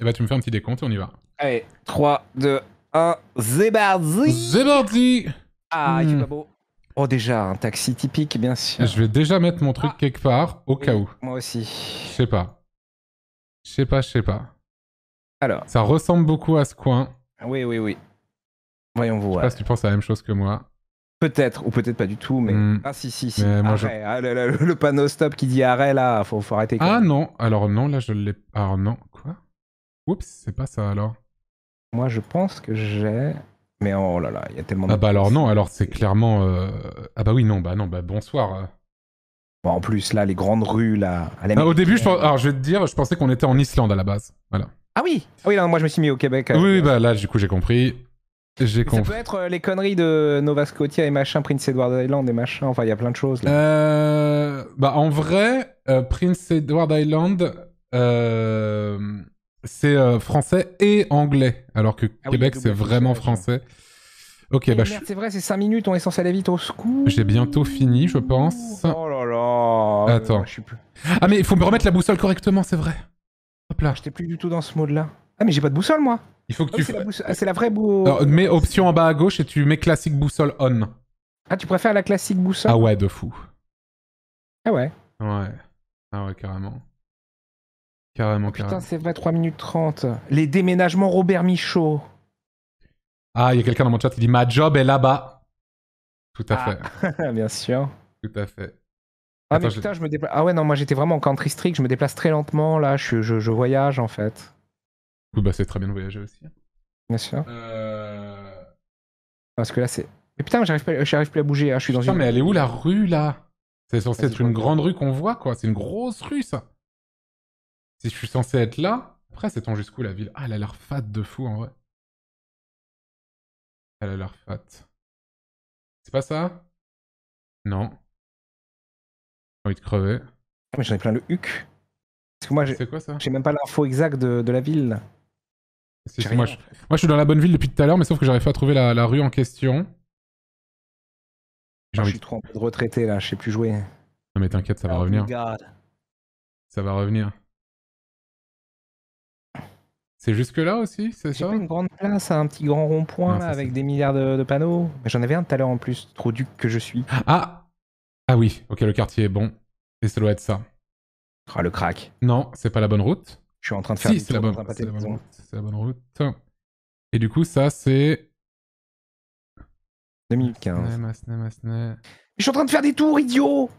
Et eh bah, ben, tu me fais un petit décompte et on y va. Allez, 3, 2, 1, Zébardi Zébardi Ah, il est hmm. pas beau. Oh, déjà, un taxi typique, bien sûr. Je vais déjà mettre mon truc ah. quelque part, au cas où. Moi aussi. Je sais pas. Je sais pas, je sais pas. Alors. Ça ressemble beaucoup à ce coin. Oui, oui, oui. Voyons voir. Je sais pas si tu penses la même chose que moi. Peut-être, ou peut-être pas du tout, mais. Hmm. Ah, si, si, si. Ah, le, panneau stop qui dit arrêt, là, faut, faut arrêter. Ah, non, alors non, là, je l'ai. Alors non, quoi Oups, c'est pas ça alors. Moi, je pense que j'ai. Mais oh là là, il y a tellement. Ah de... Ah bah alors non, alors c'est clairement. Euh, ah bah oui, non, bah non, bah bonsoir. Euh. Bon, en plus, là, les grandes rues, là. Ah, au début, je, alors, je vais te dire, je pensais qu'on était en Islande à la base. Voilà. Ah oui ah oui, moi je me suis mis au Québec. Euh, oui, bah là, du coup, j'ai compris. J'ai compris. Ça peut être les conneries de Nova Scotia et machin, Prince Edward Island et machin, enfin, il y a plein de choses. Là. Bah en vrai, Prince Edward Island. C'est euh, français et anglais, alors que ah Québec, c'est vraiment français. Ok, bah je... C'est vrai, c'est 5 minutes, on est censé aller vite au secours. J'ai bientôt fini, je pense. Oh là là. Attends. Ah, mais il faut me remettre la boussole correctement, c'est vrai. Hop là. J'étais plus du tout dans ce mode-là. Ah, mais j'ai pas de boussole, moi. Il faut que ah tu. C'est la, boussole... la, vraie boussole. Mets option en bas à gauche et tu mets classique boussole on. Ah, tu préfères la classique boussole Ah ouais, de fou. Ah ouais. Ouais. Ah ouais, carrément. Oh, putain, c'est vrai, 3 minutes 30. Les déménagements Robert Michaud. Ah, il y a quelqu'un dans mon chat qui dit Ma job est là-bas. Tout à ah. fait. Bien sûr. Tout à fait. Ah, mais putain, je... me déplace Ah ouais, non, moi j'étais vraiment en country strict, je me déplace très lentement, là, je, voyage en fait. Oui, bah c'est très bien de voyager aussi. Bien sûr. Euh. Parce que là c'est. Mais putain, j'arrive pas... plus à bouger, hein, je suis dans une. mais elle est où la rue là C'est censé être une grande rue qu'on voit quoi, c'est une grosse rue ça. Si je suis censé être là, après, c'est ton jusqu'où la ville Ah, elle a l'air fat de fou en vrai. Elle a l'air fat. C'est pas ça Non. J'ai envie de crever. Ah, mais j'en ai plein le huc. Parce que moi, j'ai... C'est quoi ça J'ai même pas l'info exacte de, la ville. moi, je... suis dans la bonne ville depuis tout à l'heure, mais sauf que j'arrive pas à trouver la, rue en question. J'ai ah, envie je suis de... trop en retraité là, je sais plus jouer. Non mais t'inquiète, ça va oh, revenir. Ça va revenir. C'est jusque-là aussi, c'est ça pas une grande place, un petit grand rond-point avec des milliards de, panneaux. J'en avais un tout à l'heure en plus, trop duc que je suis. Ah Ah oui, ok, le quartier est bon. Et ça doit être ça. Ah, le crack. Non, c'est pas la bonne route. Je suis en train de faire si, c'est la, bonne... route. C'est la bonne route. Et du coup, ça, c'est. 2015. Je suis en train de faire des tours, idiots.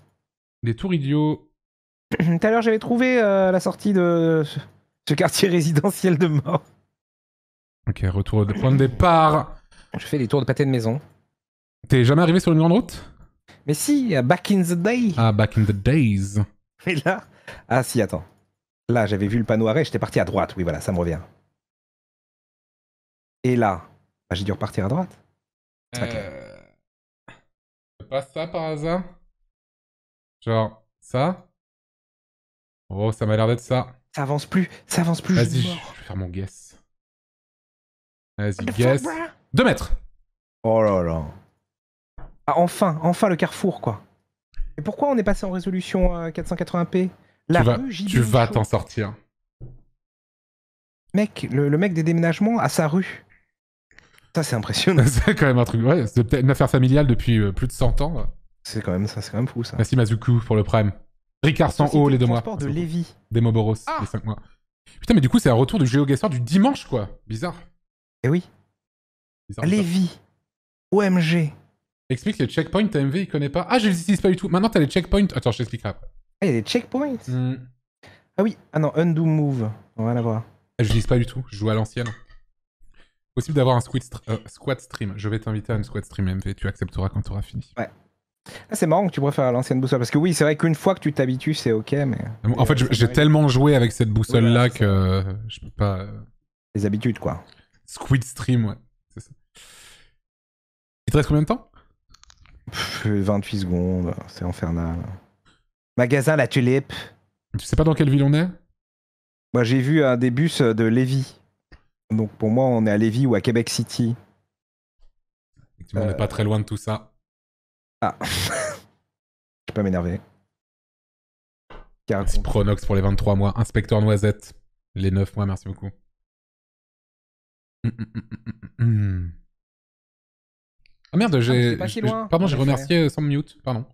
Des tours idiots. Tout à l'heure, j'avais trouvé euh, la sortie de ce quartier résidentiel de mort. Ok, retour au point de départ. Je fais des tours de pâté de maison. T'es jamais arrivé sur une grande route Mais si, back in the day. Ah, back in the days. Mais là. Ah, si, attends. Là, j'avais vu le panneau arrêt, j'étais parti à droite. Oui, voilà, ça me revient. Et là, ah, j'ai dû repartir à droite. C'est pas euh, ça par hasard Genre, ça Oh, ça m'a l'air d'être ça. Ça avance plus, ça avance plus. Vas-y, je, vais faire mon guess. Vas-y, guess. Deux mètres. Oh là là. Ah, enfin, enfin le carrefour, quoi. Et pourquoi on est passé en résolution 480p euh, La tu vas, Tu vas t'en sortir. Mec, le, mec des déménagements à sa rue. Ça, c'est impressionnant. c'est quand même un truc. Ouais, c'est peut-être une affaire familiale depuis euh, plus de 100 ans. C'est quand même ça, c'est quand même fou ça. Merci Mazuku pour le prime. Ricard sans haut, les deux mois. de Lévi. Des Moboros, ah. les 5 mois. Putain, mais du coup, c'est un retour du GeoGuessr du dimanche, quoi. Bizarre. Eh oui. Bizarre, OMG. Explique les checkpoints, MV, il connaît pas. Ah, je les utilise pas du tout. Maintenant, t'as les checkpoints. Attends, je t'expliquerai après. Ah, il y a des checkpoints hmm. Ah oui. Ah non, undo move. On va la voir. Je ah, je l'utilise pas du tout. Je joue à l'ancienne. Possible d'avoir un euh, squat, stream. Je vais t'inviter à un squat stream, MV. Tu accepteras quand tu auras fini. Ouais. Ah, c'est marrant que tu préfères l'ancienne boussole parce que oui, c'est vrai qu'une fois que tu t'habitues, c'est ok, mais. En fait, j'ai tellement joué avec cette boussole là que je peux pas. Euh, Les habitudes quoi. Squid Stream, ouais. Il te reste combien de temps 28 secondes, c'est infernal. Magasin La Tulipe. Tu sais pas dans quelle ville on est Moi j'ai vu un des bus de Lévis. Donc pour moi on est à Lévis ou à Québec City. on n'est pas euh, très loin de tout ça. Ah. Je vais pas m'énerver. Merci Pronox pour les 23 mois. Inspecteur Noisette, les 9 mois, merci beaucoup. Hum, hum, hum, ah merde, ah, j'ai. pardon, j'ai remercié euh, sans mute, pardon.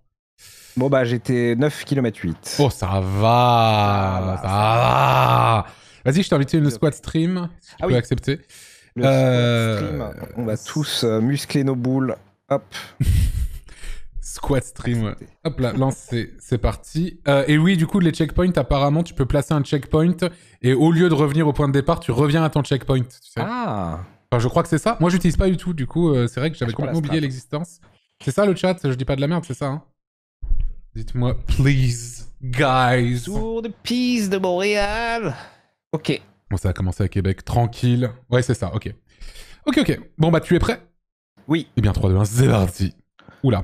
Bon bah j'étais 9 km 8. Oh ça va, ça va. Vas-y, je t'ai invité une squat stream, ah tu peux accepter. Euh, on va tous euh, muscler nos boules. Hop. Squad stream. Ah, Hop là, lancé, c'est parti. Euh, et oui, du coup, les checkpoints, apparemment, tu peux placer un checkpoint et au lieu de revenir au point de départ, tu reviens à ton checkpoint. Ah je crois que c'est ça. Moi, j'utilise pas du tout, du coup, euh, c'est vrai que j'avais ah, complètement oublié l'existence. C'est ça le chat, je dis pas de la merde, c'est ça. Hein Dites-moi, please, guys. Tour de peace de Montréal. Ok. Bon, ça a commencé à Québec, tranquille. Ouais, c'est ça, ok. Ok, ok. Bon, bah, tu es prêt Oui. Eh bien, 3, 2, 1, c'est parti. Oula.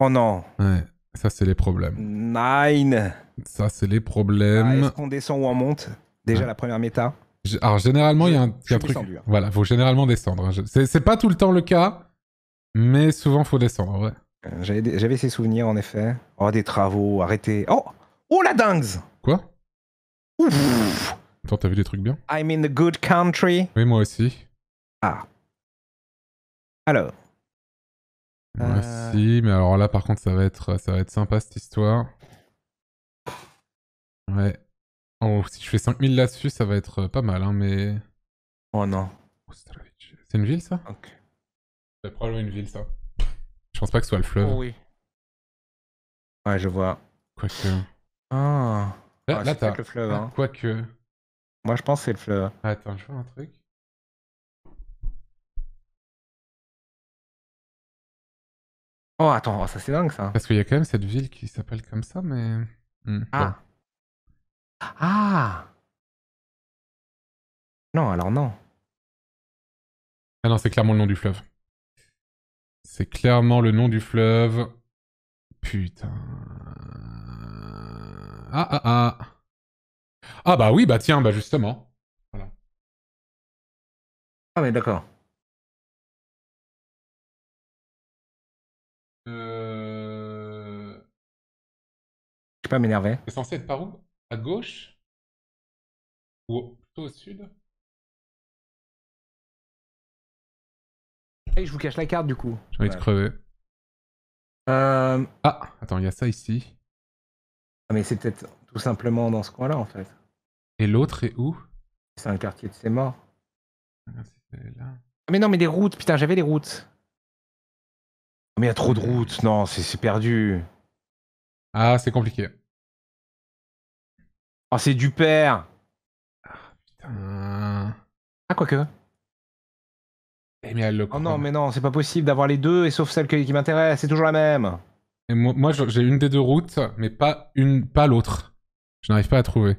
Oh non. Ça, c'est les problèmes. Nine. Ça, c'est les problèmes. Ah, est-ce qu'on descend ou on monte Déjà, ah. la première méta. Alors, généralement, il y a un, y a truc. Voilà, hein. il Voilà, faut généralement descendre. Hein. C'est pas tout le temps le cas, mais souvent, faut descendre, ouais. Euh, j'avais ces souvenirs, en effet. Oh, des travaux, arrêtez. Oh Oh, la dingue Quoi Ouf Attends, t'as vu des trucs bien I'm in the good country. Oui, moi aussi. Ah. Alors. Euh, si, mais alors là par contre ça va être ça va être sympa cette histoire. Ouais. Oh, si je fais 5000 là-dessus, ça va être euh, pas mal, hein, mais... Oh non. C'est une ville ça Ok. C'est probablement une ville ça. Je pense pas que ce soit le fleuve. Oh, oui. Ouais, je vois. Quoique. Ah. Là, ah, t'as. Hein. Quoique. Moi je pense que c'est le fleuve. Attends, je vois un truc. Oh, attends, oh, ça c'est dingue ça. Parce qu'il y a quand même cette ville qui s'appelle comme ça, mais. Hmm, ah. Ah. Non, alors non. Ah non, c'est clairement le nom du fleuve. C'est clairement le nom du fleuve. Putain. Ah ah ah. Ah bah oui, bah tiens, bah justement. Ah mais d'accord. Je pas, m'énerver. C'est censé être par où À gauche Ou plutôt au sud ah, Je vous cache la carte du coup. J'ai envie de crever. Euh... Ah, attends, il y a ça ici. Ah, mais c'est peut-être tout simplement dans ce coin-là en fait. Et l'autre est où C'est un quartier de ses morts. Là. Ah, mais non, mais des routes, putain, j'avais des routes. Oh, mais il y a trop de routes, non, c'est perdu. Ah, c'est compliqué. Oh, c'est du père. Ah, putain. Ah, quoique. Eh, mais elle le Oh non, mais non, c'est pas possible d'avoir les deux, et sauf celle qui, m'intéresse, c'est toujours la même. Et moi, j'ai une des deux routes, mais pas une, pas l'autre. Je n'arrive pas à trouver.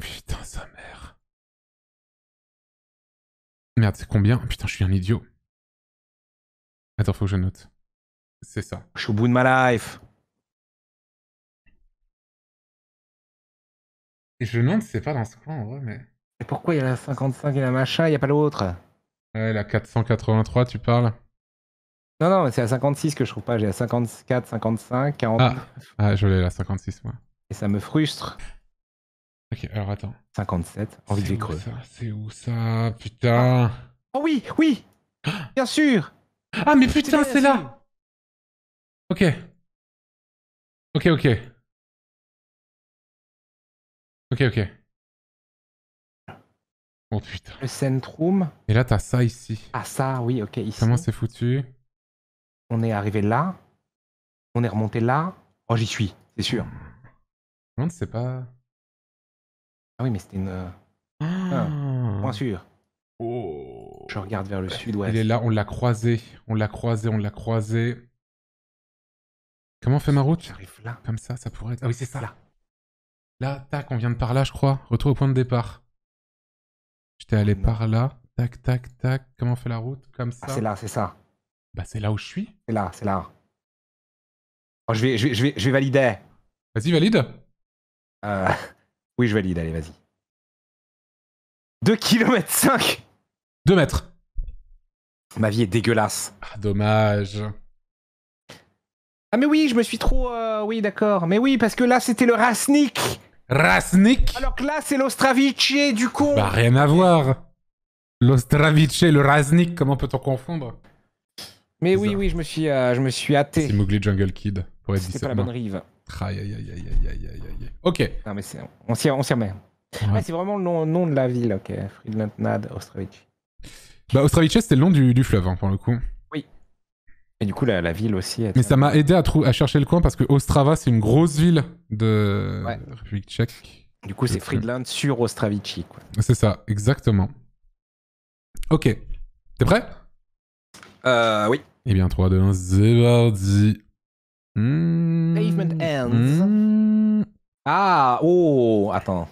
Putain, sa mère. Merde, c'est combien Putain, je suis un idiot. Attends, faut que je note. C'est ça. Je suis au bout de ma life. Et je me demande c'est pas dans ce coin en vrai, mais. Et pourquoi il y a la 55 et la machin, il n'y a pas l'autre Ouais, la 483, tu parles Non, non, mais c'est la 56 que je trouve pas. J'ai la 54, 55, 40. Ah, je l'ai la 56, moi. Et ça me frustre. Ok, alors attends. 57, envie de creux. C'est où ça Putain Oh oui, oui ah Bien sûr Ah, mais putain, c'est là Ok. Ok, ok. Ok, ok. Oh putain. Le Centrum. Et là, t'as ça ici. Ah, ça, oui, ok, ici. Comment c'est foutu On est arrivé là. On est remonté là. Oh, j'y suis, c'est sûr. On ne sait pas. Ah oui, mais c'était une. Ah. point sûr. Oh. Je regarde vers le sud-ouest. Il est là, on l'a croisé. On l'a croisé, on l'a croisé. Comment on fait ma route J'arrive là. Comme ça, ça pourrait être. Ah oui, c'est ça. Là. là, tac, on vient de par là, je crois. Retour au point de départ. J'étais allé par là. Tac, tac, tac. Comment on fait la route Comme ah, ça. Ah, c'est là, c'est ça. Bah, c'est là où je suis. C'est là, c'est là. Oh, je, vais, je, vais, je, valider. Vas-y, valide. Euh, oui, je valide. Allez, vas-y. 2 km 5 2 mètres. Ma vie est dégueulasse. Ah, dommage. Ah mais oui, je me suis trop... Euh, oui, d'accord. Mais oui, parce que là, c'était le Rasnik. Rasnik Alors que là, c'est l'Ostravice du coup. Bah rien à voir. L'Ostravice, le Rasnik, comment peut-on confondre Mais oui, oui, je me suis, euh, je me suis hâté. C'est Mowgli Jungle Kid pour être C'est pas la bonne rive. Aïe, aïe, aïe, aïe, aïe, aïe, aïe. Ok. Non, mais on s'y remet. Ah, c'est vraiment le nom, de la ville, ok. Friedlandnad, Ostravice. Bah, Ostravice, c'était le nom du, du fleuve, hein, pour le coup. Et du coup, la, la ville aussi. Mais ça euh, m'a aidé à, à chercher le coin parce que Ostrava, c'est une grosse ville de ouais. République tchèque. Du coup, c'est euh, Friedland sur Ostravici. C'est ça, exactement. Ok. T'es prêt Euh, oui. Eh bien, 3, 2, 1, c'est parti. Mmh. Pavement ends. Hmm. Ah, oh, attends.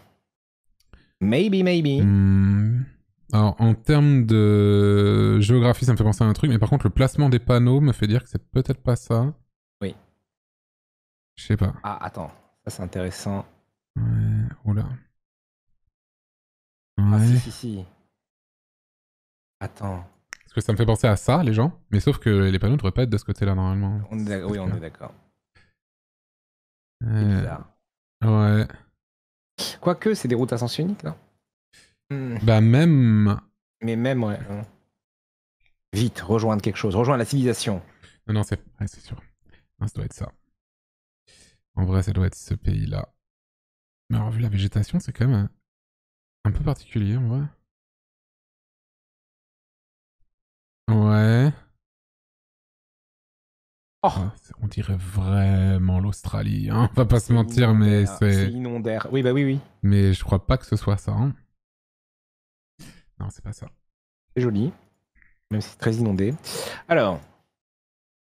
Maybe, maybe. Mmh. Alors, en termes de géographie, ça me fait penser à un truc, mais par contre, le placement des panneaux me fait dire que c'est peut-être pas ça. Oui. Je sais pas. Ah, attends, ça c'est intéressant. Ouais, oula. Ah, si, si, si. Attends. Parce que ça me fait penser à ça, les gens, mais sauf que les panneaux ne devraient pas être de ce côté-là, normalement. oui, on est d'accord. Euh... Ouais. Quoique, c'est des routes à sens unique, non Hmm. Bah même. Mais même, ouais. Vite, rejoindre quelque chose, rejoindre la civilisation. Non, non, c'est c'est sûr. ça doit être ça. En vrai, ça doit être ce pays-là. Mais alors, vu la végétation, c'est quand même un peu particulier, en vrai. Ouais. Oh. Ah, on dirait vraiment l'Australie, hein. On va pas se mentir, mais c'est. C'est inondaire. Oui, bah oui, oui. Mais je crois pas que ce soit ça, hein. Non, c'est pas ça. C'est joli, même si c'est très inondé. Alors.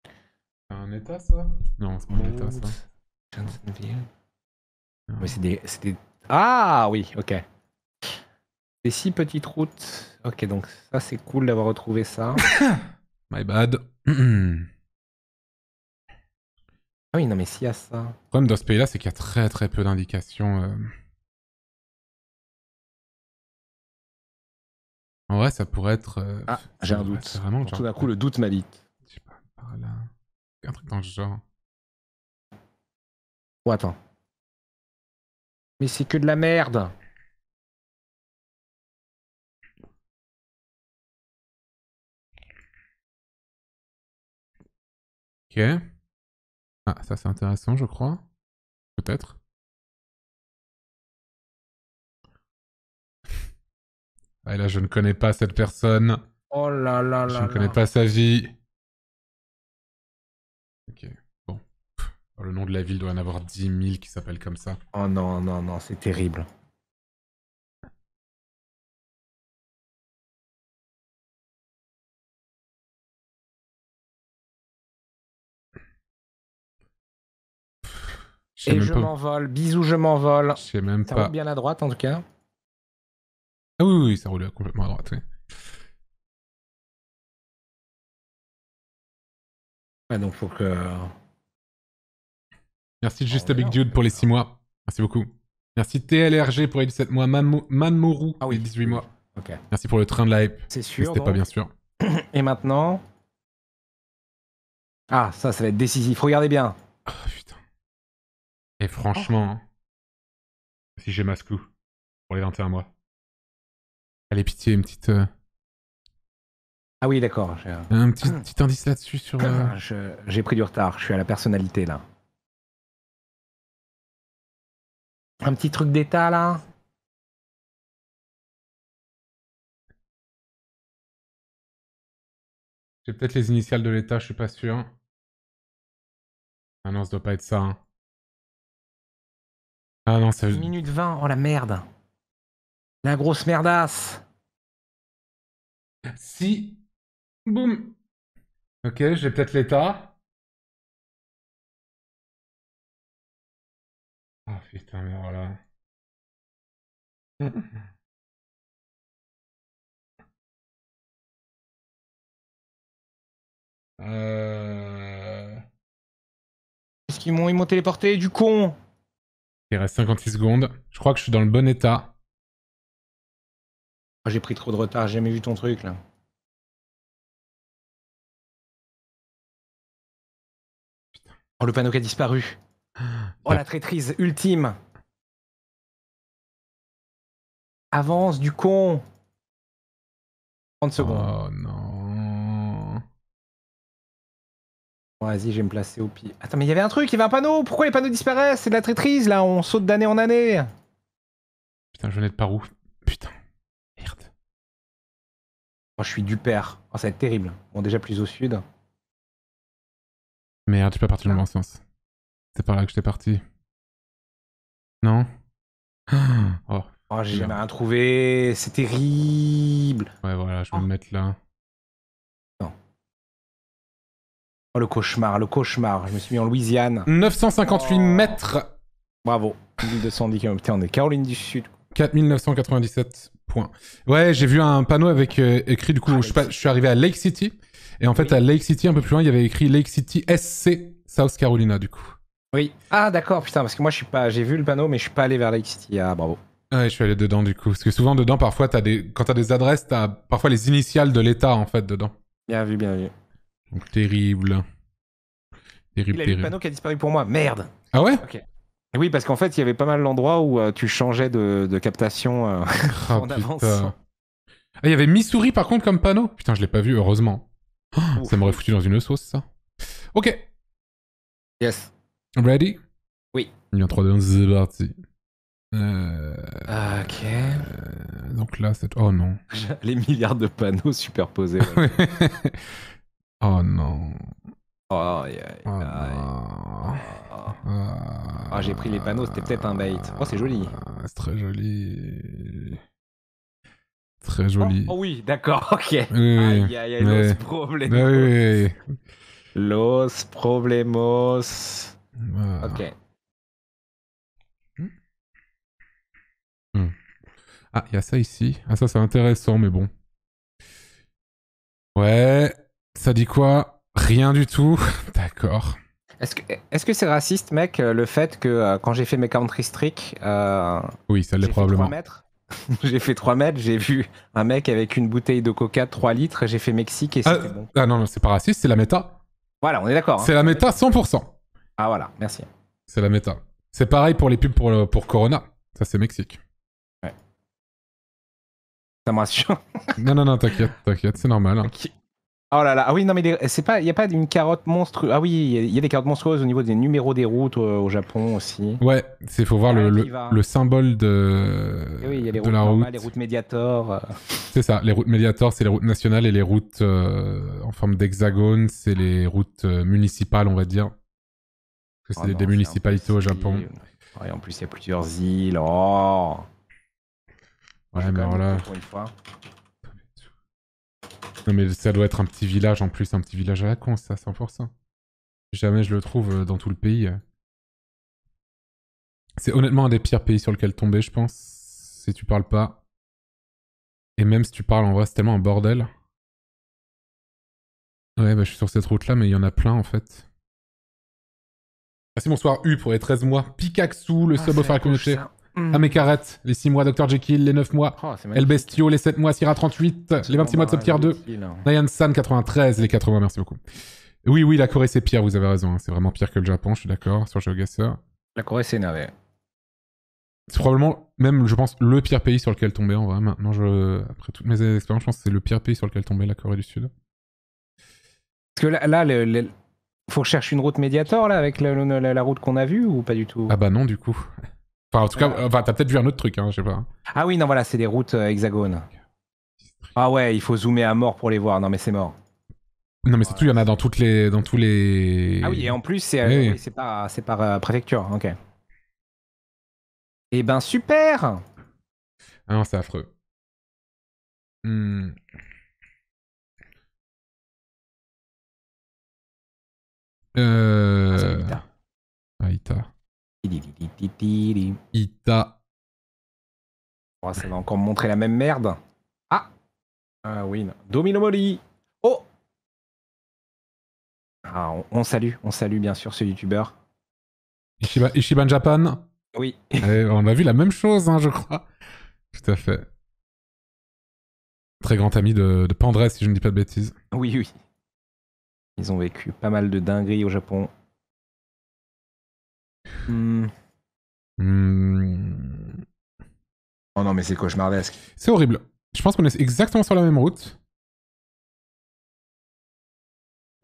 C'est un état, ça Non, c'est pas un état, ça. Oui, c'est des, Ah oui, ok. Des six petites routes. Ok, donc ça, c'est cool d'avoir retrouvé ça. My bad. ah oui, non, mais s'il y a ça. Le problème dans ce pays-là, c'est qu'il y a très très peu d'indications. Euh, En vrai, ça pourrait être. Euh, ah, j'ai un doute. Vraiment, tout d'un coup, le doute m'habite. Je sais pas, par là. Un truc dans le genre. Oh, attends. Mais c'est que de la merde! Ok. Ah, ça c'est intéressant, je crois. Peut-être. Ah, là, je ne connais pas cette personne. Oh là là là. Je ne connais pas sa vie. Ok. Bon. Oh, le nom de la ville doit en avoir 10 000 qui s'appellent comme ça. Oh non, non, non, c'est terrible. Et je m'envole. Bisous, je m'envole. Je sais même ça pas. bien à droite en tout cas. Ah oui, oui, ça roule complètement à droite. Oui. Ah, donc faut que. Merci Juste ah, Big Dude pour les 6 mois. Merci beaucoup. Merci TLRG pour les 17 mois. Manmourou ah oui. les 18 mois. Merci pour le train de live. C'est sûr. C'était pas hein. bien sûr. Et maintenant. Ah, ça, ça va être décisif. Regardez bien. Oh, putain. Et franchement, hein, si j'ai Mascou pour les 21 mois. Allez, pitié, une petite. Euh, ah oui, d'accord. Euh, un petit, indice là-dessus sur. Euh, ah, j'ai pris du retard, je suis à la personnalité là. Un petit truc d'état là J'ai peut-être les initiales de l'état, je suis pas sûr. Ah non, ça doit pas être ça. Hein. Ah non, ça. minutes 20, oh la merde la grosse merdasse. Si. Boum. Ok, j'ai peut-être l'état. Ah oh, putain, mais voilà. euh... Est-ce qu'ils m'ont m'ont téléporté du con Il reste 56 secondes. Je crois que je suis dans le bon état j'ai pris trop de retard, j'ai jamais vu ton truc là. Oh, le panneau qui a disparu. Oh, la traîtrise ultime. Avance du con. 30 secondes. Oh non. Vas-y, je vais me placer au pied. Attends, mais il y avait un truc, il y avait un panneau. Pourquoi les panneaux disparaissent C'est de la traîtrise là, on saute d'année en année. Putain, je venais de par où Putain je suis du père. Oh, ça va être terrible. Bon, déjà plus au sud. Merde, je suis pas parti dans le bon ah. sens. C'est par là que j'étais parti. Non oh, oh, j'ai jamais rien trouvé. C'est terrible. Ouais, voilà, je vais me ah. mettre là. Non. Oh, le cauchemar, le cauchemar. Je me suis mis en Louisiane. 958 mètres. Bravo. 1210 km. on est Caroline du Sud. 4997. Ouais, j'ai vu un panneau avec euh, écrit, du coup, ah, je, suis arrivé à Lake City. Et en fait, à Lake City, un peu plus loin, il y avait écrit Lake City SC, South Carolina, du coup. Oui. Ah, d'accord, putain, parce que moi, je suis pas, j'ai vu le panneau, mais je suis pas allé vers Lake City. Ah, bravo. Ouais, je suis allé dedans, du coup. Parce que souvent, dedans, parfois, as des... quand t'as des adresses, t'as parfois les initiales de l'État, en fait, dedans. Bien vu, bien vu. Donc, terrible. Terrible, il a Eu le panneau qui a disparu pour moi. Merde. Ah ouais Ok. Oui, parce qu'en fait, il y avait pas mal d'endroits où euh, tu changeais de, captation euh, ah, en avance. Ah, il y avait Missouri par contre comme panneau. Putain, je l'ai pas vu, heureusement. Oh, ça m'aurait foutu dans une sauce, ça. Ok. Yes. Ready Oui. Il y a 3, 2, 1, c'est parti. Euh... Ok. Euh, donc là, c'est. Oh non. Les milliards de panneaux superposés. oh non. Oh, ah, ah, j'ai pris les panneaux, c'était peut-être un bait. Oh, c'est joli. Ah, c'est très joli. Très joli. Oh, oh oui, d'accord, ok. los problemos. los problemos. Ok. Hmm. Hmm. Ah, il y a ça ici. Ah, ça, c'est intéressant, mais bon. Ouais. Ça dit quoi Rien du tout. D'accord. Est-ce que c'est raciste, mec, euh, le fait que euh, quand j'ai fait mes country streaks. Euh, oui, ça l'est probablement. j'ai fait 3 mètres, j'ai vu un mec avec une bouteille de coca de 3 litres, j'ai fait Mexique et ah, c'était bon. Ah non, non c'est pas raciste, c'est la méta. Voilà, on est d'accord. Hein. C'est la méta 100%. Ah voilà, merci. C'est la méta. C'est pareil pour les pubs pour, pour Corona. Ça, c'est Mexique. Ouais. Ça me rassure. non, non, non, t'inquiète, t'inquiète, c'est normal. Hein. Oh là là, ah oui, non mais c'est pas, il y a pas une carotte monstrueuse. Ah oui, il y, a des carottes monstrueuses au niveau des numéros des routes euh, au Japon aussi. Ouais, c'est faut voir ah, le, symbole de. Eh oui, il y a les routes les routes Mediator. Euh. C'est ça, les routes Mediator, c'est les routes nationales et les routes euh, en forme d'hexagone, c'est les routes municipales, on va dire. c'est oh des municipalités au Japon. Et en plus, il y a plusieurs îles. Oh. Ouais, mais alors non mais ça doit être un petit village en plus, un petit village à la con, ça, 100%. Jamais je le trouve euh, dans tout le pays. Euh. C'est honnêtement un des pires pays sur lequel tomber, je pense, si tu parles pas. Et même si tu parles, en vrai, c'est tellement un bordel. Ouais, bah je suis sur cette route-là, mais il y en a plein, en fait. Ah, Merci, bonsoir, U, pour les 13 mois. PikaXu, le sub offert à la ah, mes les 6 mois Dr. Jekyll, les 9 mois oh, El Bestio, les 7 mois Syrah 38, les 26 mois de Tier 2, Nayan San 93, les 4 mois, merci beaucoup. Oui, oui, la Corée c'est pire, vous avez raison, hein. c'est vraiment pire que le Japon, je suis d'accord, sur GeoGuessr. La Corée c'est énervé. C'est probablement même, je pense, le pire pays sur lequel tomber en vrai. Maintenant, après toutes mes expériences, je pense que c'est le pire pays sur lequel tomber, la Corée du Sud. Parce que là, là faut chercher une route médiator là, avec la, la route qu'on a vue ou pas du tout Ah bah non, du coup. Enfin, en tout cas, t'as peut-être vu un autre truc, hein, je sais pas. Ah oui, non, voilà, c'est des routes euh, hexagones. Ah ouais, il faut zoomer à mort pour les voir. Non, mais c'est mort. Non, mais c'est tout, il y en a dans, toutes les, dans tous les. Ah oui, et en plus, c'est euh, par, euh, préfecture. Ok. Eh ben, super Ah non, c'est affreux. Hmm. Ah, euh. Aïta. Ita. Oh, ça va encore montrer la même merde. Ah Ah oui, Domino Mori Oh on, salue, on salue bien sûr ce youtubeur. Ishiba, Ishiban Japan Oui. on a vu la même chose, hein, je crois. Tout à fait. Très grand ami de, de si je ne dis pas de bêtises. Oui, oui. Ils ont vécu pas mal de dingueries au Japon. Hmm. Hmm. Oh non, mais c'est cauchemardesque. C'est horrible. Je pense qu'on est exactement sur la même route.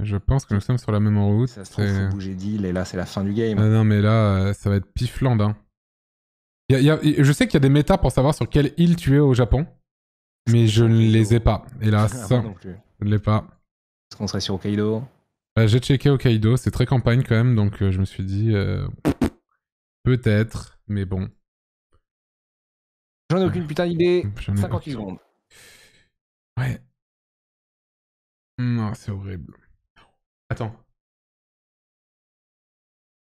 Je pense que nous sommes sur la même route. Ça se trouve, faut bouger d'île et là, c'est la fin du game. Ah non, mais là, euh, ça va être pifland. Hein. je sais qu'il y a des méta pour savoir sur quelle île tu es au Japon, mais je ne les ai pas, ah, hélas. je ne l'ai pas. Est-ce qu'on serait sur Hokkaido bah, j'ai checké Hokkaido, c'est très campagne quand même, donc euh, je me suis dit euh, peut-être, mais bon. J'en ai aucune putain d'idée 58 secondes. Ouais. Non, c'est horrible. Attends.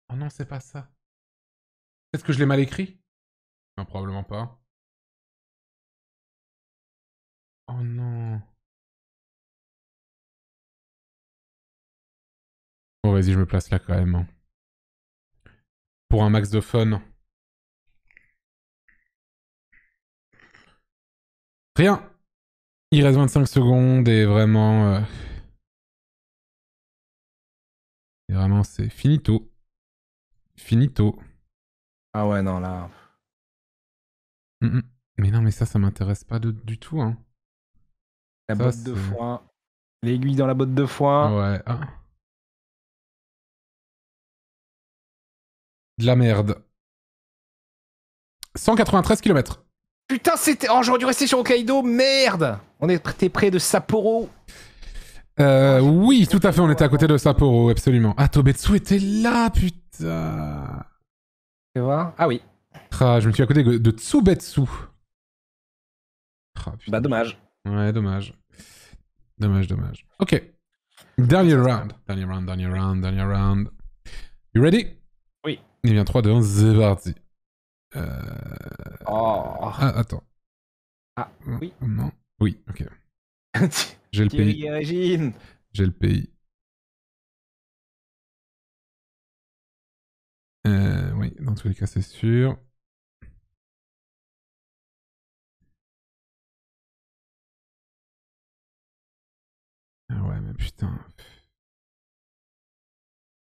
Oh non, c'est pas ça. Est-ce que je l'ai mal écrit Non, probablement pas. Oh non. Bon, oh, vas-y, je me place là quand même. Hein. Pour un max de fun. Rien. Il reste 25 secondes et vraiment... Euh, vraiment, c'est finito. Finito. Ah ouais, non, là... Mm, mm. Mais non, mais ça, ça m'intéresse pas du tout. Hein. La botte de foin. L'aiguille dans la botte de foin. Ouais. Ah. De la merde. 193 km. Putain, c'était. Oh, j'aurais dû rester sur Hokkaido, merde On était près de Sapporo. Euh, oui, tout à fait, on était à côté de Sapporo, absolument. Ah, Tobetsu était là, putain Tu vois Ah oui. Ah, je me suis à côté de Tsubetsu. Ah, bah, dommage. Ouais, dommage. Dommage, dommage. Ok. Dernier round. Dernier round, dernier round, dernier round. You ready il vient 3, 2, 1, c'est euh, Oh. Ah, attends. Ah, oui. Non. Oui, ok. J'ai le pays. J'ai le pays. Euh, oui, dans tous les cas, c'est sûr. Ah ouais, mais putain.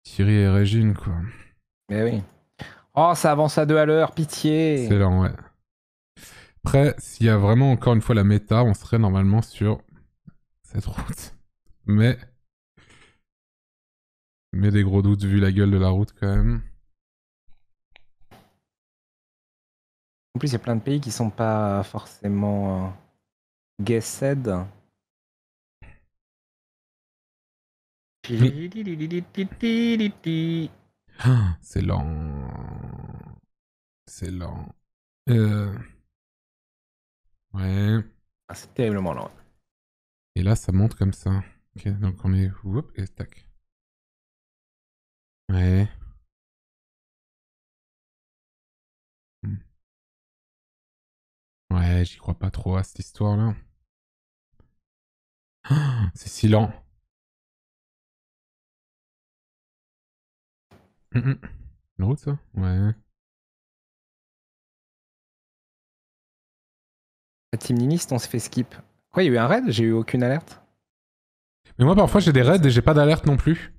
Thierry et Régine, quoi. Mais oui. Oh, ça avance à deux à l'heure, pitié. Excellent, ouais. Après, s'il y a vraiment encore une fois la méta, on serait normalement sur cette route. Mais. Mais des gros doutes vu la gueule de la route quand même. En plus, il y a plein de pays qui sont pas forcément euh, guessed. C'est lent. C'est lent. Euh. Ouais. Ah, c'est terriblement lent. Et là, ça monte comme ça. Ok, donc on est... Whoop, et tac. Ouais. Hmm. Ouais, j'y crois pas trop à cette histoire-là. C'est si lent. Mm, mm. La route, ça Ouais. La team Niniste on s'est fait skip. Quoi, il y a eu un raid J'ai eu aucune alerte Mais moi, parfois, j'ai des raids et j'ai pas d'alerte non plus.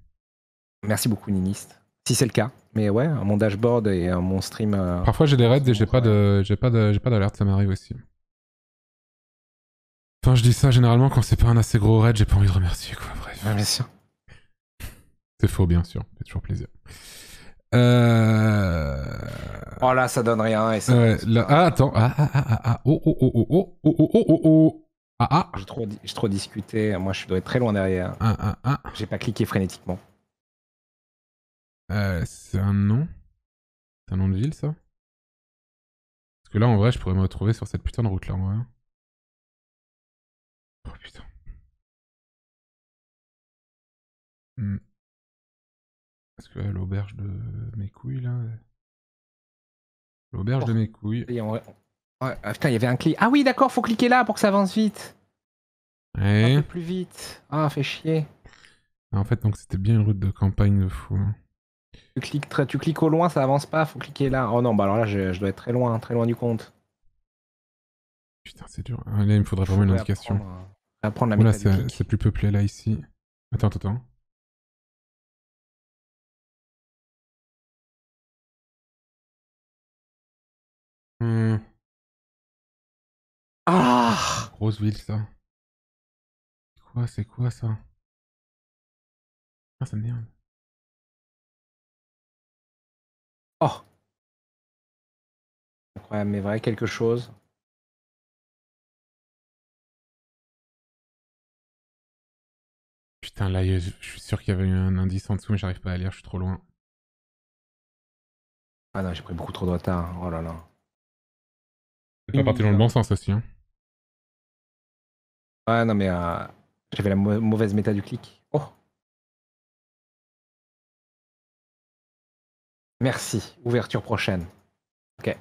Merci beaucoup, Niniste Si c'est le cas. Mais ouais, mon dashboard et mon stream. Euh, parfois, j'ai des raids et j'ai pas de, pas d'alerte, ça m'arrive aussi. Enfin, je dis ça généralement quand c'est pas un assez gros raid, j'ai pas envie de remercier, quoi. Bref. Ouais, c'est faux, bien sûr. C'est toujours plaisir. Euh... Oh là, ça donne rien. Et ouais, ah, attends. Ah, ah, ah, ah, ah. Oh, oh, oh, oh, oh, oh, oh, oh, oh, oh. Ah, ah. J'ai trop, discuté. Moi, je dois être très loin derrière. Ah, ah, ah. J'ai pas cliqué frénétiquement. Euh, c'est un nom C'est un nom de ville, ça Parce que là, en vrai, je pourrais me retrouver sur cette putain de route-là, en vrai. Hein. Oh, putain. Hmm. Parce que euh, l'auberge de mes couilles, là. L'auberge de mes couilles. Ah, putain, il y avait un clic. Ah oui, d'accord, faut cliquer là pour que ça avance vite. Ouais. Un peu plus vite. Ah, fait chier. En fait, donc c'était bien une route de campagne de fou. Hein. Tu cliques, tu cliques au loin, ça avance pas, faut cliquer là. Oh non, bah alors là, je, dois être très loin, très loin du compte. Putain, c'est dur. Ah, là, il me faudrait vraiment une indication. Euh, c'est plus peuplé là ici. Attends, attends, attends. Mmh. Ah ça. C'est quoi, c'est quoi ça Ah, ça me dérange. Oh Incroyable, mais vrai, quelque chose. Putain, là, je suis sûr qu'il y avait un indice en dessous, mais j'arrive pas à lire, je suis trop loin. Ah non, j'ai pris beaucoup trop de retard. Hein. Oh là là pas parti dans le bon sens aussi. Hein. Ouais, non, mais euh, j'avais la mauvaise méta du clic. Oh Merci. Ouverture prochaine. Ok.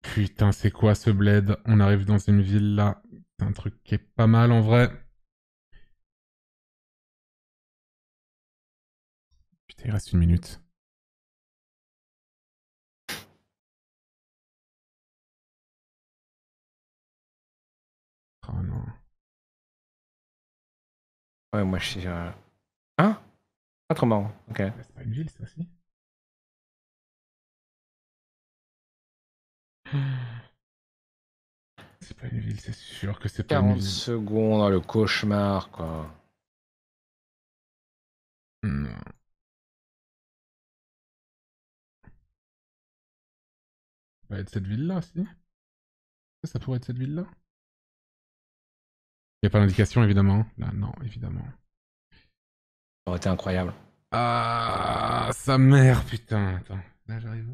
Putain, c'est quoi ce bled On arrive dans une ville là. C'est un truc qui est pas mal en vrai. Putain, il reste une minute. non. Ouais, moi je suis. Euh, hein Pas ah, trop marrant. Ok. C'est pas une ville, ça aussi C'est pas une ville, c'est sûr que c'est pas une ville. 40 secondes, hein, le cauchemar, quoi. Ça va être cette ville-là, si ça pourrait être cette ville-là il n'y a pas d'indication, évidemment. Là, bah, non, évidemment. Ça aurait été incroyable. Ah, sa mère, putain. Attends, là, j'arrive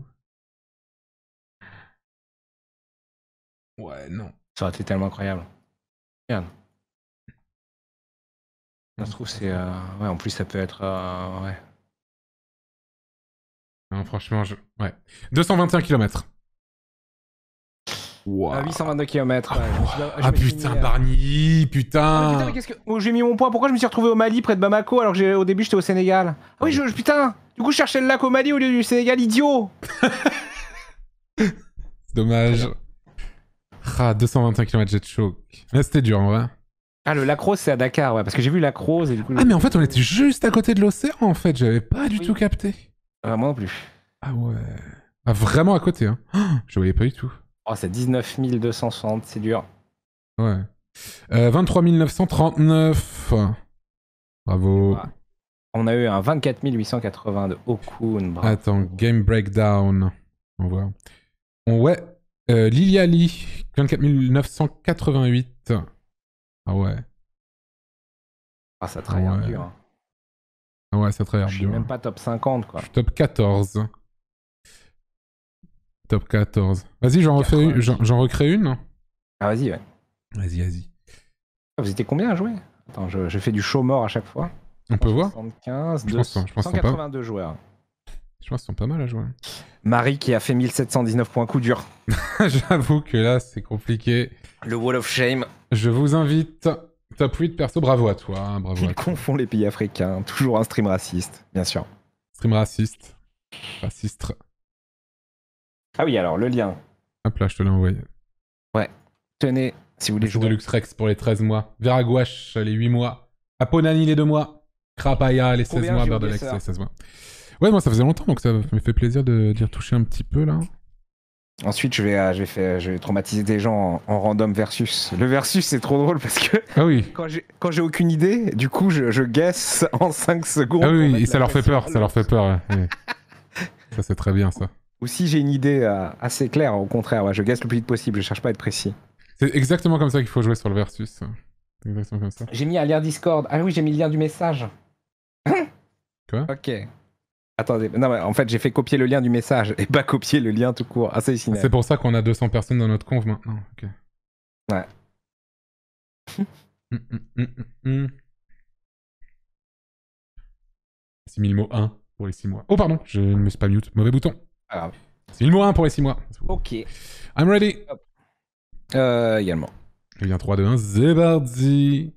Ouais, non. Ça aurait été tellement incroyable. Merde. Ça se trouve, c'est. Euh, ouais, en plus, ça peut être. Euh, ouais. Non, franchement, je. Ouais. 221 km. 822 km. ah, ah putain, putain. Ah, oh, j'ai mis mon point. Pourquoi je me suis retrouvé au Mali près de Bamako alors que au début j'étais au Sénégal ah, oui, je... putain. Du coup, je cherchais le lac au Mali au lieu du Sénégal, idiot. Dommage. Ah, 225 km de choc. c'était dur en vrai. Ah, le lac rose, c'est à Dakar, ouais, parce que j'ai vu lac rose Ah, mais en fait, on était juste à côté de l'océan en fait, j'avais pas du tout capté. à euh, moi non plus. Ah ouais. Ah, vraiment à côté, hein. je voyais pas du tout. Oh, c'est 19 260, c'est dur. Ouais. 23 euh, 939. Bravo. On a eu un 24 880 de Okun. Attends, Game Breakdown. On voit. ouais. Euh, Liliali, 24 988. Ah ouais. Ah, ça travaille dur. Hein. Ah ouais, ça travaille dur. Je suis même pas top 50, quoi. Je suis top 14. Top 14. Vas-y, j'en refais, j'en recrée une. Hein. Ah, vas-y, ouais. Vas-y, vas-y. Ah, vous étiez combien à jouer Attends, je, fais du show mort à chaque fois. On peut voir 75, 182 joueurs. Je pense qu'ils sont pas mal à jouer. Hein. Marie qui a fait 1719 points coup dur. J'avoue que là, c'est compliqué. Le Wall of Shame. Je vous invite. Top 8 perso, bravo à toi. Hein, bravo les pays africains. Toujours un stream raciste, bien sûr. Stream raciste. Raciste. Ah oui, alors le lien. Hop là, je te l'ai envoyé. Ouais. Tenez, si vous voulez jouer. Deluxe Rex pour les 13 mois. Veraguash, les 8 mois. Aponani, les 2 mois. Krapaya, les 16 mois. Berdelex, les 16 mois. Ouais, moi, ça faisait longtemps, donc ça me fait plaisir de, dire toucher un petit peu, là. Ensuite, je vais, euh, je vais, faire, je vais traumatiser des gens en, random versus. Le versus, c'est trop drôle parce que ah oui. quand, j'ai, quand j'ai aucune idée, du coup, je, je guess en 5 secondes. Ah oui, ça leur fait peur, ça leur fait peur. ça, c'est très bien, ça. Ou si j'ai une idée euh, assez claire, au contraire, je guesse le plus vite possible, je cherche pas à être précis. C'est exactement comme ça qu'il faut jouer sur le versus. Exactement comme ça. J'ai mis un lien Discord. Ah oui, j'ai mis le lien du message. Quoi Ok. Attendez, non, mais en fait, j'ai fait copier le lien du message et pas copier le lien tout court. Ah, ah, c'est pour ça qu'on a 200 personnes dans notre conf maintenant. Ouais. mm, mm, 6000 mots 1 pour les 6 mois. Oh, pardon, je ne me suis pas mute. Mauvais bouton. Alors, 6 C'est une pour les 6 mois. Ok. I'm ready. Euh, également. Il vient 3, 2, 1. C'est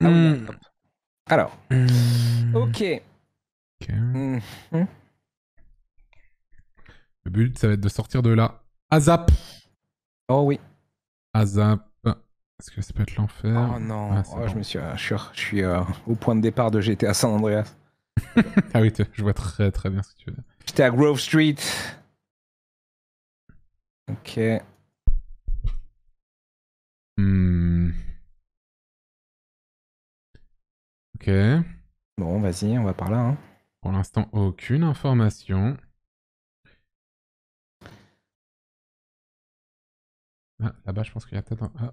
ah hmm. Alors. Hmm. Ok. Mhm. Le but, ça va être de sortir de là. Azap. Oh oui. Azap. Est-ce que ça peut être l'enfer Oh non, ah, oh, je me suis, euh, je suis, je suis euh, au point de départ de GTA San Andreas. ah oui, je vois très très bien ce que tu veux dire. J'étais à Grove Street. Ok. Hmm. Ok. Bon, vas-y, on va par là. Hein. Pour l'instant, aucune information. Ah, là-bas, je pense qu'il y a peut-être un. Ah.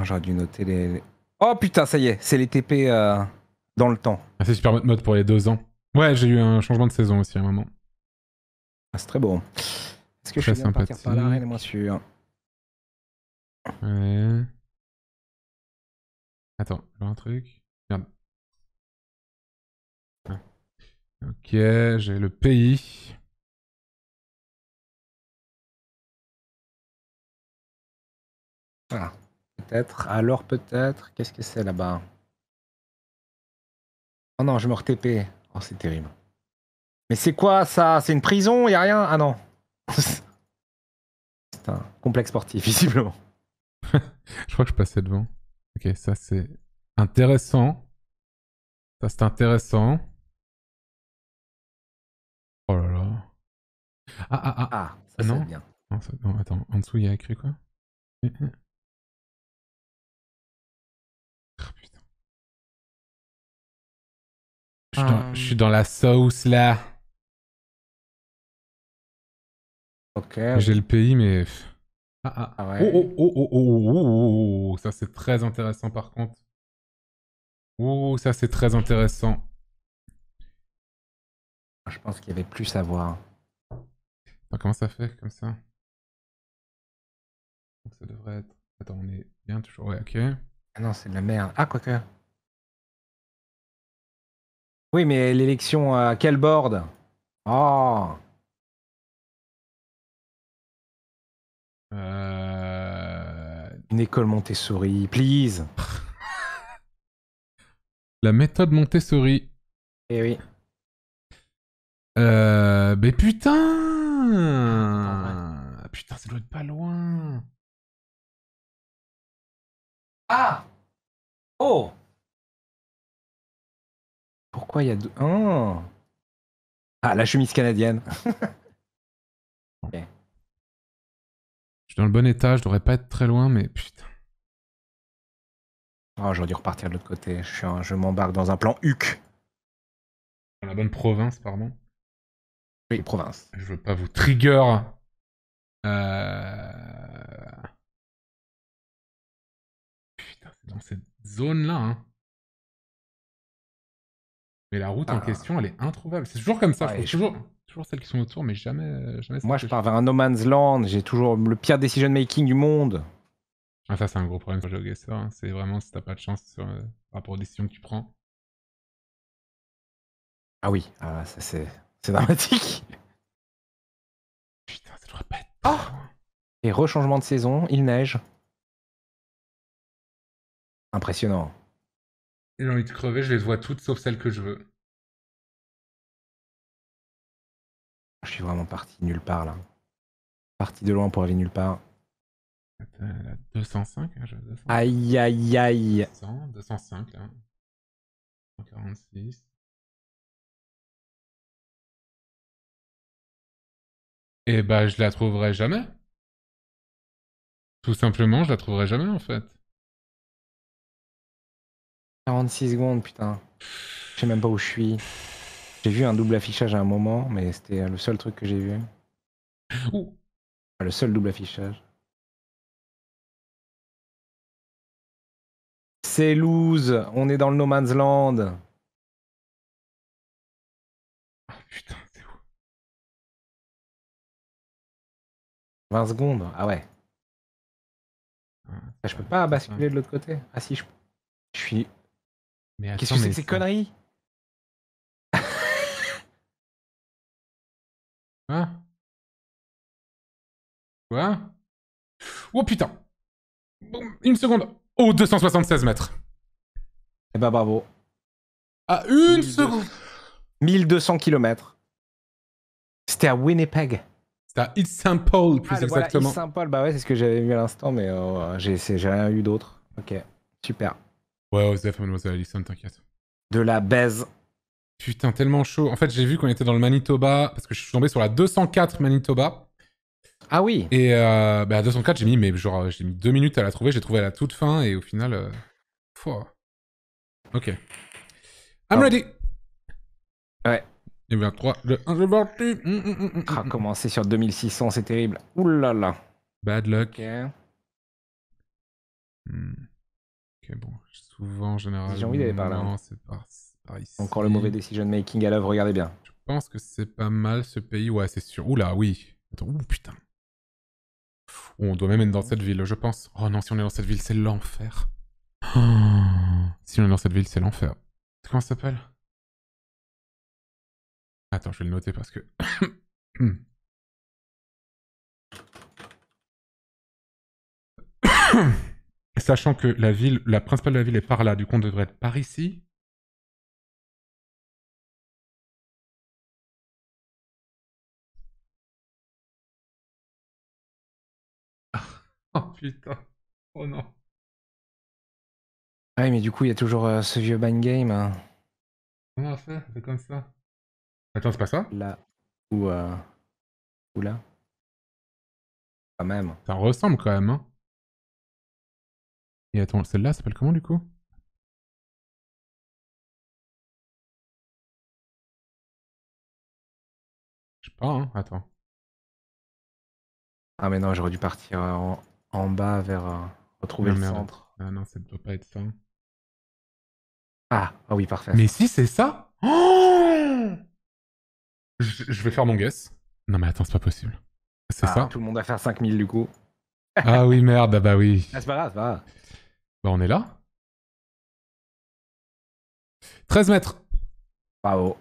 Oh, J'aurais dû noter les. Oh putain, ça y est, c'est les TP. Euh, dans le temps. Ah, c'est super mode pour les deux ans. Ouais, j'ai eu un changement de saison aussi à un moment. Ah, c'est très beau. Est-ce que je suis par là Rien moins sûr. Attends, j'ai un truc. Merde. Ah. Ok, j'ai le pays. peut-être. Alors peut-être, qu'est-ce que c'est là-bas Oh non, je me re-TP. Oh, c'est terrible. Mais c'est quoi ça C'est une prison Y a rien Ah non. c'est un complexe sportif, visiblement. je crois que je passais devant. Ok, ça c'est intéressant. Ça c'est intéressant. Oh là là. Ah ah ah. Ah, ça non. bien. Non, non, attends, en dessous il y a écrit quoi eh, eh. Euh, je suis, dans, la sauce là. Ok. J'ai le pays, mais. Ah, ah, ah. ouais. Oh oh oh, oh, oh, oh, oh, oh, ça c'est très intéressant par contre. Oh, ça c'est très intéressant. Ah, je pense qu'il y avait plus à voir. comment ça fait comme ça ça devrait être. Attends, on est bien toujours. Ouais, ok. Ah non, c'est de la merde. Ah, quoi que... Oui, mais l'élection à quel board Oh euh... Une école Montessori, please La méthode Montessori. Eh oui. Euh... Mais putain ah, Putain, ça doit être pas loin Ah Oh pourquoi il y a deux. Oh. ah, la chemise canadienne. Je suis dans le bon état, je devrais pas être très loin, mais putain. Oh, j'aurais dû repartir de l'autre côté. Je, m'embarque dans un plan HUC. Dans la bonne province, pardon. Oui, province. Je veux pas vous trigger. Euh, putain, c'est dans cette zone-là, hein. Mais la route en question, elle est introuvable. C'est toujours comme ça. Toujours, celles qui sont autour, mais jamais. Euh, Moi, je pars vers un No Man's Land. J'ai toujours le pire decision making du monde. Ah, ça, c'est un gros problème sur GeoGuessr. Hein. C'est vraiment si t'as pas de chance euh, par rapport aux décisions que tu prends. Ah oui, ah, ça c'est dramatique. Putain, ça devrait pas être. Ah hein. Et rechangement de saison, il neige. Impressionnant. J'ai envie de crever, je les vois toutes sauf celles que je veux. Je suis vraiment parti nulle part là. Parti de loin pour aller nulle part. 205, hein, Aïe aïe aïe. 200, 205 là. 146. Et bah je la trouverai jamais. Tout simplement, je la trouverai jamais en fait. 46 secondes, putain. Je sais même pas où je suis. J'ai vu un double affichage à un moment, mais c'était euh, le seul truc que j'ai vu. Ah, le seul double affichage. C'est loose, on est dans le No Man's Land. Ah, putain, c'est où 20 secondes, ah ouais. Ah, je peux pas basculer de l'autre côté. Ah si, je, je suis Qu'est-ce que c'est que ces conneries Hein Quoi Oh putain Une seconde Oh, 276 mètres Eh bah ben, bravo. À une seconde 1200 km. C'était à Winnipeg. C'était à East Paul, plus ah, exactement. Voilà, East Paul, bah ouais, c'est ce que j'avais vu à l'instant, mais euh, j'ai rien eu d'autre. Ok, super. Ouais, Osef, Mademoiselle Allison, t'inquiète. De la baise. Putain, tellement chaud. En fait, j'ai vu qu'on était dans le Manitoba, parce que je suis tombé sur la 204 Manitoba. Ah oui Et euh, à bah, 204, j'ai mis, mais genre, euh, j'ai mis deux minutes à la trouver, j'ai trouvé à la toute fin, et au final... Euh... Hein. Ok. I'm ready Ouais. Et bien 3, 2, 1, je parti mm, mm, mm, Ah, commencer sur 2600, c'est terrible. Ouh là là Bad luck. Ok. Hmm. Ok, bon, en général. il Non, c'est par, ici. Encore le mauvais decision making à l'œuvre, regardez bien. Je pense que c'est pas mal ce pays, ouais, c'est sûr. Oula, oui. Attends, ouh, putain. on doit même être dans cette ville, je pense. Oh non, si on est dans cette ville, c'est l'enfer. si on est dans cette ville, c'est l'enfer. Comment ça s'appelle Attends, je vais le noter parce que... Sachant que la ville, la principale de la ville est par là, du coup on devrait être par ici. oh putain, oh non. Ouais, mais du coup, il y a toujours euh, ce vieux ban game. Hein. Comment on C'est comme ça. Attends, c'est pas ça Là. Ou, euh, Ou là. Quand même. Ça ressemble quand même, hein. Et attends, celle-là s'appelle comment du coup Je sais pas, hein, attends. Ah mais non, j'aurais dû partir euh, en, bas vers euh, retrouver le centre. Ah non, ça ne doit pas être ça. Ah, ah oui, parfait. Mais si, c'est ça oh je, vais faire mon guess. Non mais attends, c'est pas possible. C'est ah, ça Tout le monde va faire 5000 du coup. Ah oui, merde, ah bah oui. Ah, c'est pas grave, pas grave. Bah, on est là. 13 mètres. Bravo.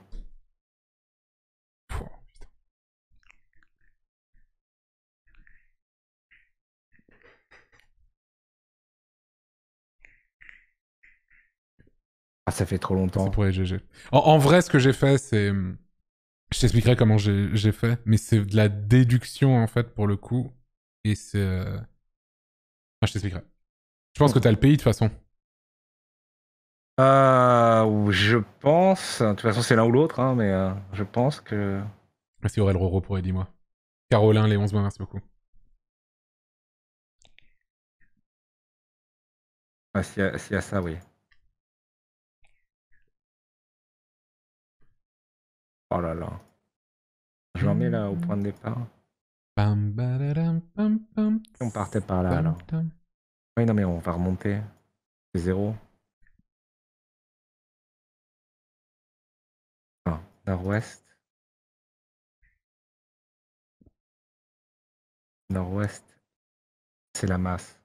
ah, ça fait trop longtemps. pour En, vrai, ce que j'ai fait, c'est. Hum, je t'expliquerai comment j'ai fait, mais c'est de la déduction en fait pour le coup. Et c'est. Euh, je t'expliquerai. Je pense que t'as le pays de toute façon. Euh, je pense. De toute façon, c'est l'un ou l'autre, hein, mais euh, je pense que. Merci ah, Aurel Roro pour dis moi. Caroline, mois, merci beaucoup. Ah, s'il y, a ça, oui. Oh là là. Je ai là au point de départ. On partait par là alors. Oui, non, mais on va remonter. C'est zéro. Ah, nord-ouest. Nord-ouest, c'est la masse.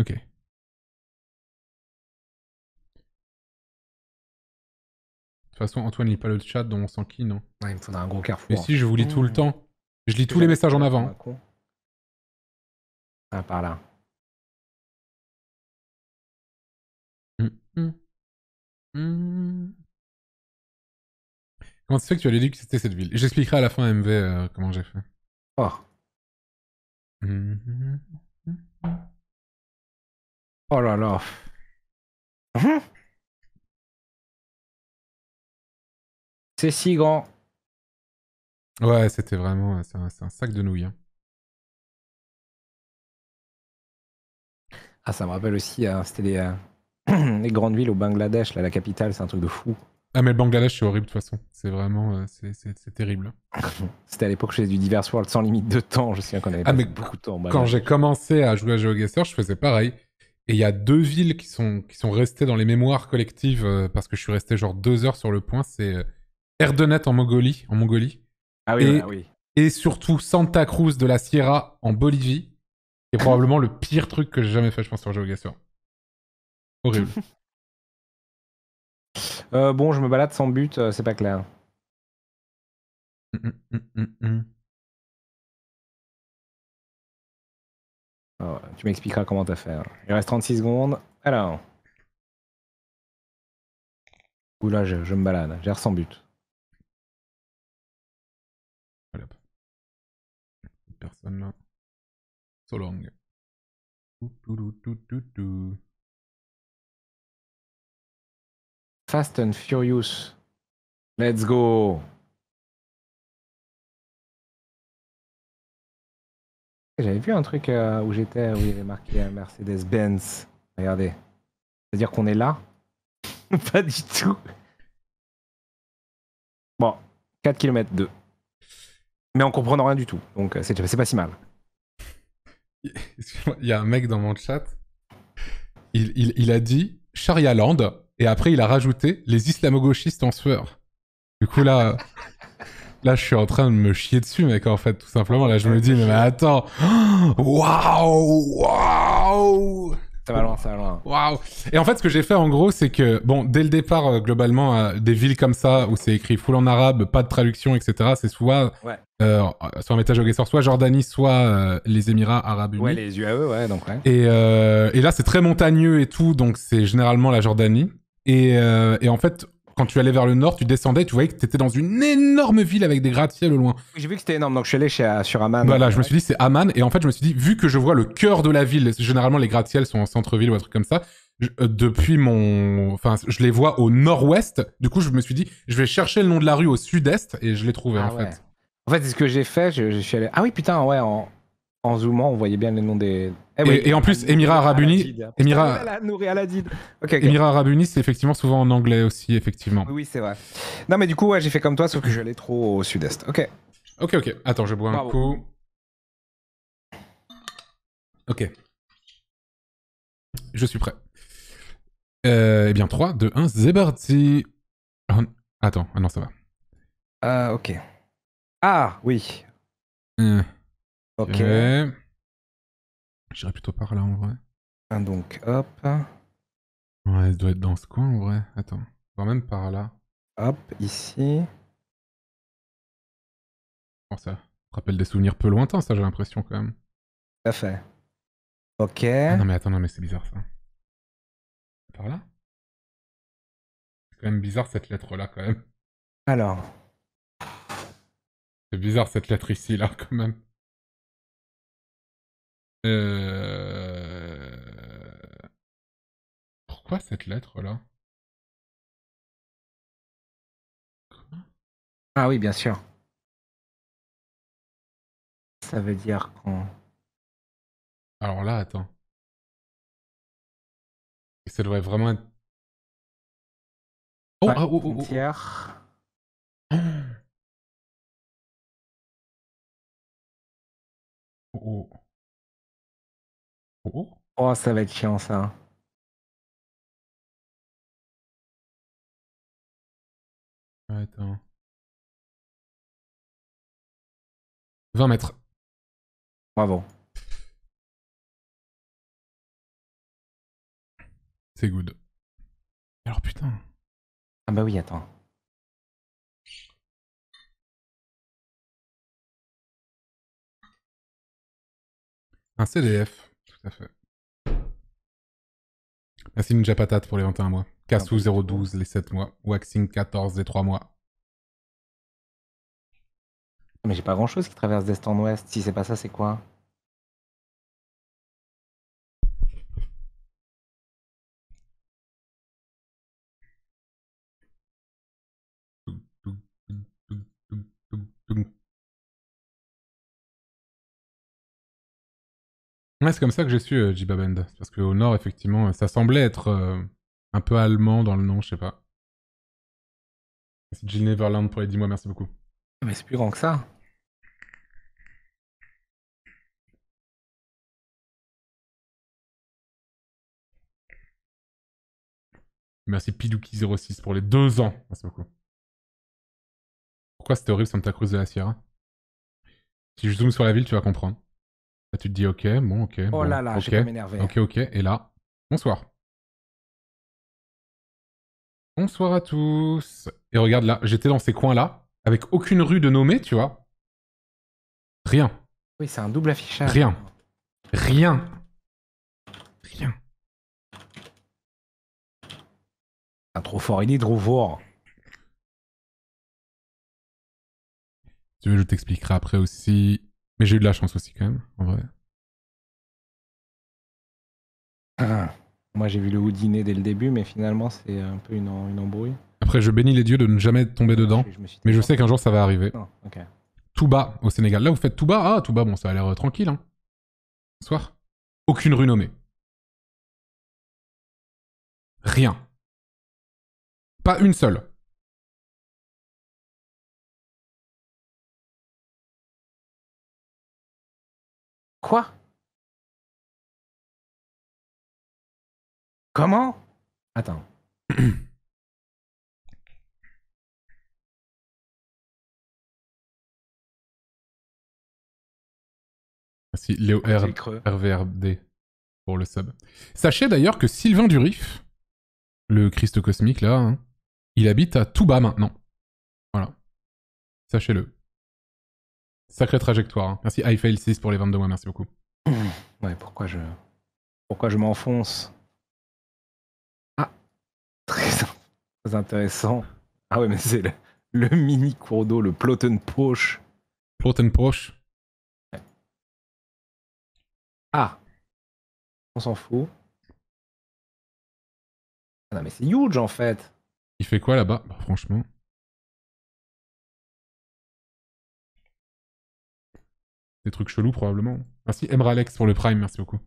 Ok. De toute façon, Antoine lit pas le chat, donc on qui non Ouais, il me faudra un gros carrefour. Mais si, je vous lis tout le hein. temps. Je lis tous les messages en avant. Ah, par là. Hum, hum, hum. Comment tu fais que tu as c'était cette ville J'expliquerai à la fin MV euh, comment j'ai fait. Oh. Oh là là. C'est si grand. Ouais, c'était vraiment. C'est un, sac de nouilles. Hein. Ah, ça me rappelle aussi, euh, c'était les, euh, grandes villes au Bangladesh, là, la capitale, c'est un truc de fou. Ah, mais le Bangladesh, c'est horrible de toute façon. C'est vraiment. Euh, c'est terrible. c'était à l'époque je faisais du Diverse World sans limite de temps. Je sais qu'on avait ah, beaucoup de temps. Quand j'ai commencé à jouer à GeoGuessr, je faisais pareil. Et il y a deux villes qui sont, qui sont restées dans les mémoires collectives parce que je suis resté genre deux heures sur le point. C'est Erdenet en Mongolie, en Mongolie ah oui, et, surtout Santa Cruz de la Sierra en Bolivie, c'est est probablement le pire truc que j'ai jamais fait, je pense, sur GeoGuessr. Horrible. Euh, bon, je me balade sans but, euh, c'est pas clair. Mm, mm, mm, oh, tu m'expliqueras comment t'as fait. Il reste 36 secondes. Alors. Oula, je, me balade. J'ai sans but. personne là. So long. Fast and Furious. Let's go. J'avais vu un truc euh, où j'étais, où il y avait marqué euh, Mercedes-Benz. Regardez. C'est-à-dire qu'on est là Pas du tout. Bon, 4 km 2 mais en comprenant rien du tout. Donc euh, c'est pas si mal. Il y a un mec dans mon chat, il, a dit Sharia Land, et après il a rajouté les islamo-gauchistes en sueur. Du coup là, là je suis en train de me chier dessus, mec, en fait, tout simplement. Là je me dis, mais, mais attends, waouh, waouh ça va loin, ça va loin. Waouh Et en fait, ce que j'ai fait en gros, c'est que, bon, dès le départ, euh, globalement, des villes comme ça, où c'est écrit full en arabe, pas de traduction, etc., c'est soit, ouais. euh, soit Metajogessor, soit Jordanie, soit euh, les Émirats Arabes Unis. Ouais, les UAE, ouais, donc ouais. Et, euh, et là, c'est très montagneux et tout, donc c'est généralement la Jordanie. Et, et en fait, quand tu allais vers le nord, tu descendais, tu voyais que tu étais dans une énorme ville avec des gratte ciels au loin. J'ai vu que c'était énorme, donc je suis allé sur Amman. Voilà, je me suis dit c'est Amman, et en fait je me suis dit, vu que je vois le cœur de la ville, généralement les gratte ciels sont en centre-ville ou un truc comme ça, euh, depuis mon... Enfin, je les vois au nord-ouest, du coup je me suis dit, je vais chercher le nom de la rue au sud-est, et je l'ai trouvé ah en fait. En fait, c'est ce que j'ai fait, je, je, suis allé... Ah oui, putain, ouais, en, en zoomant, on voyait bien les noms des. Eh et, en plus, Émirat Arabuni. unis... Émirat Arabuni, c'est effectivement souvent en anglais aussi, effectivement. Oui, c'est vrai. Non, mais du coup, j'ai fait comme toi, sauf que j'allais trop au sud-est. Ok. Ok, ok. Attends, je bois un coup. Ok. Je suis prêt. Euh, eh bien, 3, 2, 1, c'est parti. Ah, attends, ah non, ça va. Euh, ok. Ah, oui. Euh. Ok. J'irai plutôt par là en vrai. Ah, donc, hop. Ouais, elle doit être dans ce coin en vrai. Attends, voire même par là. Hop, ici. Bon, oh, ça rappelle des souvenirs peu lointains, ça, j'ai l'impression quand même. Tout fait. Ok. Ah, non, mais attends, non, mais c'est bizarre ça. Par là C'est quand même bizarre cette lettre là, quand même. Alors. C'est bizarre cette lettre ici, là, quand même. Euh, pourquoi cette lettre-là Ah oui, bien sûr. Ça veut dire qu'on... Alors là, attends. Ça devrait vraiment être... Oh, ah, oh, oh, oh. Oh. oh. oh. Oh, oh. ça va être chiant ça. Attends. 20 mètres. Bravo. C'est good. Alors putain. Ah bah oui, attends. Un CDF fait. Merci Ninja Patate pour les 21 mois. Kassou 012 les 7 mois. Waxing 14 les 3 mois. Mais j'ai pas grand chose qui traverse d'est en ouest. Si c'est pas ça, c'est quoi Ouais, c'est comme ça que j'ai su euh, Jibabend. Parce qu'au nord, effectivement, ça semblait être euh, un peu allemand dans le nom, je sais pas. Merci Jill Neverland pour les 10 mois, merci beaucoup. Mais c'est plus grand que ça. Merci Pidouki06 pour les deux ans, merci beaucoup. Pourquoi c'était horrible Santa Cruz de la Sierra Si je zoome sur la ville, tu vas comprendre. Bah, tu te dis, ok, bon, ok. Oh là là, je vais m'énerver. Ok, ok. Et là, bonsoir. Bonsoir à tous. Et regarde là, j'étais dans ces coins-là, avec aucune rue de nommée, tu vois. Rien. Oui, c'est un double affichage. Rien. Rien. Rien. trop fort, il est trop fort. Tu veux, je t'expliquerai après aussi. Mais j'ai eu de la chance aussi, quand même, en vrai. Ah, moi, j'ai vu le dîner dès le début, mais finalement, c'est un peu une, embrouille. Après, je bénis les dieux de ne jamais tomber ah, dedans, mais je sais qu'un jour, ça va arriver. Tout ah, bas Touba, au Sénégal. Là, vous faites Touba. Ah, bas bon, ça a l'air euh, tranquille. Hein. Bonsoir. Aucune rue nommée. Rien. Pas une seule. Quoi Comment Attends. Merci Léo ah, R RVRD pour le sub. Sachez d'ailleurs que Sylvain Durif, le Christ cosmique là, hein, il habite à Touba maintenant. Voilà. Sachez-le. Sacrée trajectoire. Hein. Merci iFail6 pour les 22 mois, merci beaucoup. Ouais, pourquoi je, pourquoi je m'enfonce Ah, très, intéressant. Ah ouais, mais c'est le, mini cours d'eau, le Poche. proche ouais. Ah, on s'en fout. Ah non, mais c'est huge en fait. Il fait quoi là-bas bah, Franchement. des trucs chelous probablement. Merci Alex pour le Prime, merci beaucoup.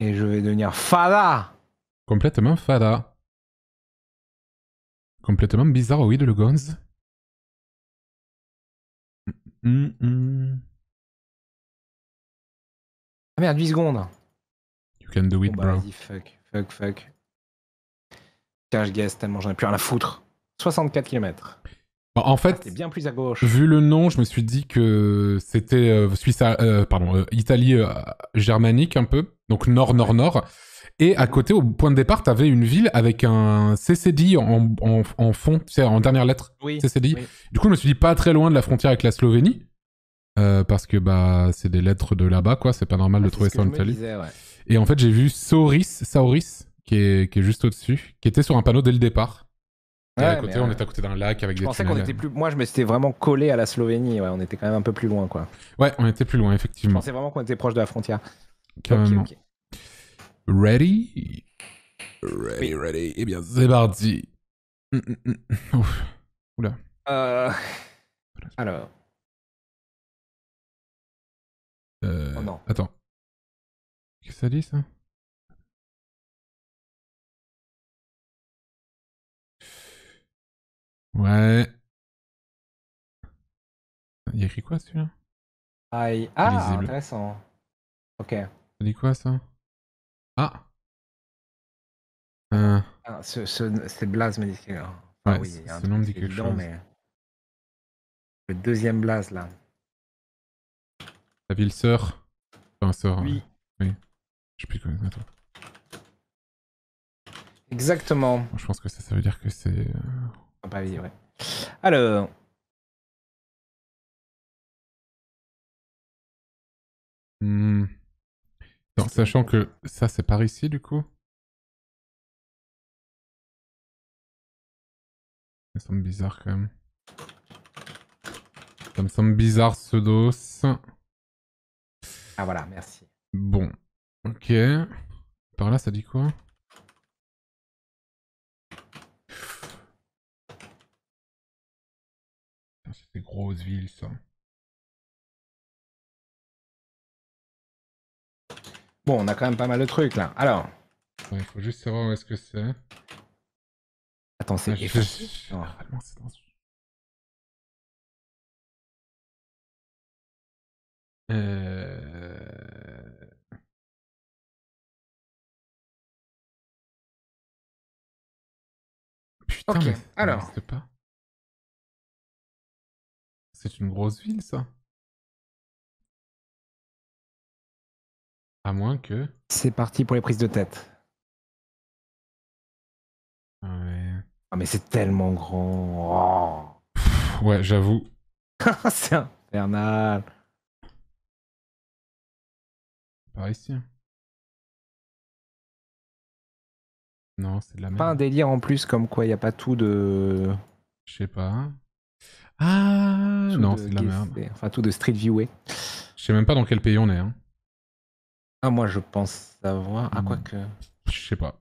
Et je vais devenir fada Complètement fada. Complètement bizarre, oui, de le Gonz. Mm, mm, mm. Ah merde, 8 secondes. You can do it, bah, bro. Fuck, fuck, fuck. Tiens, je guess tellement j'en ai plus rien à foutre. 64 km. Bah, en fait, bien plus à gauche. vu le nom, je me suis dit que c'était euh, Suisse, euh, pardon, euh, Italie germanique un peu, donc nord, nord, nord. Et à côté, au point de départ, tu avais une ville avec un CCD en, en, en fond, c'est en dernière lettre. Oui, Du coup, je me suis dit pas très loin de la frontière avec la Slovénie, parce que bah c'est des lettres de là-bas, quoi. C'est pas normal de ah, trouver ça en Italie. Et en fait, j'ai vu Sauris, Sauris, qui est juste au-dessus, qui était sur un panneau dès le départ on euh, était à côté d'un lac avec je des pensais qu'on était plus. Moi, je me c'était vraiment collé à la Slovénie. Ouais, on était quand même un peu plus loin, quoi. Ouais, on était plus loin, effectivement. Je pensais vraiment qu'on était proche de la frontière. ok Okay, Ready? Ready, ready. Eh bien, c'est parti. Hum, hum, hum. Oula. Euh, alors. Euh... Oh non. Attends. Qu'est-ce que ça dit, ça Ouais. Il y a écrit quoi celui-là Ah, intéressant. Ok. Ça dit quoi ça Ah euh... ah, ce, C'est Blaze me dit Ah, ouais, oui, ce nom me dit quelque chose. Mais... Le deuxième Blaze là. La ville sœur Enfin, sœur. Hein. Oui. oui. Je sais plus comment. Exactement. je pense que ça, ça veut dire que c'est. Euh, alors. Hmm. sachant que ça, c'est par ici, du coup. Ça me semble bizarre, quand même. Ça me semble bizarre, ce dos. Ah voilà, merci. Bon. Ok. Par là, ça dit quoi c'est des grosses villes, ça. Bon, on a quand même pas mal de trucs, là. Alors... Il faut juste savoir où est-ce que c'est. Attends, c'est... Ah, oh. c'est Euh... Putain, mais alors. Pas. C'est une grosse ville, ça À moins que... C'est parti pour les prises de tête. Ouais. Ah mais c'est tellement grand. ouais, j'avoue. c'est infernal. Par ici. Hein. Non, c'est de la merde. Pas un délire en plus comme quoi il n'y a pas tout de... Je sais pas. Ah non, c'est de la merde. Enfin, tout de Street view. Je sais même pas dans quel pays on est. Hein. Ah, moi, je pense savoir. Ah, quoi hmm. que. Je sais pas.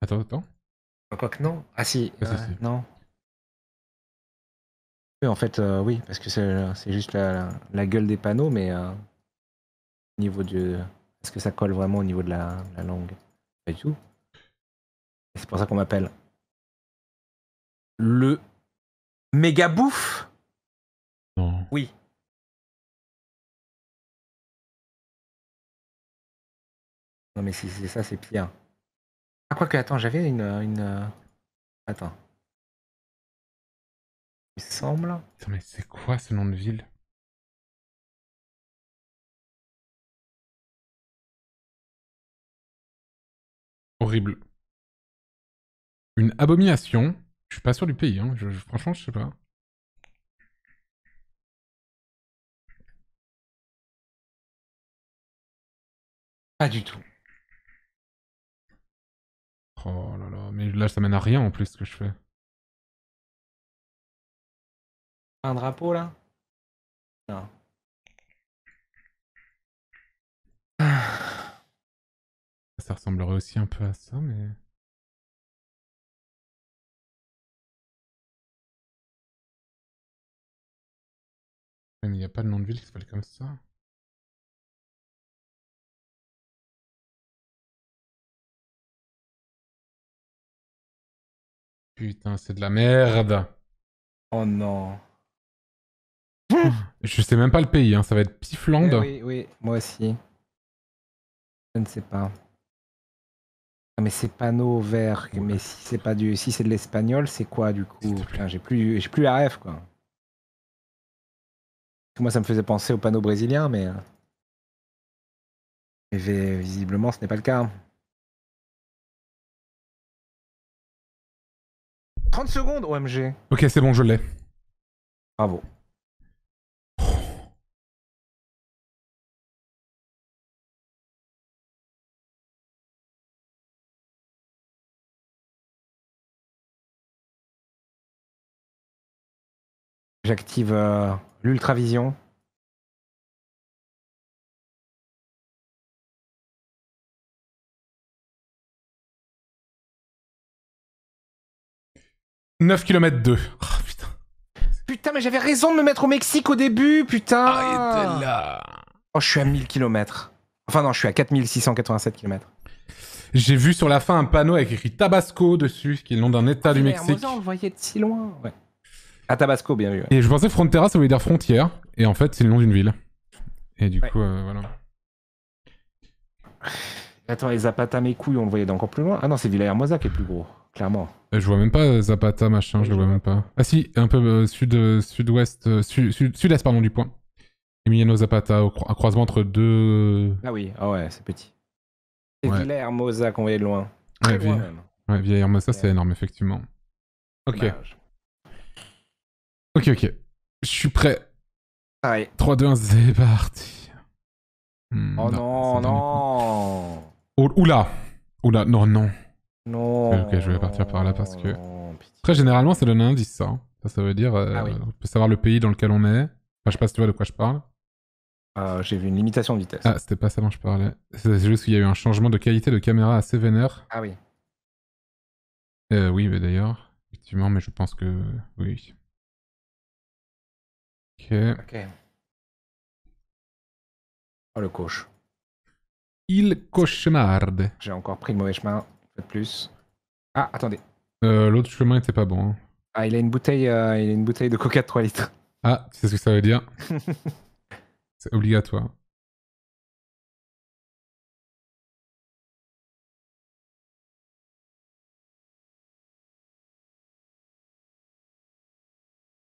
attends, attends. Ah, quoi que non. Ah, si. Ah, euh, non. en fait, euh, oui, parce que c'est juste la, gueule des panneaux, mais euh, au niveau du. Est-ce que ça colle vraiment au niveau de la, la langue Pas du tout. C'est pour ça qu'on m'appelle le Méga bouffe Oui. Non, mais si c'est ça, c'est pire. Ah, que attends, j'avais une, une. Euh, attends. Il semble. mais c'est quoi ce nom de ville Horrible. Une abomination je suis pas sûr du pays, hein. je, franchement, je sais pas. Pas du tout. Oh là là, mais là ça mène à rien en plus ce que je fais. Un drapeau là Non. Ça ressemblerait aussi un peu à ça, mais... Mais il n'y a pas de nom de ville qui s'appelle comme ça. Putain, c'est de la merde. Oh non. Je sais même pas le pays, hein, ça va être Pifland. Eh oui, oui, moi aussi. Je ne sais pas. mais c'est panneaux vert. mais si c'est pas du, si c'est de l'espagnol, c'est quoi du coup j'ai plus, j'ai plus la rêve quoi. Moi, ça me faisait penser au panneau brésilien, mais, euh, mais visiblement, ce n'est pas le cas. 30 secondes, OMG. Ok, c'est bon, je l'ai. Bravo. J'active euh, l'ultravision « 9 km 2. putain. mais j'avais raison de me mettre au Mexique au début, putain. était là. Oh, je suis à 1000 km. Enfin, non, je suis à 4687 km. J'ai vu sur la fin un panneau avec écrit Tabasco dessus, qui est le nom d'un état ah, du Mexique. on le voyait de si loin. Tabasco, bien vu. Et je pensais Frontera, ça voulait dire frontière. Et en fait, c'est le nom d'une ville. Et du coup, euh, voilà. Attends, les Zapata, mes couilles, on le voyait d'encore plus loin. Ah non, c'est Villahermosa qui est plus gros, clairement. Euh, je vois même pas euh, Zapata, machin, je le vois même pas. Ah si, un peu sud, sud-ouest, sud, sud, est pardon, du point. Emiliano Zapata, au un croisement entre deux. Ah oui, ah ouais, c'est petit. C'est Villahermosa qu'on voyait de loin. Ouais, Villa. ouais, c'est énorme, effectivement. Ok. Ok, ok. Je suis prêt. Allez. 3, 2, 1, c'est parti. Hmm, oh non, non. Oh, oula. Oula, non, non. Non. Ok, je vais partir par là parce que. Très généralement, ça donne un indice, ça. Hein. Ça, veut dire. Euh, ah on peut savoir le pays dans lequel on est. Enfin, je sais pas si tu vois de quoi je parle. Euh, j'ai vu une limitation de vitesse. Ah, c'était pas ça dont je parlais. C'est juste qu'il y a eu un changement de qualité de caméra assez vénère. Ah oui. Euh, oui, mais d'ailleurs, effectivement, mais je pense que. Oui. Okay. Oh, le coche. Il cauchemarde. J'ai encore pris le mauvais chemin. plus. Ah, attendez. Euh, l'autre chemin était pas bon. Hein. Ah, il a une bouteille, euh, il a une bouteille de coca de 3 litres. Ah, tu sais ce que ça veut dire C'est obligatoire.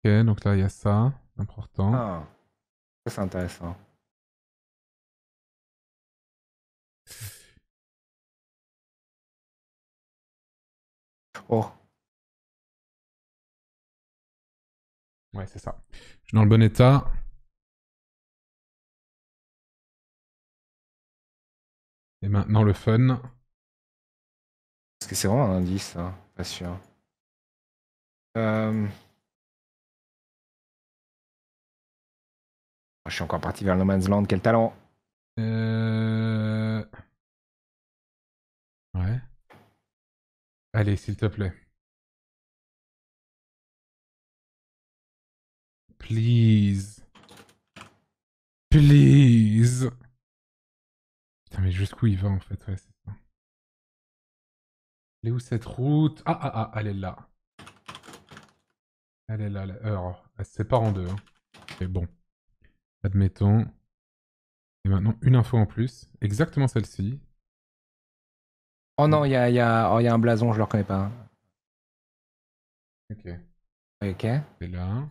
Ok, donc là, il y a ça important. Ah, c'est intéressant. Oh. Ouais, c'est ça. Je suis dans le bon état. Et maintenant le fun. Parce que c'est vraiment un indice, hein, pas sûr. Euh... Ah, je suis encore parti vers No Man's Land, quel talent Euh... Ouais. Allez, s'il te plaît. Please. Please. Putain, mais jusqu'où il va en fait Ouais, c'est Elle est où cette route Ah, ah, ah, elle est là. Elle est là, elle euh, Alors, elle se sépare en deux. C'est hein. bon. Admettons. Et maintenant, une info en plus, exactement celle-ci. Oh non, oh, il y a, un blason, je le reconnais pas. Ok. Ok. C'est là.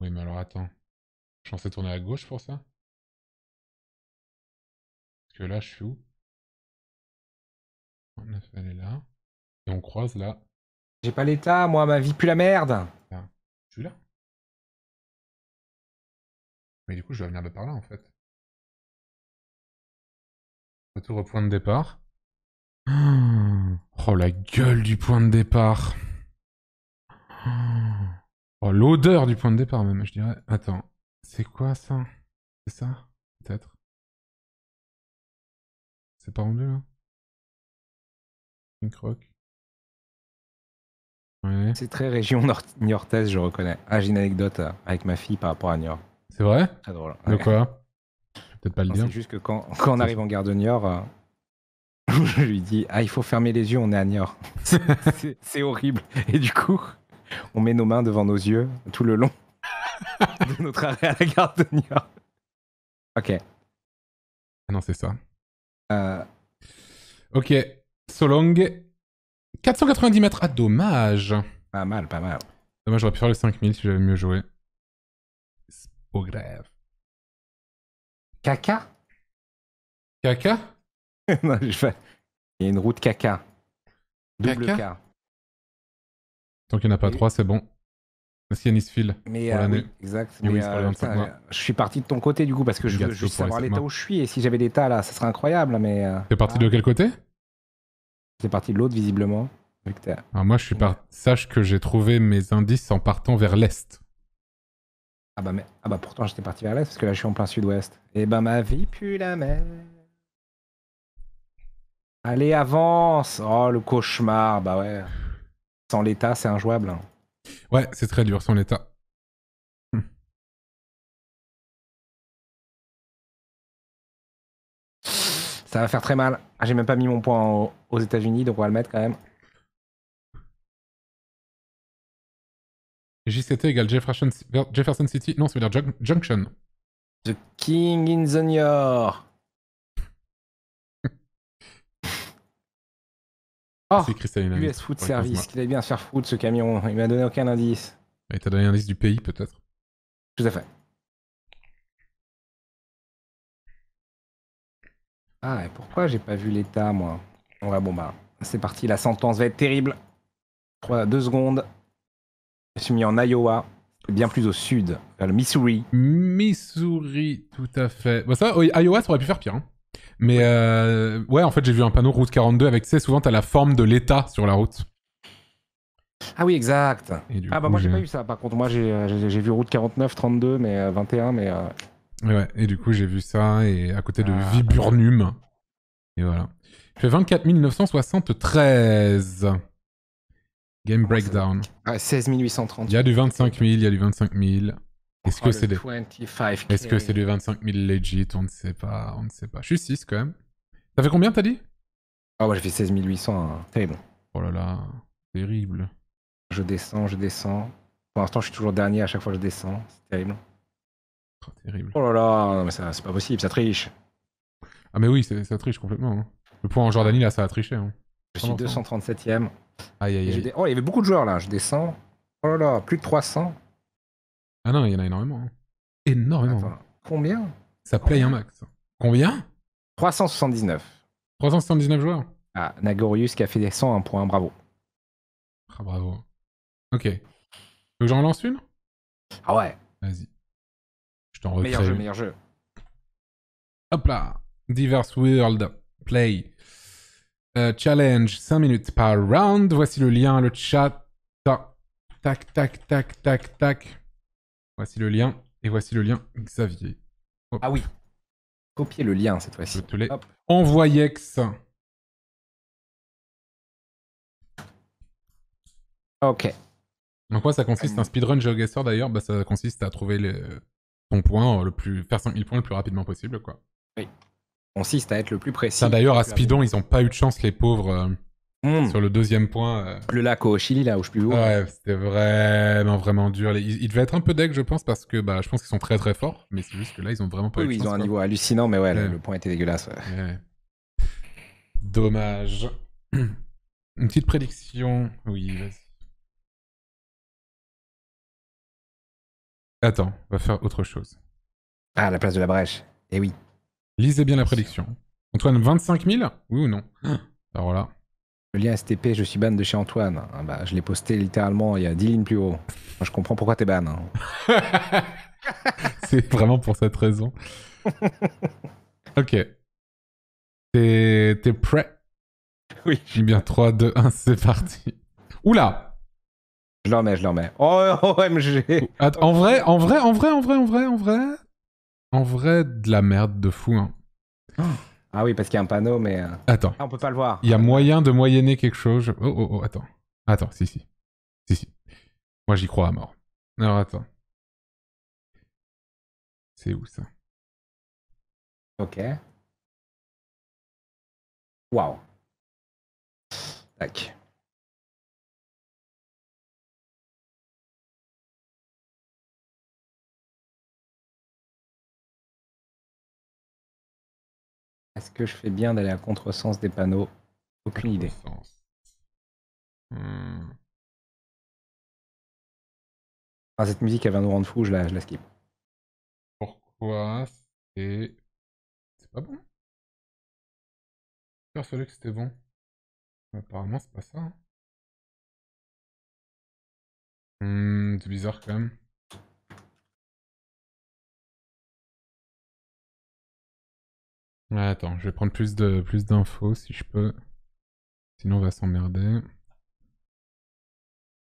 Oui, mais alors attends. Je pensais tourner à gauche pour ça Parce que là, je suis où elle est là. Et on croise là j'ai pas l'état, moi, ma vie pue la merde. Ah, je suis là. Mais du coup, je vais venir de par là, en fait. Retour au point de départ. Oh, la gueule du point de départ. Oh, l'odeur du point de départ, même, je dirais. Attends, c'est quoi, ça C'est ça Peut-être. C'est pas rendu, là Une croque. C'est très région nord niortaise, je reconnais. Ah, j'ai une anecdote euh, avec ma fille par rapport à Niort. C'est vrai Très drôle. De quoi Peut-être pas le dire. C'est juste que quand, quand on arrive en gare de Niort, euh, je lui dis Ah, il faut fermer les yeux, on est à Niort. C'est- horrible. Et du coup, on met nos mains devant nos yeux tout le long de notre arrêt à la gare de Niort. Ok. Ah non, c'est ça. Euh, Ok. long 490 mètres. Ah, dommage. Pas mal, pas mal. Dommage, j'aurais pu faire les 5000 si j'avais mieux joué. C'est pas grave. Caca Caca Non, Il y a une route caca. Double K. Tant qu'il n'y en a pas trois, c'est bon. Merci à Nisfield mais pour euh, l'année. Oui, exact. Mais euh, je suis parti de ton côté du coup parce que je veux juste savoir l'état où je suis et si j'avais l'état là, ça serait incroyable. Mais euh, t'es parti de hein. quel côté c'est parti de l'autre, visiblement. Ah, moi, je suis parti sache que j'ai trouvé mes indices en partant vers l'est. Ah bah, mais... ah bah pourtant, j'étais parti vers l'est, parce que là, je suis en plein sud-ouest. Et eh bah, ben, ma vie pue la mer. Allez, avance Oh, le cauchemar Bah ouais. Sans l'état, c'est injouable. Hein. Ouais, c'est très dur sans l'état. Ça va faire très mal. Ah, j'ai même pas mis mon point aux États-Unis, donc on va le mettre quand même. JCT égale Jefferson, Jefferson City. Non, ça veut dire Junction. The King in the York. oh, US Food Service, qu'il a bien se faire foutre ce camion. Il m'a donné aucun indice. Il t'a donné un indice du pays peut-être Tout à fait. Ah, et pourquoi j'ai pas vu l'état, moi Ouais, bon, bah, c'est parti, la sentence va être terrible. Trois deux secondes. Je suis mis en Iowa, bien plus au sud, vers le Missouri. Missouri, tout à fait. Bah, ça, Iowa, ça aurait pu faire pire. Hein. Mais ouais. Euh, en fait, j'ai vu un panneau route 42 avec, tu souvent, t'as la forme de l'état sur la route. Ah oui, exact. Ah bah, moi, j'ai pas eu ça. Par contre, moi, j'ai euh, vu route 49, 32, mais 21, euh, mais. Et, ouais, et du coup, j'ai vu ça, et à côté de ah, Viburnum. Et voilà. Je fais 24 973. Game Breakdown. 16 830. Il y a du 25 000, il y a du 25 000. Est-ce que c'est des... Est-ce du 25 000 legit On ne sait pas, on ne sait pas. Je suis 6 quand même. Ça fait combien t'as dit Ah oh, ouais, j'ai fait 16 800, hein. terrible. Oh là là, terrible. Je descends, je descends. Pour l'instant, je suis toujours dernier, à chaque fois que je descends, c'est terrible. Oh, là là, mais c'est pas possible, ça triche. Ah mais oui, ça triche complètement. Hein. Le point en Jordanie, là, ça a triché. Hein. Je suis 237ème. Aïe, aïe, aïe. Oh, il y avait beaucoup de joueurs là, je descends. Oh là là, plus de 300. Ah non, il y en a énormément. Hein. Énormément. combien Ça paye un max. Combien 379. 379 joueurs Ah, Nagorius qui a fait des 101 points, bravo. Ah bravo. Ok. Tu que j'en lance une Ah ouais. Vas-y. Meilleur jeu, meilleur jeu. Hop là. Diverse World. Play. Euh, challenge. 5 minutes par round. Voici le lien, le chat. Tac, tac, tac, tac, tac. Voici le lien. Et voici le lien, Xavier. Ah oui. Copier le lien cette fois-ci. X. Ok. En quoi ça consiste euh, un speedrun GeoGuessr d'ailleurs bah, Ça consiste à trouver les ton point euh, le plus, faire 5000 points le plus rapidement possible, quoi. Oui. Consiste à être le plus précis. D'ailleurs, à Spidon, ils n'ont pas eu de chance, les pauvres. Euh, hmm. Sur le deuxième point. Euh. Le lac au Chili, là, où je plus haut. Ouais, c'était vraiment, vraiment dur. il ils, être un peu deck je pense, parce que bah, je pense qu'ils sont très, très forts. Mais c'est juste que là, ils ont vraiment pas eu Oui, ils ont un niveau hallucinant, mais ouais, Le, point était dégueulasse. Dommage. Une petite prédiction. Oui, vas Attends, on va faire autre chose. Ah, la place de la brèche. Eh oui. Lisez bien la prédiction. Antoine, 25 000 Oui ou non ah. Alors là. Le lien STP, je suis ban de chez Antoine. Ah bah, je l'ai posté littéralement il y a 10 lignes plus haut. je comprends pourquoi t'es ban. Hein. C'est vraiment pour cette raison. ok. T'es prêt Oui. Eh bien 3, 2, 1, c'est parti. Oula je l'en mets, je l'en mets. Oh, OMG En vrai, en vrai, en vrai, en vrai, en vrai, en vrai... En vrai, de la merde de fou, hein. Ah oui, parce qu'il y a un panneau, mais... Euh, attends, ah, on peut pas le voir. il y a moyen de moyenner quelque chose. Oh, oh, oh, attends. Attends, si, si. Si, si. Moi, j'y crois à mort. Alors, attends. C'est où, ça Ok. Waouh. Tac. Est-ce que je fais bien d'aller à contresens des panneaux Aucune idée. Hmm. cette musique, elle va nous rendre fou, je la, je la skip. Pourquoi c'est. C'est pas bon Persuadé que c'était bon. apparemment, c'est pas ça. Hein. Hmm, c'est bizarre quand même. Attends, je vais prendre plus de plus d'infos si je peux. Sinon on va s'emmerder.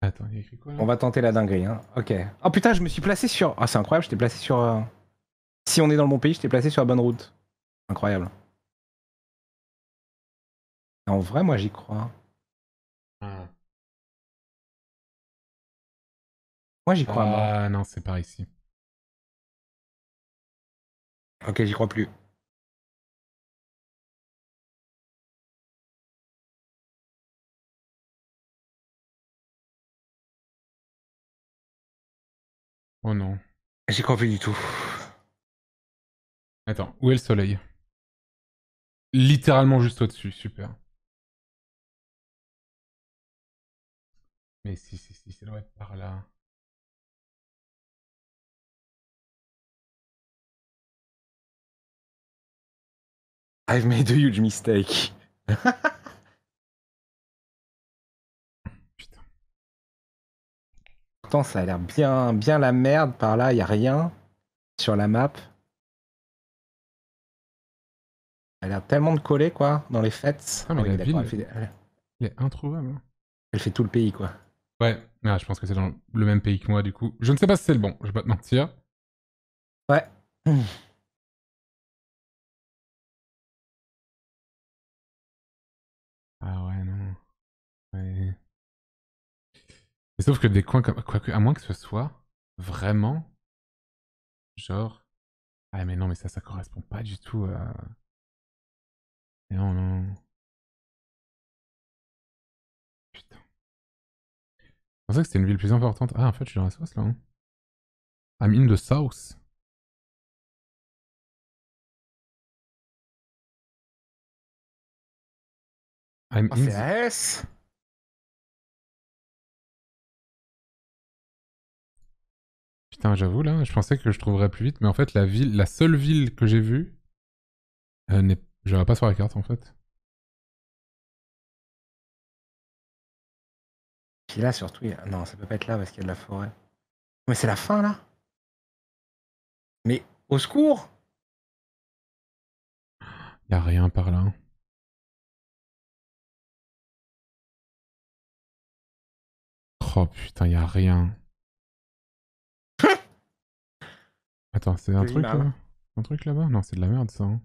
Attends, il y a écrit quoi On va tenter la dinguerie. Hein. Ok. Oh putain, je me suis placé sur. Ah, c'est incroyable, je t'ai placé sur. Euh, si on est dans le bon pays, je t'ai placé sur la bonne route. Incroyable. En vrai, moi j'y crois. Ah. Moi j'y crois. Ah, non, c'est par ici. Ok, j'y crois plus. Oh non. J'ai pas du tout. Attends, où est le soleil Littéralement juste au-dessus, super. Mais si, si, si, ça doit être par là. I've made a huge mistake. ça a l'air bien, bien la merde. Par là, il n'y a rien sur la map. Elle a tellement de coller, quoi, dans les fêtes. Ah, ah elle, fait... est introuvable. Hein. Elle fait tout le pays, quoi. Ouais, mais ah, je pense que c'est dans le même pays que moi, du coup. Je ne sais pas si c'est le bon, je vais pas te mentir. Ouais. sauf que des coins comme. à moins que ce soit vraiment. Genre. Ah, mais non, mais ça, ça correspond pas du tout à. Non, non. Putain. Je pensais que c'était une ville plus importante. Ah, en fait, je suis dans la sauce là. Hein. I'm in the sauce. Ah, j'avoue là, je pensais que je trouverais plus vite, mais en fait, la ville, la seule ville que j'ai vue, euh, je pas sur la carte en fait. Puis là, surtout, non, ça peut pas être là parce qu'il y a de la forêt. Mais c'est la fin là Mais au secours Il y'a a rien par là. Oh putain, y'a a rien. Attends, c'est un, truc là-bas Un truc là-bas Non, c'est de la merde ça. Hein.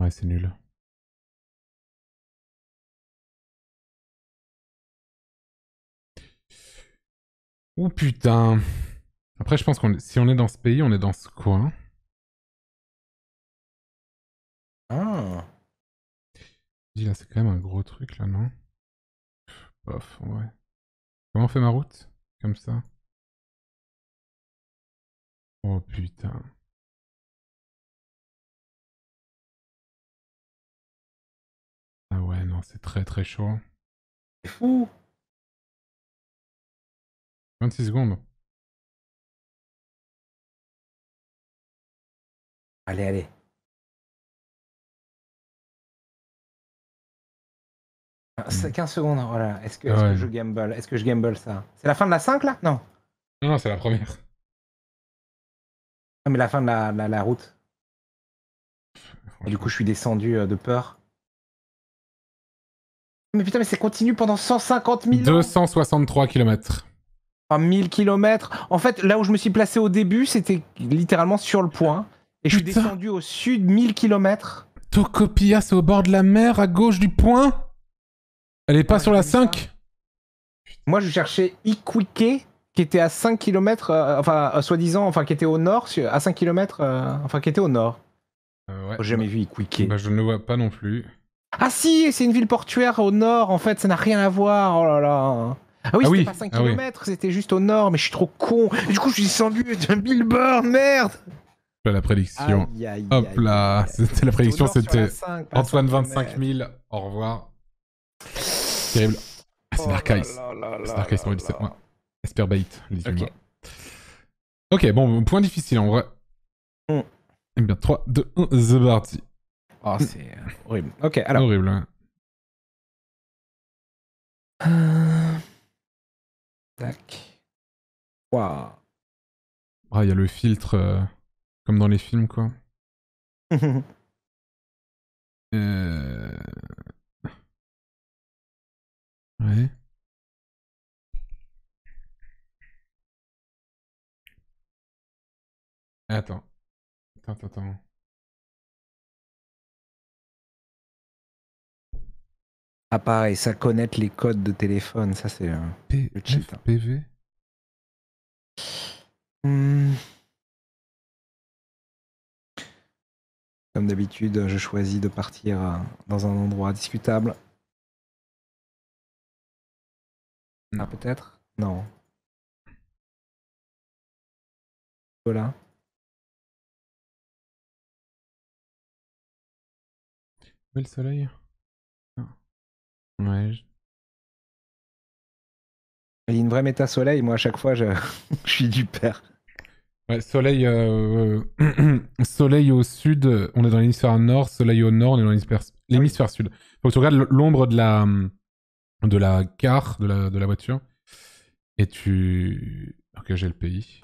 Ouais, c'est nul. Oh putain Après, je pense qu'on si on est dans ce pays, on est dans ce coin. Ah Dis là, c'est quand même un gros truc là, non ouais. Comment on fait ma route Comme ça Oh putain. Ah ouais, non, c'est très très chaud. C'est fou. 26 secondes. Allez, allez. 15 ah, mm. secondes, voilà. Est-ce que, ah je gamble Est-ce que je gamble ça C'est la fin de la 5 là Non. Non, non, c'est la première. Non, ah, mais la fin de la, la, route. du coup, je suis descendu euh, de peur. Mais putain, mais c'est continu pendant 150 000 263 km. 1000 km. En fait, là où je me suis placé au début, c'était littéralement sur le point. Et je suis descendu au sud 1000 km. Tocopia, c'est au bord de la mer, à gauche du point Elle est pas sur la 5 Moi, je cherchais Iquique qui était à 5 km, euh, enfin, euh, soi-disant, enfin, qui était au nord, à 5 km, euh, enfin, qui était au nord. Ouais, J'ai jamais vu y Bah, je ne le vois pas non plus. Ah si, c'est une ville portuaire au nord, en fait, ça n'a rien à voir, oh là là. Ah oui, ah c'était pas 5 ah km, c'était juste au nord, mais je suis trop con. Et du coup, je suis descendu d'un billboard, merde la prédiction. Hop là, c'était la prédiction, c'était Antoine 25 000, au revoir. Terrible. Ah, c'est Dark oh C'est pour 17 mois. Bait, les okay. humains. Ok, bon, point difficile en vrai. Mm. Eh bien, 3, 2, 1, the party. Oh, mm. c'est euh, horrible. Ok, alors. Horrible, hein. euh... Tac. Waouh. Ah, il y a le filtre, euh, comme dans les films, quoi. euh... Ouais. Attends. Attends, attends, attends. Ah pareil, ça connaît les codes de téléphone, ça c'est euh, le cheat. PV hmm. Comme d'habitude, je choisis de partir euh, dans un endroit discutable. Ah peut-être Non. Voilà. le soleil ah. Ouais. Il y a une vraie méta soleil, moi à chaque fois je, suis du père. Ouais, soleil, euh, euh, soleil au sud, on est dans l'hémisphère nord, soleil au nord, on est dans l'hémisphère sud. Faut que tu regardes l'ombre de la, de la car, de la, de la voiture, et tu... Ok, j'ai le pays.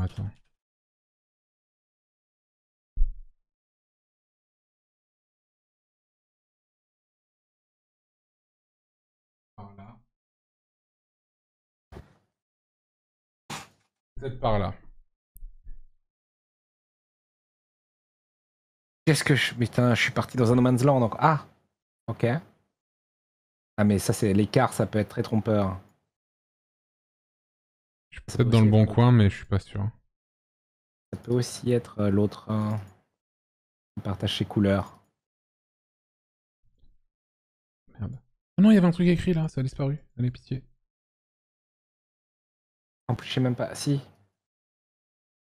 attends. peut par là. Qu'est-ce que je. je suis parti dans un no man's land encore. Ah Ok. Ah, mais ça, c'est l'écart, ça peut être très trompeur. Je suis peut-être dans le bon coin, mais je suis pas sûr. Ça peut aussi être euh, l'autre. Euh, partage ses couleurs. Merde. Ah non, il y avait un truc écrit là, ça a disparu. Allez, pitié. En plus, je sais même pas. Si,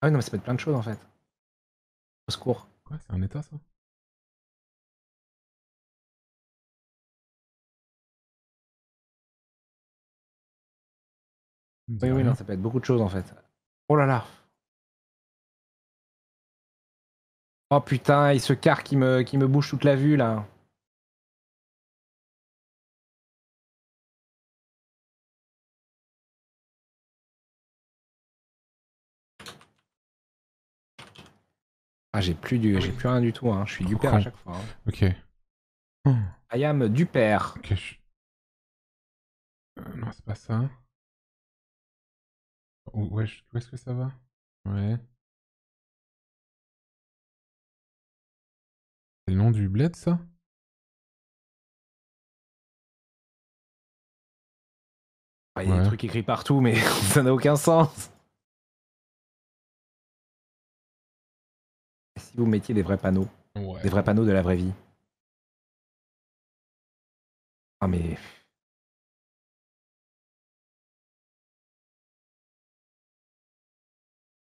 ah oui, non, mais ça peut être plein de choses en fait. Au secours. Quoi, c'est un état ça Oui, oui, non, ça peut être beaucoup de choses en fait. Oh là là. Oh putain, et ce car qui me, qui me bouge toute la vue là. Ah, j'ai plus, du, ah j'ai plus rien du tout. Hein. Je suis du père à chaque fois. Hein. Ok. Ayam I am du père. Euh, non, c'est pas ça. Où, est-ce que ça va Ouais. C'est le nom du bled, ça ah, Il y a des trucs écrits partout, mais ça n'a aucun sens. vous mettiez des vrais panneaux, des vrais panneaux de la vraie vie. Ah mais.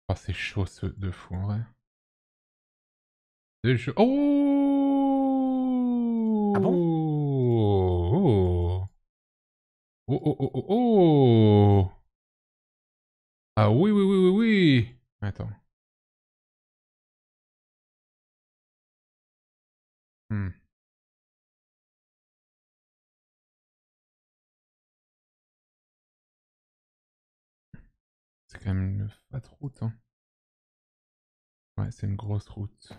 Oh, c'est chaud ce de fou en vrai. chaud... Oh Ah bon oh, oh oh oh oh oh Ah oui oui oui oui oui Attends. Hmm. C'est quand même une fat route, hein. Ouais, c'est une grosse route. Ça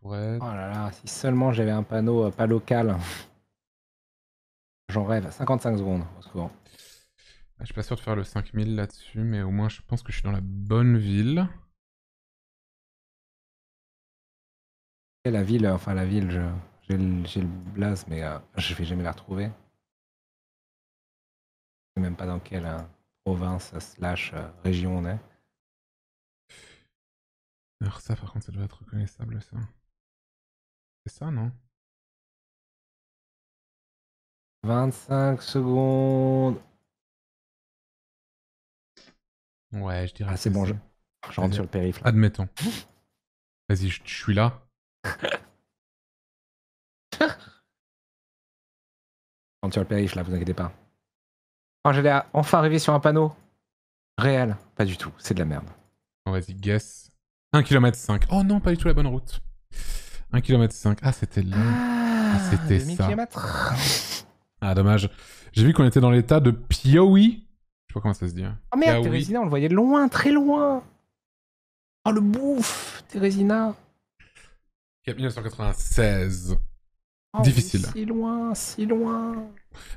pourrait Oh là là, si seulement j'avais un panneau euh, pas local. J'en rêve, 55 secondes au ah, Je suis pas sûr de faire le 5000 là-dessus, mais au moins je pense que je suis dans la bonne ville. La ville, enfin la ville, j'ai le, j'ai blaze, mais je euh, je vais jamais la retrouver. Je sais même pas dans quelle euh, province euh, slash région on est. Alors ça, par contre, ça doit être reconnaissable, ça. C'est ça, non 25 secondes. Ouais, je dirais. Ah, c'est bon, je rentre sur le périph'. Admettons. Vas-y, je suis là. On sur le périph' là, vous inquiétez pas. Oh j'allais enfin arriver sur un panneau réel, pas du tout, c'est de la merde. Oh, Vas-y, guess. 1 km 5. Oh non, pas du tout la bonne route. 1 km 5. Ah, c'était long. Ah, ah c'était ça. Km. Ah, dommage. J'ai vu qu'on était dans l'état de Pioi. Je sais pas comment ça se dit. Hein. Oh merde, Teresina, on le voyait loin, très loin. Oh le bouffe, Teresina. 1996. Difficile. Si loin, si loin.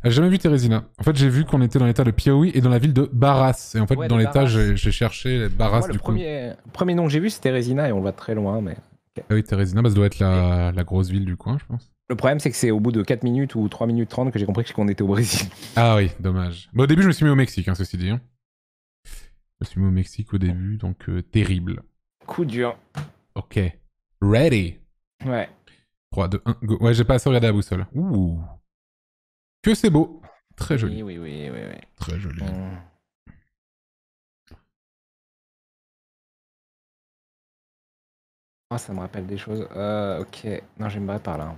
J'ai jamais vu Teresina. En fait, j'ai vu qu'on était dans l'état de Piaui et dans la ville de Barras. Et en fait, dans l'état, j'ai cherché Barras du le coup. Premier, premier nom que j'ai vu, c'est Teresina et on va très loin. mais... Ah oui, Teresina, bah, ça doit être la, grosse ville du coin, je pense. Le problème, c'est que c'est au bout de 4 minutes ou 3 minutes 30 que j'ai compris qu'on était au Brésil. Ah oui, dommage. Bah, au début, je me suis mis au Mexique, hein, ceci dit. Hein. Je me suis mis au Mexique au début, donc euh, terrible. Coup dur. Ok. Ready. Ouais. 3, 2, 1, go. Ouais, j'ai pas assez regardé la boussole. Ouh. Que c'est beau. Très joli. Oui, oui, oui, oui. oui. Très joli. Mmh. Ah, Oh, ça me rappelle des choses. Euh, ok. Non, j'aimerais par là.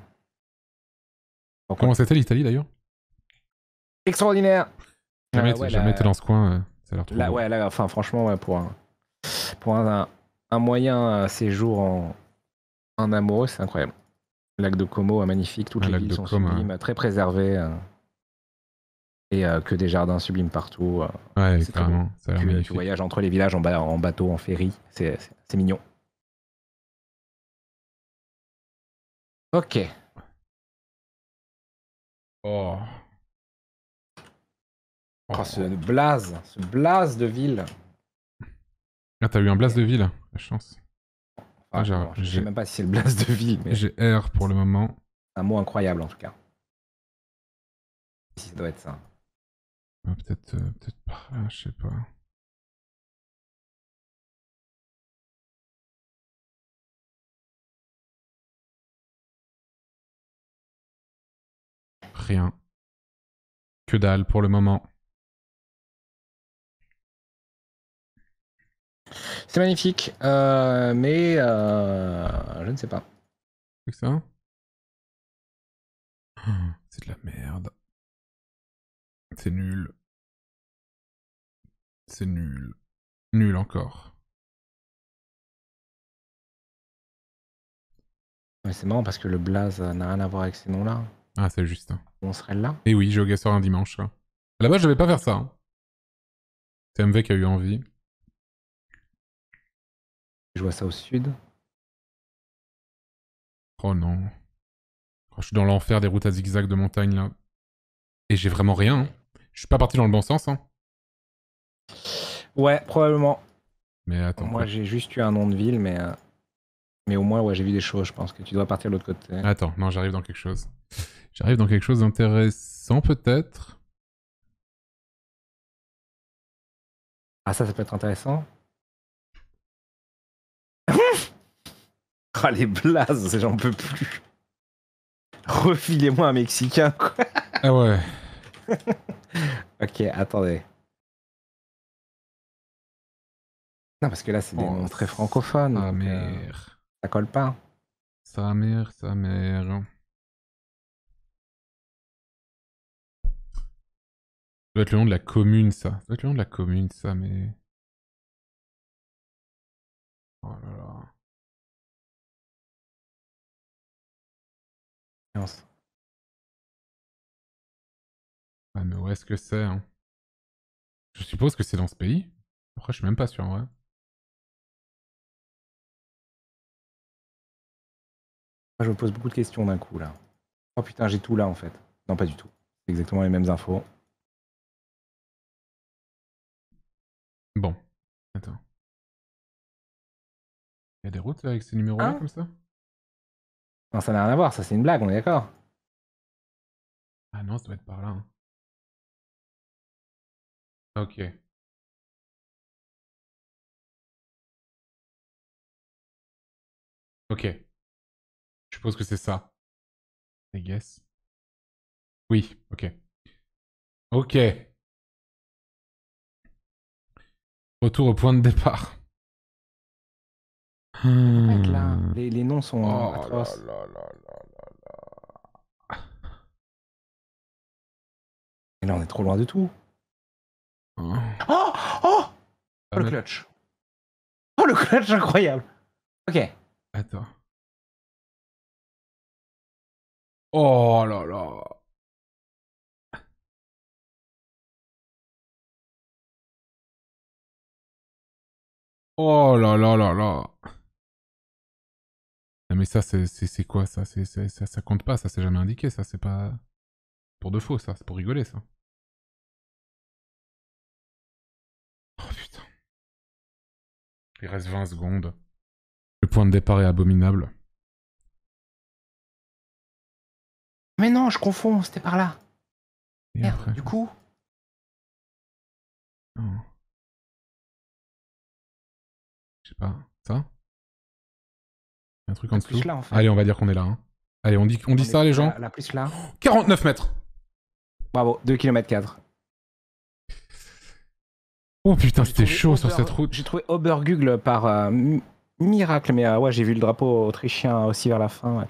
Comment c'était l'Italie d'ailleurs Extraordinaire Jamais, t'es euh, dans ce coin. Euh, ça a l'air Là, ouais, là, enfin, franchement, ouais, pour un, pour un, un moyen euh, séjour en, un amour, c'est incroyable. Le lac de Como, hein, magnifique, toutes les villes sont sublimes, très préservées. Euh, et euh, que des jardins sublimes partout. Euh. ouais, c'est vraiment Tu, tu, voyages entre les villages en, bateau, en ferry. C'est mignon. Ok. Oh. Oh, ce blaze, ce blaze de ville. Ah, t'as eu un blaze de ville, la chance. Ah, je sais même pas si c'est le blast de vie. Mais... J'ai R pour le moment. Un mot incroyable en tout cas. Si ça doit être ça. Ah, peut-être, euh, peut-être pas, ah, je sais pas. Rien. Que dalle pour le moment. C'est magnifique, euh, mais euh, je ne sais pas. C'est ça C'est de la merde. C'est nul. C'est nul. Nul encore. c'est marrant parce que le blaze n'a rien à voir avec ces noms-là. Ah, c'est juste. Hein. On serait là. Et eh oui, gars sort un dimanche. la base, je vais pas faire ça. Hein. C'est MV qui a eu envie. Je vois ça au sud. Oh non. Oh, je suis dans l'enfer des routes à zigzag de montagne, là. Et j'ai vraiment rien. Hein. Je suis pas parti dans le bon sens, hein. Ouais, probablement. Mais attends. Moi, j'ai juste eu un nom de ville, mais. Euh, mais au moins, j'ai vu des choses, je pense que tu dois partir de l'autre côté. Attends, non, j'arrive dans quelque chose. J'arrive dans quelque chose d'intéressant, peut-être. Ah, ça, ça peut être intéressant. les blazes, j'en peux plus. Refilez-moi un Mexicain, quoi. Ah ouais. ok, attendez. Non, parce que là, c'est des oh, très francophones. Euh, mère. ça colle pas. Hein. Sa mère, sa mère. Ça doit être le nom de la commune, ça. Ça doit être le nom de la commune, ça, mais. Oh là là. mais où est-ce que c'est hein Je suppose que c'est dans ce pays. Après, je suis même pas sûr, Ouais. Ah, je me pose beaucoup de questions d'un coup, là. Oh putain, j'ai tout là, en fait. Non, pas du tout. C'est exactement les mêmes infos. Bon. Attends. Il y a des routes avec ces numéros-là, comme ça non, ça n'a rien à voir, ça c'est une blague, on est d'accord Ah non, ça doit être par là. Hein. Ok. Ok. Je suppose que c'est ça. I guess. Oui, ok. Ok. Retour au point de départ là, hmm. les, noms sont oh atroces. Là, là, là, Et là, on est trop loin de tout. Hein oh Oh, oh ah, Le clutch. Oh, le clutch incroyable. Ok. Attends. Oh là là. Oh là là là là. Ah, mais ça, c'est quoi ça, ça Ça compte pas, ça c'est jamais indiqué, ça c'est pas... Pour de faux, ça, c'est pour rigoler, ça. Oh putain. Il reste 20 secondes. Le point de départ est abominable. Mais non, je confonds, c'était par là. Merde, du coup... Oh. Je sais pas truc en dessous. Là, Allez, on va dire qu'on est là. Hein. Allez, on dit, dit ça, les gens. La, plus là. 49 mètres. Bravo, 2 km 4. Oh putain, c'était chaud sur cette route. J'ai trouvé Obergugle par euh, miracle, mais euh, ouais, j'ai vu le drapeau autrichien aussi vers la fin.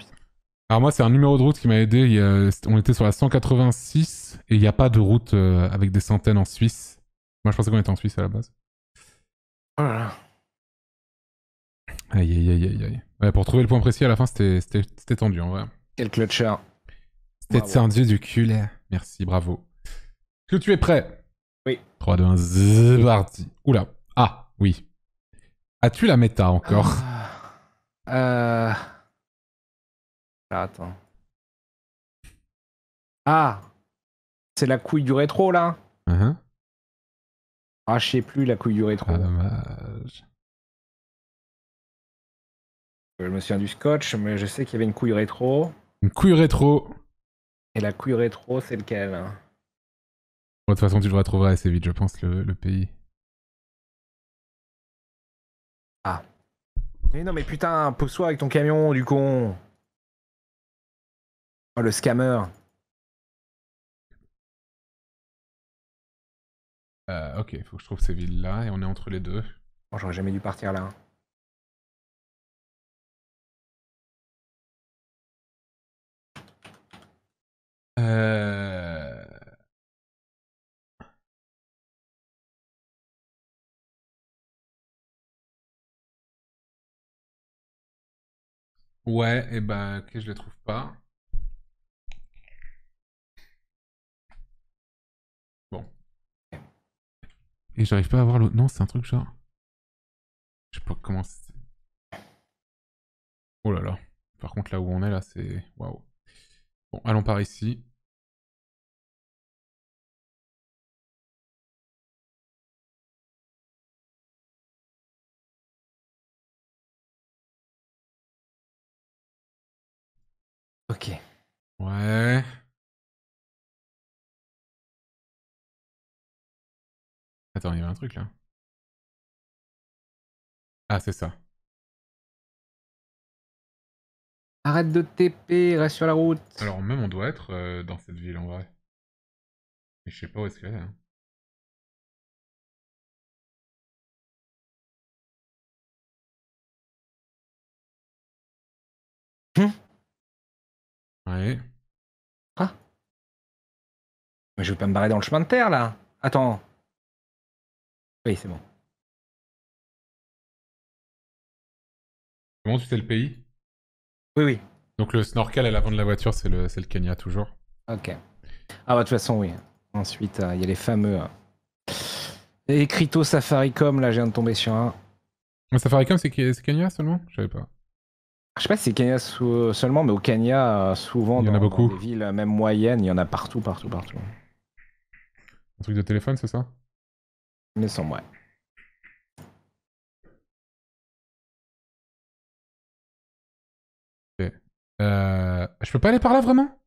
Alors moi, c'est un numéro de route qui m'a aidé. on était sur la 186 et il n'y a pas de route euh, avec des centaines en Suisse. Moi, je pensais qu'on était en Suisse à la base. Oh aïe, aïe, aïe, aïe pour trouver le point précis à la fin, c'était tendu en vrai. Quel clutcher. C'était tendu du cul. Merci, bravo. Est-ce que tu es prêt Oui. 3, 2, 1, z Oula. Ah, oui. As-tu la méta encore ah. Euh. Ah, attends. Ah C'est la couille du rétro là uh-huh. Ah, je sais plus la couille du rétro. Ah, Euh, je me souviens du scotch, mais je sais qu'il y avait une couille rétro. Une couille rétro. Et la couille rétro, c'est lequel hein De toute façon, tu le trouver assez vite, je pense, le, pays. Ah. Mais non, mais putain, pose-toi avec ton camion, du con. Oh, le scammer. Euh, ok, faut que je trouve ces villes-là et on est entre les deux. J'aurais jamais dû partir là. Hein. Euh, ouais, et eh ben, ok, je le trouve pas. Bon. Et j'arrive pas à voir l'autre. Non, c'est un truc genre. Je sais pas comment c'est. Oh là là. Par contre, là où on est, là, c'est. Waouh allons par ici. Ok. Ouais. Attends, il y a un truc là. Ah, c'est ça. Arrête de TP, reste sur la route. Alors même on doit être euh, dans cette ville en vrai. Mais je sais pas où est-ce qu'elle est. Hein. Hum. ouais. Mais je vais pas me barrer dans le chemin de terre là. Attends. Oui, c'est bon. Comment tu sais le pays oui, oui. Donc le snorkel à l'avant de la voiture, c'est le, Kenya toujours. Ok. Ah bah de toute façon, oui. Ensuite, euh, il y a les fameux... Euh... Les Safaricom, là, je viens de tomber sur un. Mais Safaricom, c'est, Kenya seulement Je savais pas. Je sais pas si c'est Kenya euh, seulement, mais au Kenya, euh, souvent, il y dans, en a beaucoup. dans les villes même moyennes, il y en a partout, partout, partout. Un truc de téléphone, c'est ça Mais sans moi. Euh, je peux pas aller par là vraiment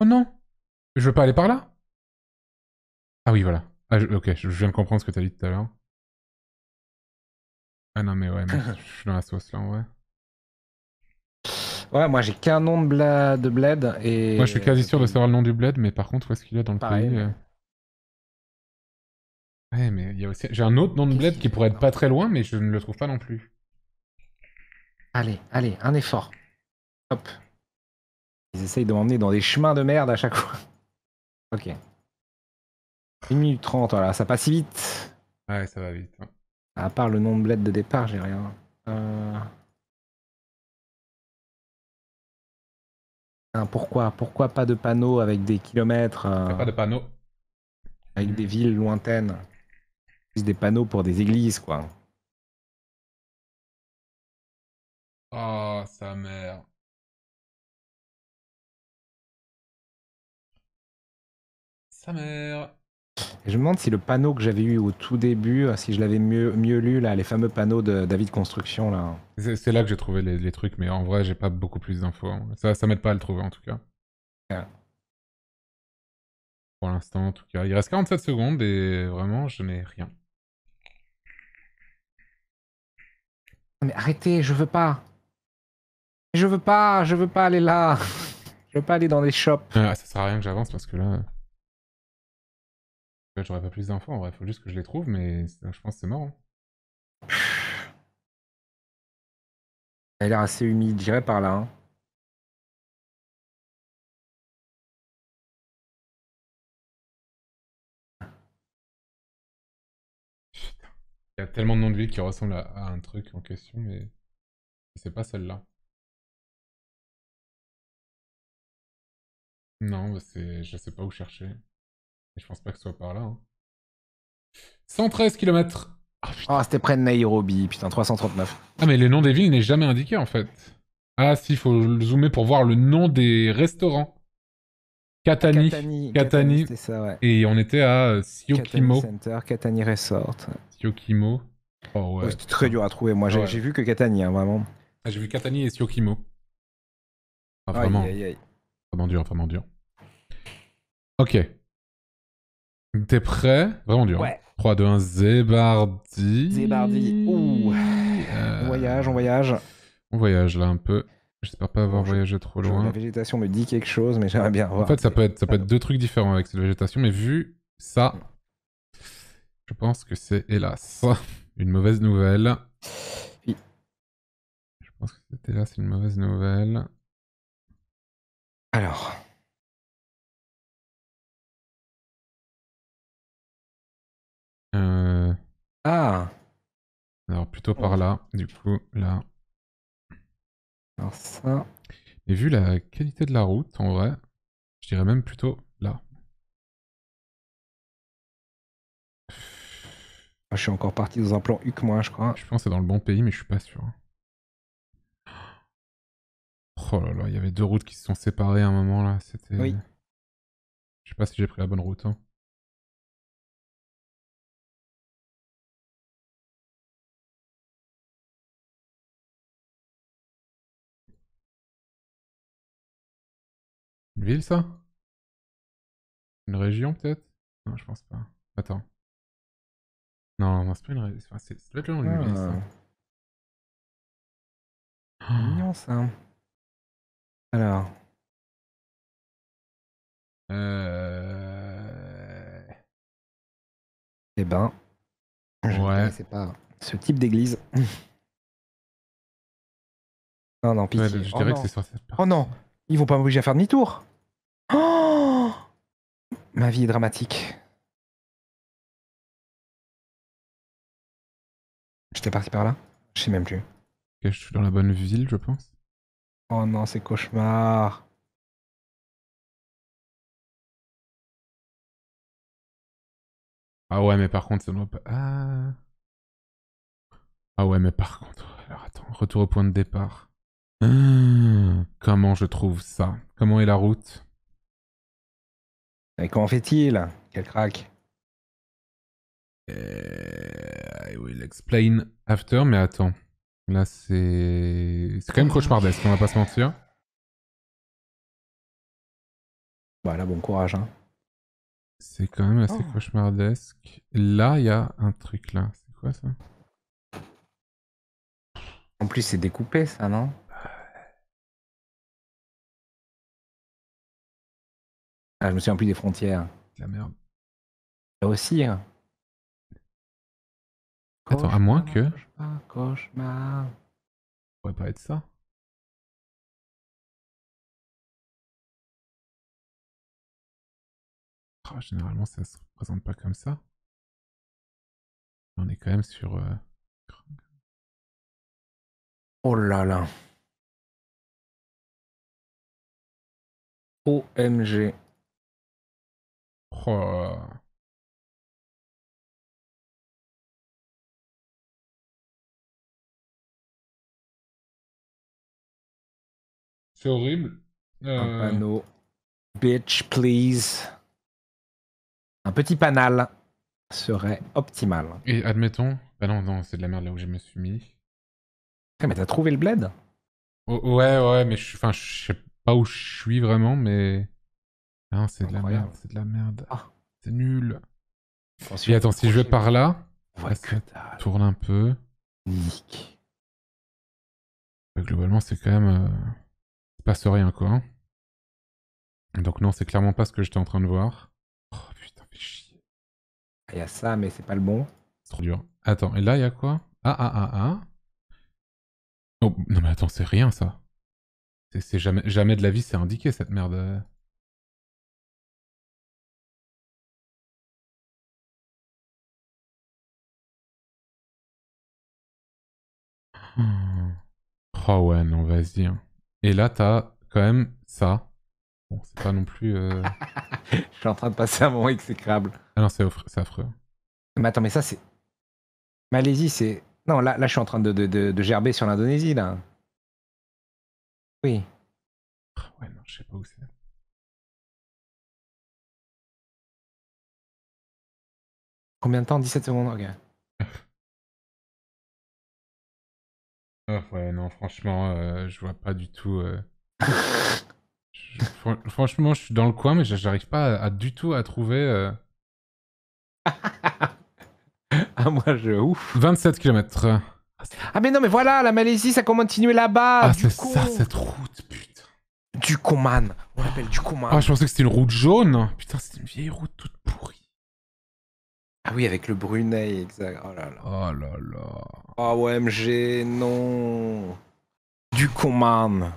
Oh non Je veux pas aller par là Ah oui, voilà. Ah, ok, je, viens de comprendre ce que t'as dit tout à l'heure. Ah non, mais ouais, je suis dans la sauce là en vrai. Ouais, moi j'ai qu'un nom de, bled et. Moi je suis quasi sûr de savoir le nom du bled, mais par contre, où est-ce qu'il est dans le pays euh? Ouais, mais il y aussi. J'ai un autre nom de bled qui pourrait être pas très loin, mais je ne le trouve pas non plus. Allez, allez, un effort. Hop. Ils essayent de m'emmener dans des chemins de merde à chaque fois. Ok. 1 minute 30, voilà, ça passe vite. Ouais, ça va vite. Hein. À part le nom de bled de départ, j'ai rien. Euh. pourquoi Pourquoi pas de panneaux avec des kilomètres euh, Pas de panneaux. Avec des villes lointaines. Juste des panneaux pour des églises, quoi. Ah, sa mère. Sa mère. je me demande si le panneau que j'avais eu au tout début, euh, si je l'avais mieux, lu, là, les fameux panneaux de David Construction, là. C'est là que j'ai trouvé les, trucs, mais en vrai, j'ai pas beaucoup plus d'infos. Ça, ça m'aide pas à le trouver, en tout cas. Ah. Pour l'instant, en tout cas. Il reste 47 secondes et vraiment, je n'ai rien. Mais arrêtez, je veux pas. Je veux pas, je veux pas aller là. je veux pas aller dans les shops. Ah, ça sert à rien que j'avance parce que là. J'aurais pas plus d'infos en vrai, faut juste que je les trouve, mais je pense que c'est marrant. Hein. Elle a l'air assez humide, j'irai par là. Hein. Il y a tellement de noms de villes qui ressemblent à, un truc en question, mais c'est pas celle-là. Non, c'est... je sais pas où chercher. Et je pense pas que ce soit par là. 113 hein. km. Ah, ah c'était près de Nairobi, putain, 339. Ah, mais le nom des villes n'est jamais indiqué en fait. Ah, si, il faut zoomer pour voir le nom des restaurants. Katani. Et on était à Syokimo. Euh, Siokimo. Center, Resort. Siokimo. c'était oh, oh, très dur à trouver. Moi, j'ai vu que Katani. Hein, vraiment. Ah, j'ai vu Katani et Siokimo. Ah, vraiment. Vraiment dur, vraiment dur. Ok. T'es prêt Vraiment dur. 3, 2, 1, Zébardi. Zébardi. Ouh. Euh, voyage, on voyage. On voyage là un peu. J'espère pas avoir voyagé trop loin. La végétation me dit quelque chose, mais j'aimerais bien voir. En fait, ça peut être, ça peut être deux trucs différents avec cette végétation, mais vu ça, je pense que c'est hélas une mauvaise nouvelle. Oui. Je pense que c'est hélas une mauvaise nouvelle. Alors. Euh, ah Alors plutôt par là, du coup, là. Alors ça. Et vu la qualité de la route, en vrai, je dirais même plutôt là. Ah, je suis encore parti dans un plan huc moi, je crois. Je pense que c'est dans le bon pays, mais je suis pas sûr. Oh là là, il y avait deux routes qui se sont séparées à un moment là, c'était... Oui. Je sais pas si j'ai pris la bonne route. Hein. ville, ça Une région, peut-être Non, je pense pas. Attends. Non, non c'est pas une région. C'est peut-être le nom d'une ville, ça. C'est ah. ah. mignon, ça. Alors. Euh... Eh ben. ouais. C'est pas ce type d'église. non, non, je dirais oh que c'est sur Oh non Ils vont pas m'obliger à faire demi-tour Oh Ma vie est dramatique. J'étais parti par là Je sais même plus. Ok je suis dans la bonne ville, je pense. Oh non, c'est cauchemar. Ah ouais, mais par contre, ça doit pas. Ah. ah ouais, mais par contre. Alors attends, retour au point de départ. Ah, comment je trouve ça Comment est la route et qu'en fait-il Quel crack euh, I will explain after, mais attends. Là, c'est. C'est quand même cauchemardesque, on va pas se mentir. Bah là bon courage. Hein. C'est quand même assez oh. cauchemardesque. Là, il y a un truc là. C'est quoi ça En plus, c'est découpé, ça, non Ah, je me souviens plus des frontières. La merde. Là aussi. Hein. Attends, à moins que. Cauchemar. cauchemar. Ça pourrait pas être ça. Ah, généralement, ça se représente pas comme ça. On est quand même sur. Euh, oh là là. OMG. Oh. C'est horrible. Un euh. panneau. Bitch, please. Un petit panal serait optimal. Et admettons. Bah non, non, c'est de la merde là où je me suis mis. mais t'as trouvé le bled oh, Ouais, ouais, mais je, enfin, je sais pas où je suis vraiment, mais. Ah, c'est de la merde, c'est de la merde. Ah. C'est nul. attends, si je vais par là, tourne un peu. Bah, globalement, c'est quand même. Euh, il se passe rien, quoi. Hein. Donc, non, c'est clairement pas ce que j'étais en train de voir. Oh putain, fais chier. Ah, il y a ça, mais c'est pas le bon. C'est trop dur. Attends, et là, il y a quoi Ah, ah, ah, ah. Oh, non, mais attends, c'est rien, ça. C'est jamais de la vie, c'est indiqué, cette merde. Euh. Hmm. Oh ouais, non, vas-y. Hein. Et là, t'as quand même ça. Bon, c'est pas non plus. Euh, je suis en train de passer un moment exécrable. Ah non, c'est affreux. Mais attends, mais ça, c'est. Malaisie, c'est. Non, là, là, je suis en train de, de, de, gerber sur l'Indonésie, là. Oui. Ah ouais, non, je sais pas où c'est. Combien de temps 17 secondes, ok. Oh, ouais, non, franchement, euh, je vois pas du tout. Euh. franchement, je suis dans le coin, mais j'arrive pas à, du tout à trouver euh. Ah, moi, je. Ouf. 27 km. Ah, mais non, mais voilà, la Malaisie, ça continue là-bas. ah, c'est ça, cette route, putain. Du Coman. On l'appelle du Coman. Ah, je pensais que c'était une route jaune. Putain, c'est une vieille route toute pourrie. Ah oui, avec le Brunei, exact. Oh là là. Oh là là. Oh, OMG, non. Du man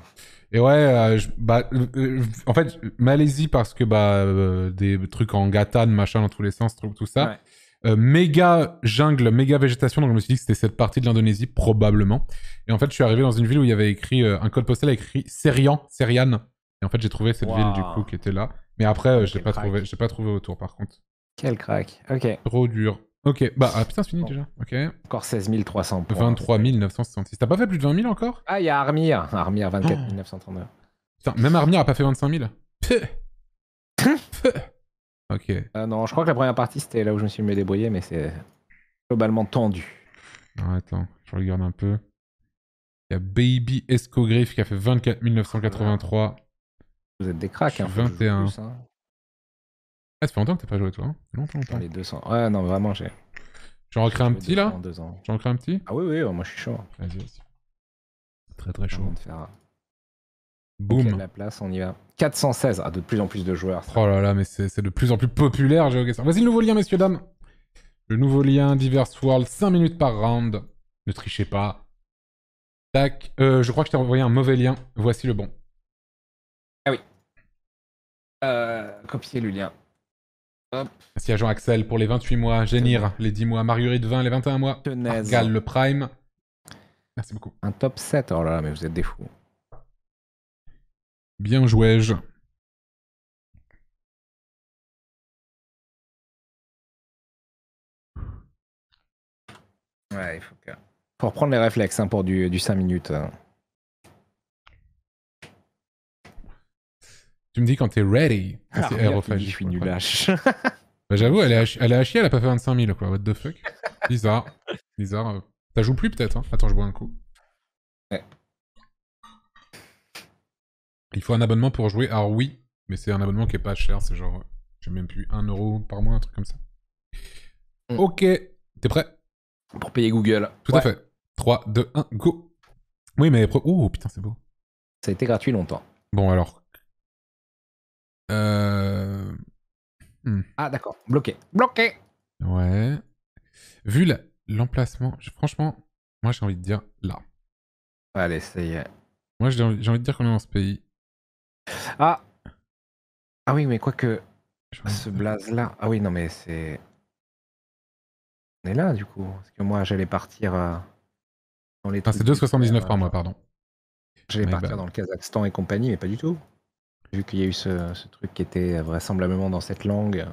Et ouais, euh, bah, euh, euh, en fait, Malaisie parce que bah des trucs en gatan, machin dans tous les sens, tout, ça. méga jungle, méga végétation, donc je me suis dit que c'était cette partie de l'Indonésie probablement. Et en fait, je suis arrivé dans une ville où il y avait écrit un code postal écrit Serian, Serian. Et en fait, j'ai trouvé cette ville du coup qui était là. Mais après, je n'ai pas j'ai pas trouvé autour par contre. Quel crack. Ok. Trop dur. Ok, bah ah, putain, c'est fini déjà. Ok. Encore 16 300 points. 23 966. T'as pas fait plus de 20 000 encore Ah, il y a Armir. Armir, 24 939. Ah. Putain, même Armir a pas fait 25 000. ok. Euh, non, je crois que la première partie c'était là où je me suis mieux débrouillé, mais c'est globalement tendu. attends, je regarde un peu. Il y a Baby Escogriff qui a fait 24 983. Vous êtes des cracks, hein. 21. Plus, hein. Ah, ça fait longtemps que t'as pas joué, toi. Hein. longtemps, longtemps. Les 200. Ouais, non, vraiment, j'ai. J'en recrée un petit là J'en crée un petit Ah oui, oui, euh, moi je suis chaud. Vas-y, vas-y. Très très chaud. On Boum. la place, on y va. 416. Ah, de plus en plus de joueurs. Oh là là, mais c'est de plus en plus populaire, j'ai GeoGuessr. Vas-y, le nouveau lien, messieurs, dames. Le nouveau lien, Diverse World, 5 minutes par round. Ne trichez pas. Tac. Euh, je crois que je t'ai envoyé un mauvais lien. Voici le bon. Ah oui. Euh, copier le lien. Merci à Jean-Axel pour les 28 mois. Génir, les 10 mois. Marguerite 20, les 21 mois. Gal, le Prime. Merci beaucoup. Un top 7. Oh là là, mais vous êtes des fous. Bien joué, je. Ouais, il faut que. Faut reprendre les réflexes hein, pour du, du 5 minutes. Hein. Tu me dis quand t'es ready. c'est bah, J'avoue, elle est, à chier, elle, a pas fait 25 000, quoi. What the fuck Bizarre. Bizarre. Ça joue plus, peut-être. Hein? Attends, je bois un coup. Il faut un abonnement pour jouer. Alors, oui, mais c'est un abonnement qui est pas cher. C'est genre, j'ai même plus 1 euro par mois, un truc comme ça. Mm. Ok. T'es prêt Pour payer Google. Tout à fait. 3, 2, 1, go. Oui, mais. Oh, putain, c'est beau. Ça a été gratuit longtemps. Bon, alors, euh, hmm. Ah, d'accord. Bloqué. Bloqué Ouais. Vu l'emplacement, franchement, moi j'ai envie de dire là. Allez, ça y est. Moi j'ai envie, de dire qu'on est dans ce pays. Ah Ah oui, mais quoi que Ce blaze là. Ah oui, non, mais c'est. On est là du coup. Parce que moi j'allais partir euh, dans les. Ah, c'est 2,79 par mois, euh, pardon. J'allais partir dans le Kazakhstan et compagnie, mais pas du tout vu qu'il y a eu ce, truc qui était vraisemblablement dans cette langue.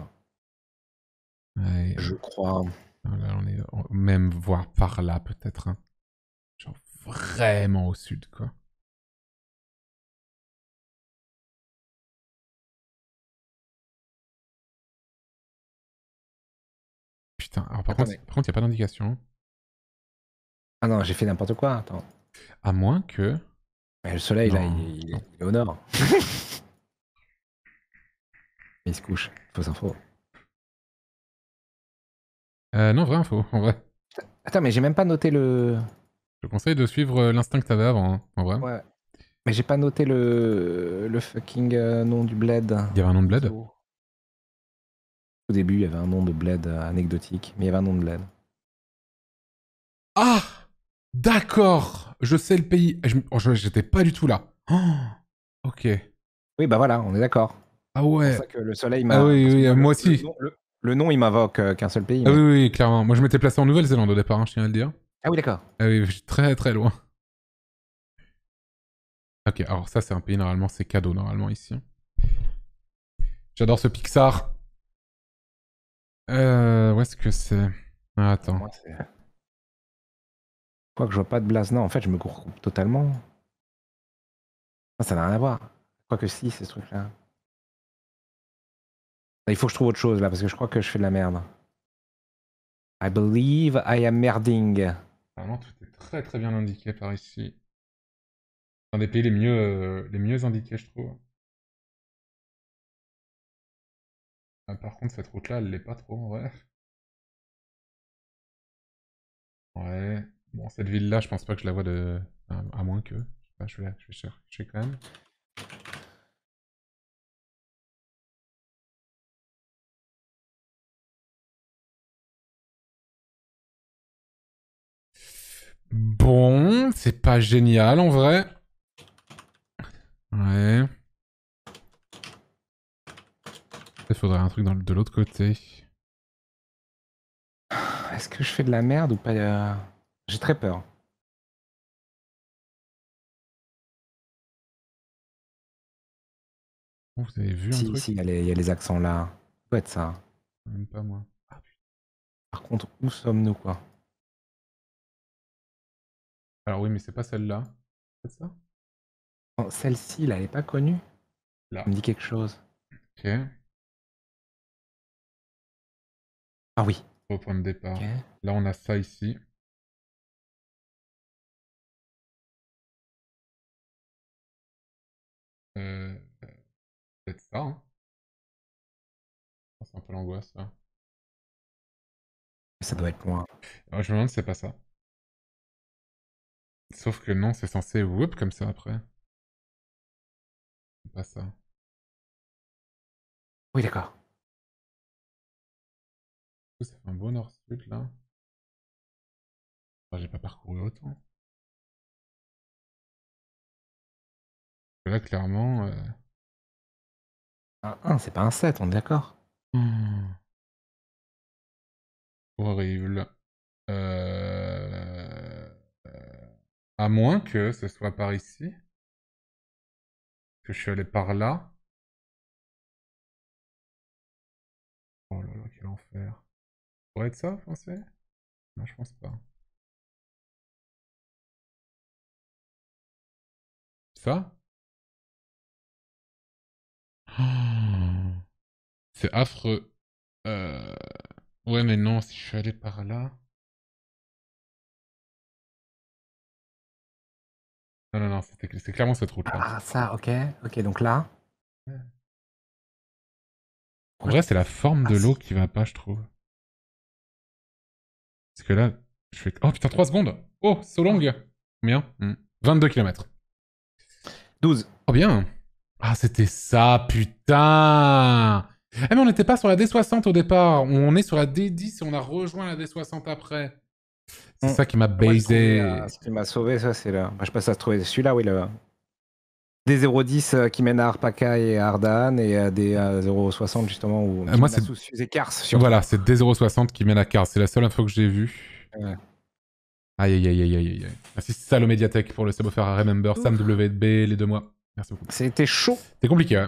je euh, crois. on est même voir par là peut-être. Hein. Genre vraiment au sud, quoi. Putain, par contre, il n'y a pas d'indication. Hein. Ah non, j'ai fait n'importe quoi, attends. À moins que... le soleil, là, il, est au nord. Il se couche. Fausse info. Euh, non, vraie info, en vrai. Attends, mais j'ai même pas noté le. Je conseille de suivre euh, l'instinct que t'avais avant, hein, en vrai. Ouais. Mais j'ai pas noté le, le fucking euh, nom du bled. Il y avait un nom de bled Au début, il y avait un nom de bled euh, anecdotique, mais il y avait un nom de bled. Ah D'accord Je sais le pays. Oh, j'étais je... pas du tout là. Oh ok. Oui, bah voilà, on est d'accord. Ah ouais. C'est pour ça que le soleil m'a. Ah oui, oui, moi aussi. Le nom, il m'invoque euh, qu'un seul pays. Ah oui, oui, clairement. Moi, je m'étais placé en Nouvelle-Zélande au départ, hein, je tiens à le dire. Ah oui, d'accord. Ah oui, très très loin. Ok, alors ça, c'est un pays, normalement, c'est cadeau, normalement, ici. Hein. J'adore ce Pixar. Euh, où est-ce que c'est ah, Attends. Moi, Quoi que je vois pas de Non, en fait, je me groupe totalement. Ça n'a rien à voir. Quoique si, ce trucs là il faut que je trouve autre chose là, parce que je crois que je fais de la merde. I believe I am merding. Vraiment, tout est très très bien indiqué par ici. Un des pays les mieux, euh, les mieux indiqués, je trouve. Ah, par contre, cette route-là, elle l'est pas trop en vrai. Ouais. Bon, cette ville-là, je pense pas que je la vois de. À, moins que. Je sais pas, je vais, je vais chercher quand même. Bon, c'est pas génial en vrai. Ouais. Il faudrait un truc de l'autre côté. Est-ce que je fais de la merde ou pas euh, J'ai très peur. Oh, vous avez vu un truc Si, il y, a les accents là. Ça peut être ça. Même pas moi. Ah, Par contre, où sommes-nous quoi alors oui, mais c'est pas celle-là. C'est ça oh, Celle-ci, elle est pas connue. Là. Ça me dit quelque chose. Ok. Ah oui. Au point de départ. Là, on a ça ici. Euh, peut-être ça. Hein. Oh, c'est un peu l'angoisse Ça doit être loin. Ah, je me demande si c'est pas ça. Sauf que non, c'est censé whoop comme ça après. Pas ça. Oui, d'accord. Ça fait un bon nord-sud là. J'ai pas parcouru autant. Là, clairement. Euh, un 1, c'est pas un 7, on est d'accord. Hmm. Horrible. Euh... À moins que ce soit par ici. Que je suis allé par là. Oh là là, quel enfer. Ça pourrait être ça, français Non, je pense pas. Ça C'est affreux. Euh, ouais, mais non, si je suis allé par là... Non, non, non, c'est clairement cette route-là. Ah, ça, ok. Ok, donc là. En vrai, c'est la forme de ah, l'eau qui va pas, je trouve. Parce que là, je fais. Oh putain, 3 secondes Oh, so long ah. Combien 22 km. 12. Oh bien Ah, c'était ça, putain Eh, mais on n'était pas sur la D60 au départ. On est sur la D10 et on a rejoint la D60 après. C'est mm. ça qui m'a baisé. Moi, euh, ce qui m'a sauvé, ça, c'est là. je passe à se trouver celui-là, oui, là. Des 0,10 euh, qui mène à Arpaka et Ardan et à des 0,60 justement où euh, moi, c'est sous et Kars. Voilà, c'est des 0,60 qui mène à Kars. C'est la seule info que j'ai vue. Aïe Aïe, aïe, aïe, aïe, aïe. ça le Mediatek pour le sub faire à Remember, Sam WB, les deux mois. Merci beaucoup. C'était chaud. C'était compliqué, ouais.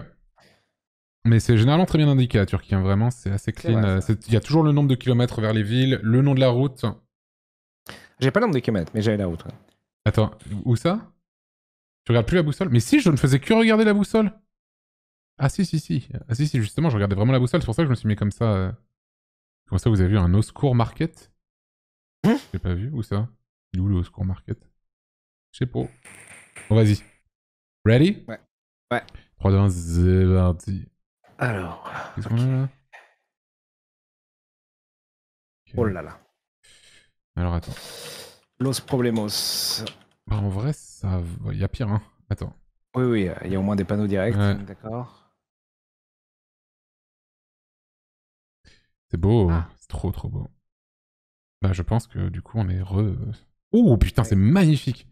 Mais c'est généralement très bien indiqué à Turquie, hein. vraiment, c'est assez clean. Il y a toujours le nombre de kilomètres vers les villes, le nom de la route, j'ai pas le des de mais j'avais la route. Attends, où ça Tu regardes plus la boussole Mais si, je ne faisais que regarder la boussole Ah si, si, si. Ah si, si, justement, je regardais vraiment la boussole, c'est pour ça que je me suis mis comme ça. euh. ça, vous avez vu un Oscour Market Hein J'ai pas vu, où ça Il est où le Market Je sais pas. Bon, vas-y. Ready Ouais. Ouais. 3, 2, 1, c'est Alors. quest Oh là là. Alors attends. Los Problemos. Bah, en vrai, ça, il y a pire. Hein. Attends. Oui, oui, il y a au moins des panneaux directs. D'accord. C'est beau, ah. c'est trop trop beau. Bah, je pense que du coup, on est re. Oh putain, c'est magnifique.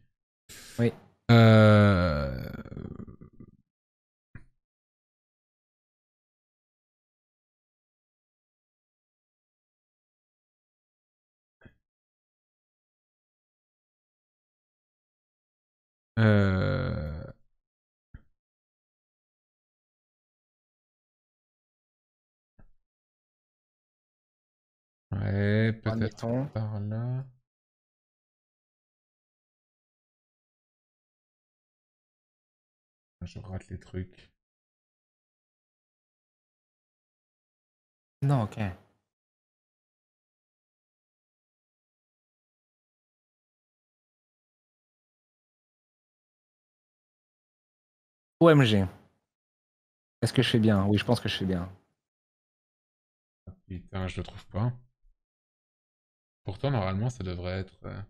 Oui. Euh... Euh... Ouais, peut-être par là. Je rate les trucs. Non, ok. OMG. Est-ce que je fais bien Oui, je pense que je fais bien. Putain, je le trouve pas. Pourtant, normalement, ça devrait être. Euh,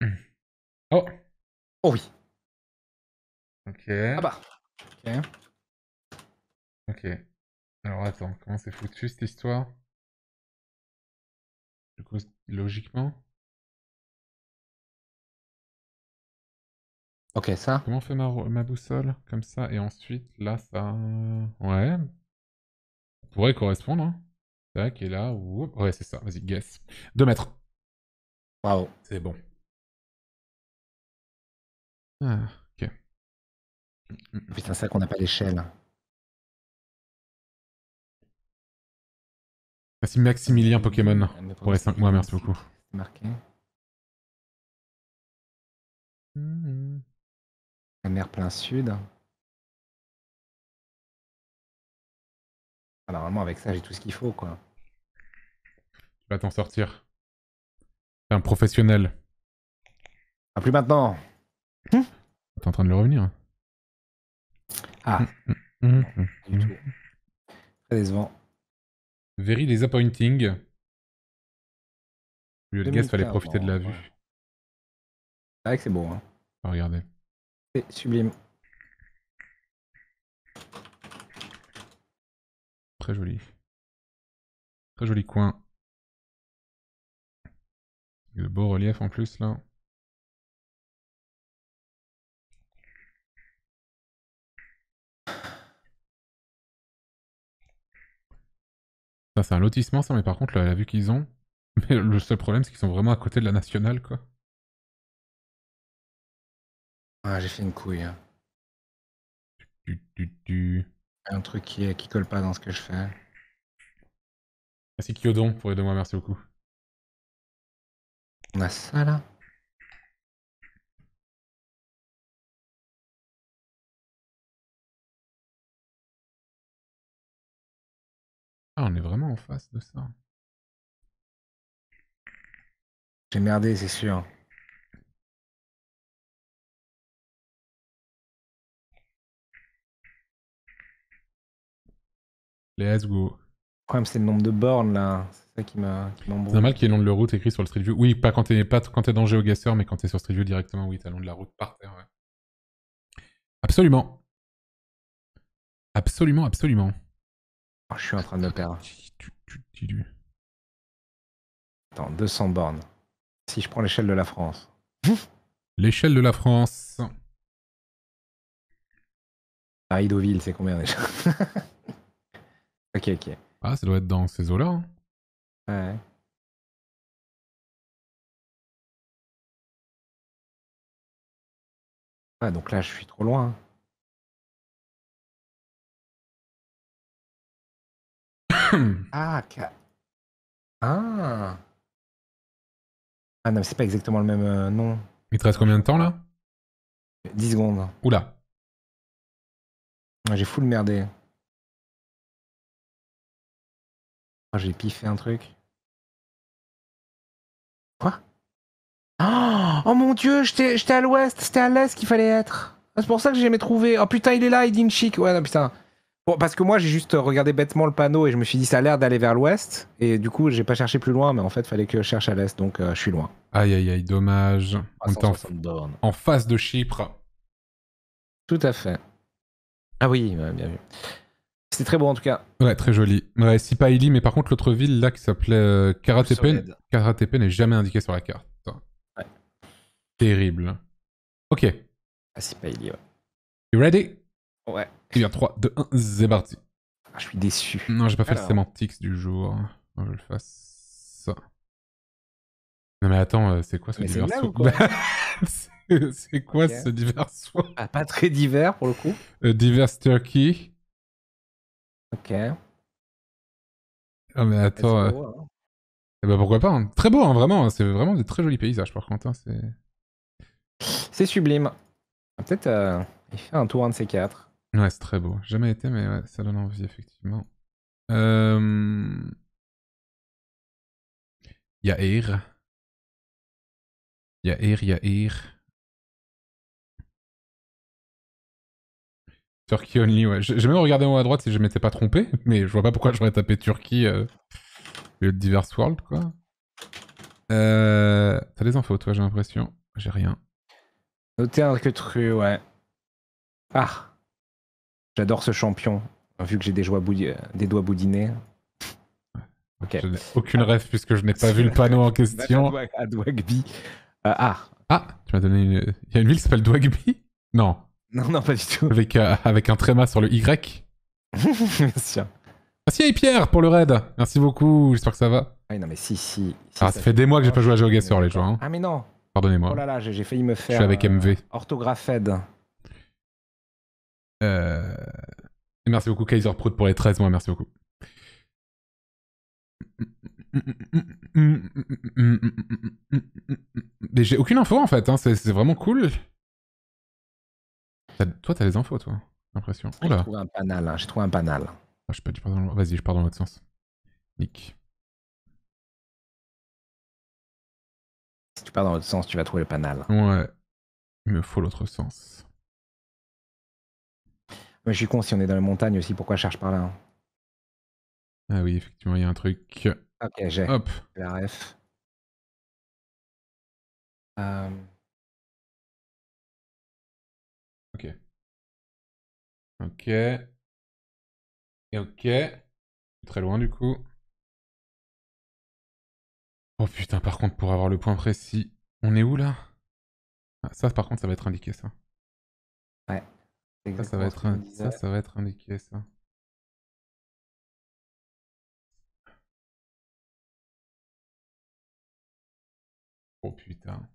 oh Oh oui. Ok. Ah bah. Ok. Ok. Alors attends, comment c'est foutu cette histoire Du coup, logiquement. Ok, ça Comment on fait ma, boussole Comme ça, et ensuite, là, ça... Ouais. pourrait correspondre. Hein. Tac, et là... Ouais, c'est ça, vas-y, guess. 2 mètres. Waouh. C'est bon. Ah, ok. Putain, c'est ça qu'on n'a pas l'échelle. Merci Maximilien Pokémon pour les 5 mois, merci beaucoup. Marqué. La mer plein sud. Alors ah, normalement, avec ça, j'ai tout ce qu'il faut, quoi. Tu vas t'en sortir. T'es un professionnel. A ah, plus maintenant hum. T'es en train de le revenir. Ah. Très hum, hum, décevant. Very disappointing. Au lieu de fallait profiter de la vue. C'est vrai que c'est beau. Hein. regardez. C'est sublime. Très joli. Très joli coin. Le beau relief en plus là. Ça, c'est un lotissement, ça, mais par contre, la, vue qu'ils ont. Mais le seul problème, c'est qu'ils sont vraiment à côté de la nationale, quoi. Ah, j'ai fait une couille. Hein. Un truc qui, euh, qui colle pas dans ce que je fais. Merci Kyodon pour les deux mois, merci beaucoup. On a ça là Ah, on est vraiment en face de ça. J'ai merdé, c'est sûr. Let's go. Quand problème, c'est le nombre de bornes là. C'est ça qui m'a. C'est normal qu'il y ait le nom de la route écrit sur le Street View. Oui, pas quand t'es, pas quand es dans GeoGuessr, mais quand t'es sur Street View directement, oui, t'as le nom de la route par terre, Absolument. Absolument, absolument. Ah, je suis en train de le perdre. Attends, 200 bornes. Si je prends l'échelle de la France. L'échelle de la France. Paris Deauville, c'est combien déjà Ok, ok. Ah, ça doit être dans ces eaux-là. Hein. Ouais. Ah, donc là, je suis trop loin. ah, ah. Ah non, c'est pas exactement le même euh, nom. Il te reste combien de temps là 10 secondes. Oula. Ah, j'ai full merdé. Ah, j'ai piffé un truc. Quoi oh, oh, mon dieu, j'étais à l'ouest, c'était à l'est qu'il fallait être. C'est pour ça que j'ai jamais trouvé. Oh putain, il est là, il dit une chic. Ouais, non, putain parce que moi, j'ai juste regardé bêtement le panneau et je me suis dit, ça a l'air d'aller vers l'ouest. Et du coup, j'ai pas cherché plus loin, mais en fait, fallait que je cherche à l'est, donc euh, je suis loin. Aïe, aïe, aïe, dommage. en, face de Chypre. Tout à fait. Ah oui, bien vu. C'était très beau en tout cas. Ouais, très joli. Ouais, si mais par contre, l'autre ville là qui s'appelait Karatepe, euh, Karatepen, n'est jamais indiqué sur la carte. Hein. Terrible. Ok. Ah, You ready? Ouais. y a 3, 2, 1, c'est parti. Ah, je suis déçu. Non, j'ai pas fait le sémantique du jour. Je vais je le fasse. Ça. Non, mais attends, euh, c'est quoi ce divers C'est quoi ce divers soir ah, Pas très divers pour le coup. Euh, divers turkey. Ok. Non ah, mais attends. Mais euh, hein. eh ben, pourquoi pas hein. Très beau, hein, vraiment. Hein. C'est vraiment des très jolis paysages par contre. c'est... sublime. Peut-être. Euh... Il fait un tour un de ces quatre. Ouais, c'est très beau. Jamais été, mais ouais, ça donne envie, effectivement. Euh... Yair. Yair, Yair. Turkey only, ouais. J'ai même regardé en haut à droite si je m'étais pas trompé, mais je vois pas pourquoi j'aurais tapé Turquie euh, le Diverse World, quoi. Euh... T'as des infos, toi, j'ai l'impression. J'ai rien. Noter un truc, ouais. Ah J'adore ce champion, vu que j'ai des, des, doigts boudinés. Je n'ai aucune rêve puisque je n'ai pas vu le panneau en question. Euh, ah. Ah, tu m'as donné une. Il y a une ville qui s'appelle Dwagby Non. Non, non, pas du tout. Avec, euh, avec un tréma sur le Y. Merci. Merci à Pierre pour le raid. Merci beaucoup. J'espère que ça va. Ah non, mais si, si. Ah, ça, fait, des mois que j'ai pas oh, joué à GeoGuessr, les gens. Hein. Ah, mais non. Pardonnez-moi. Oh là là, j'ai failli me faire. Je suis avec MV. Euh, euh, merci beaucoup, Kaiser Prout, pour les 13 mois. Merci beaucoup. Mais j'ai aucune info en fait, hein. c'est vraiment cool. toi toi, t'as les infos, toi, l'impression. Ah, hein, j'ai trouvé un panal, j'ai ah, trouvé un panal. je Vas-y, je pars dans l'autre sens. Nick. Si tu pars dans l'autre sens, tu vas trouver le panal. Ouais, il me faut l'autre sens. Mais je suis con si on est dans la montagne aussi, pourquoi je cherche par là hein Ah oui, effectivement, il y a un truc. Ok, j'ai. Hop. La ref. Euh. Ok. Ok. Et ok. Très loin du coup. Oh putain, par contre, pour avoir le point précis, on est où là ah, Ça, par contre, ça va être indiqué ça. Ouais. Ça, va, être indiqué, ça. Oh putain.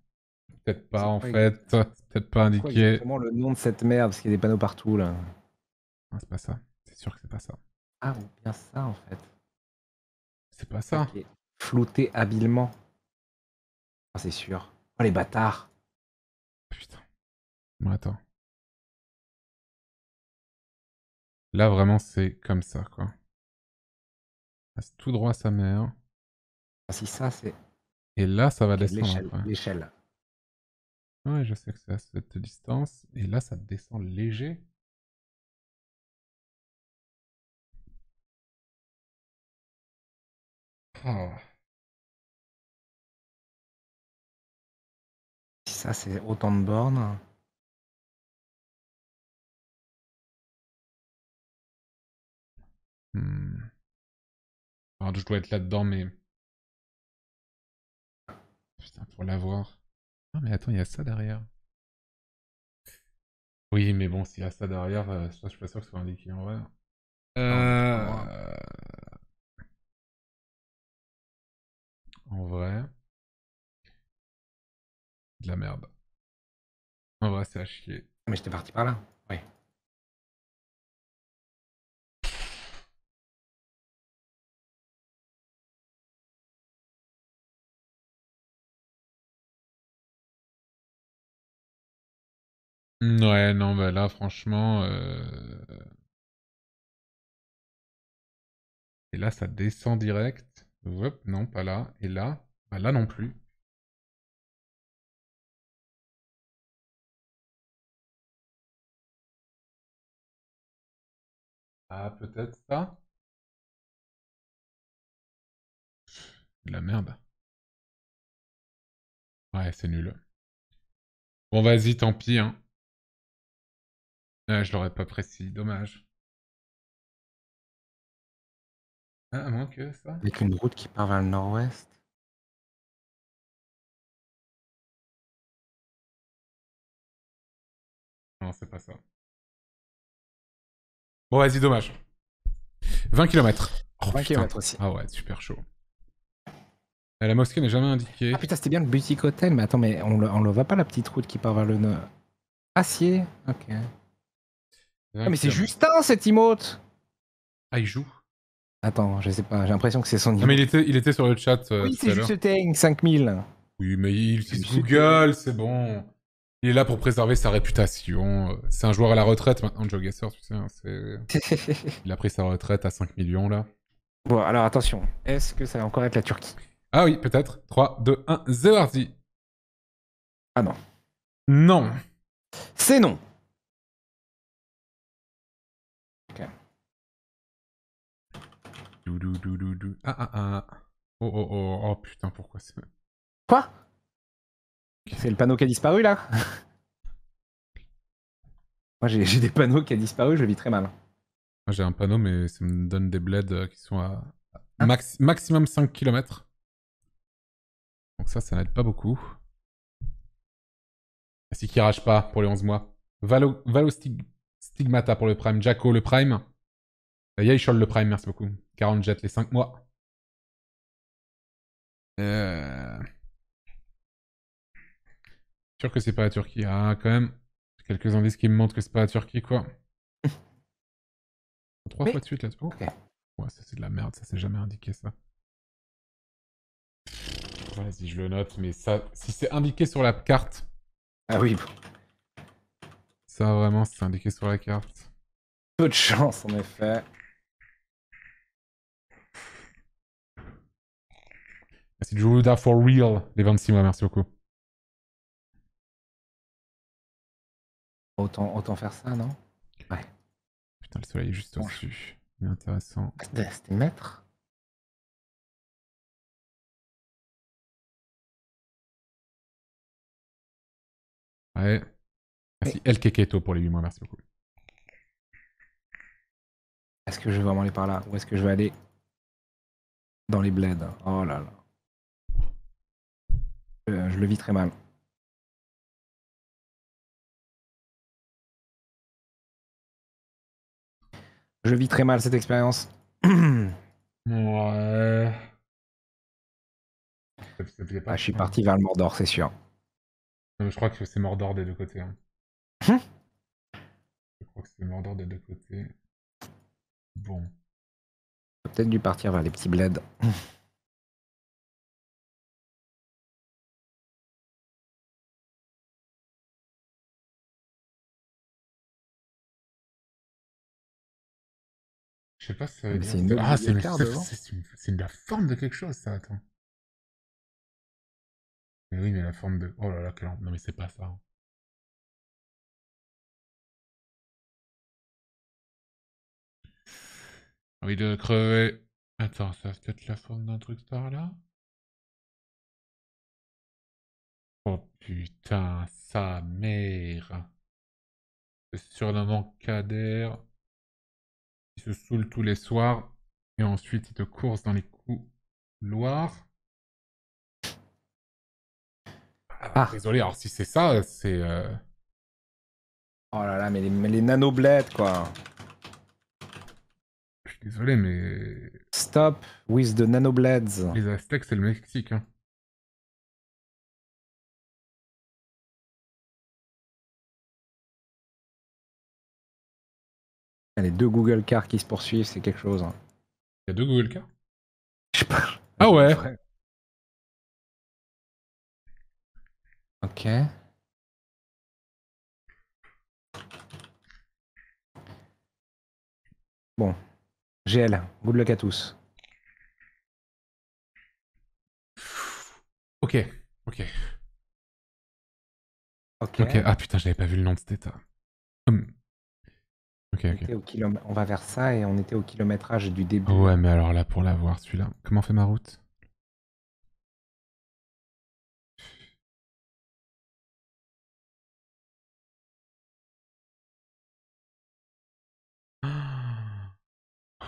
Peut-être pas, en fait. Peut-être pas indiqué. Comment le nom de cette merde, parce qu'il y a des panneaux partout, là. c'est pas ça. C'est sûr que c'est pas ça. Ah, ou bien ça, en fait. C'est pas ça. Okay. Flouté habilement. Ah, c'est sûr. Oh, les bâtards. Putain. Bon, attends. Là, vraiment, c'est comme ça, quoi. Passe ah, tout droit sa mère. Ah, si ça, c'est... Et là, ça va descendre. L'échelle. Ouais. je sais que c'est à cette distance. Et là, ça descend léger. Ah. Si ça, c'est autant de bornes. Hmm. je dois être là-dedans, mais... Putain, pour l'avoir. Non, mais attends, il y a ça derrière. Oui, mais bon, s'il y a ça derrière, soit euh, je suis pas sûr que ce soit indiqué en vrai. En vrai. De la merde. En vrai, c'est à chier. Mais j'étais parti par là. Ouais, non, bah là, franchement, euh... et là, ça descend direct. Hop, non, pas là. Et là, bah là non plus. Ah, peut-être ça? De la merde. Ouais, c'est nul. Bon vas-y, tant pis, hein. Ah, je l'aurais pas précisé, dommage. Ah, à moins que ça. Avec une route qui part vers le nord-ouest. Non, c'est pas ça. Bon, vas-y, dommage. 20 km. 20 km aussi. Ah ouais, super chaud. Euh, la mosquée n'est jamais indiquée. Ah putain, c'était bien le boutique hôtel, mais attends, mais on le, voit pas la petite route qui part vers le nord. Acier ok. Ah, mais c'est Justin cet emote Ah, il joue Attends, je sais pas, j'ai l'impression que c'est son emote. Non, mais il était, sur le chat. Euh, oui, c'est Justin, 5000. Oui, mais il utilise Google, c'est bon. Il est là pour préserver sa réputation. C'est un joueur à la retraite maintenant, Joe Gasser, tu sais. Hein, il a pris sa retraite à 5 millions là. Bon, alors attention, est-ce que ça va encore être la Turquie Ah oui, peut-être. 3, 2, 1, The Hardy. Ah non. Non. C'est non. Ah ah ah. Oh oh oh. Oh putain, pourquoi c'est. Quoi C'est le panneau qui a disparu là Moi j'ai des panneaux qui a disparu, je vis très mal. Moi j'ai un panneau, mais ça me donne des bleds euh, qui sont à ah. maximum 5 km. Donc ça, ça n'aide pas beaucoup. si qui rage pas pour les 11 mois. Valo, Stigmata pour le prime. jacko le prime. Euh, Yaishol le Prime, merci beaucoup. 40 jets les 5 mois. Euh... Sûr que c'est pas la Turquie. Ah, quand même. Quelques indices qui me montrent que c'est pas la Turquie, quoi. Trois fois de suite là. dessus Ouais, ça c'est de la merde, ça c'est jamais indiqué ça. Vas-y, je le note, mais ça, si c'est indiqué sur la carte. Ah oui. Ça vraiment, c'est indiqué sur la carte. Peu de chance en effet. Merci Juda for real, les 26 mois, merci beaucoup. Autant, faire ça, non Ouais. Putain, le soleil est juste au-dessus. intéressant. Ah, c'était maître Ouais. Merci El Keketo pour les 8 mois, merci beaucoup. Est-ce que je vais vraiment aller par là Où est-ce que je vais aller Dans les bleds. Oh là là. Euh, je le vis très mal. Je vis très mal cette expérience. ouais. ah, je suis parti vers le Mordor, c'est sûr. je crois que c'est Mordor des deux côtés. Hein. Hein je crois que c'est Mordor des deux côtés. Bon. Peut-être dû partir vers les petits bleds. sais pas si C'est ah, c'est la forme de quelque chose, ça, attends. Mais oui, mais la forme de. Oh là là, quelle... Non, mais c'est pas ça. Hein. envie ah de crever. Attends, ça a peut-être la forme d'un truc par là Oh putain, sa mère. sur un Kader. Il se saoule tous les soirs et ensuite il te course dans les couloirs. Ah. ah. Désolé, alors si c'est ça, c'est. Euh, oh là là, mais les, les nanoblades quoi. Je suis désolé, mais. Stop with the nanoblades. Les Aztecs, c'est le Mexique. Hein. Ah, les deux Google Cars qui se poursuivent, c'est quelque chose. Il y a deux Google Cars Je sais pas. Ah ouais Ok. Bon. GL, good luck à tous. Ok, ok. Ok. Ah putain, j'avais pas vu le nom de cet état. Hum on, va vers ça et on était au kilométrage du début. Ouais, mais alors là, pour l'avoir, celui-là, comment fait ma route ah oh,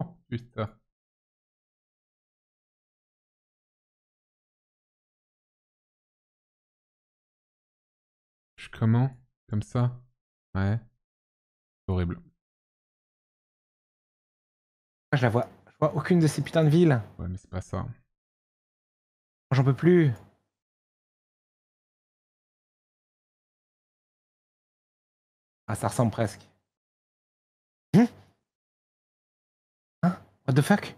oh, putain. Je comment comme ça Ouais. Horrible. Ah, je la vois. Je vois aucune de ces putains de villes. Ouais, mais c'est pas ça. J'en peux plus. Ah, ça ressemble presque. hein, hein? What the fuck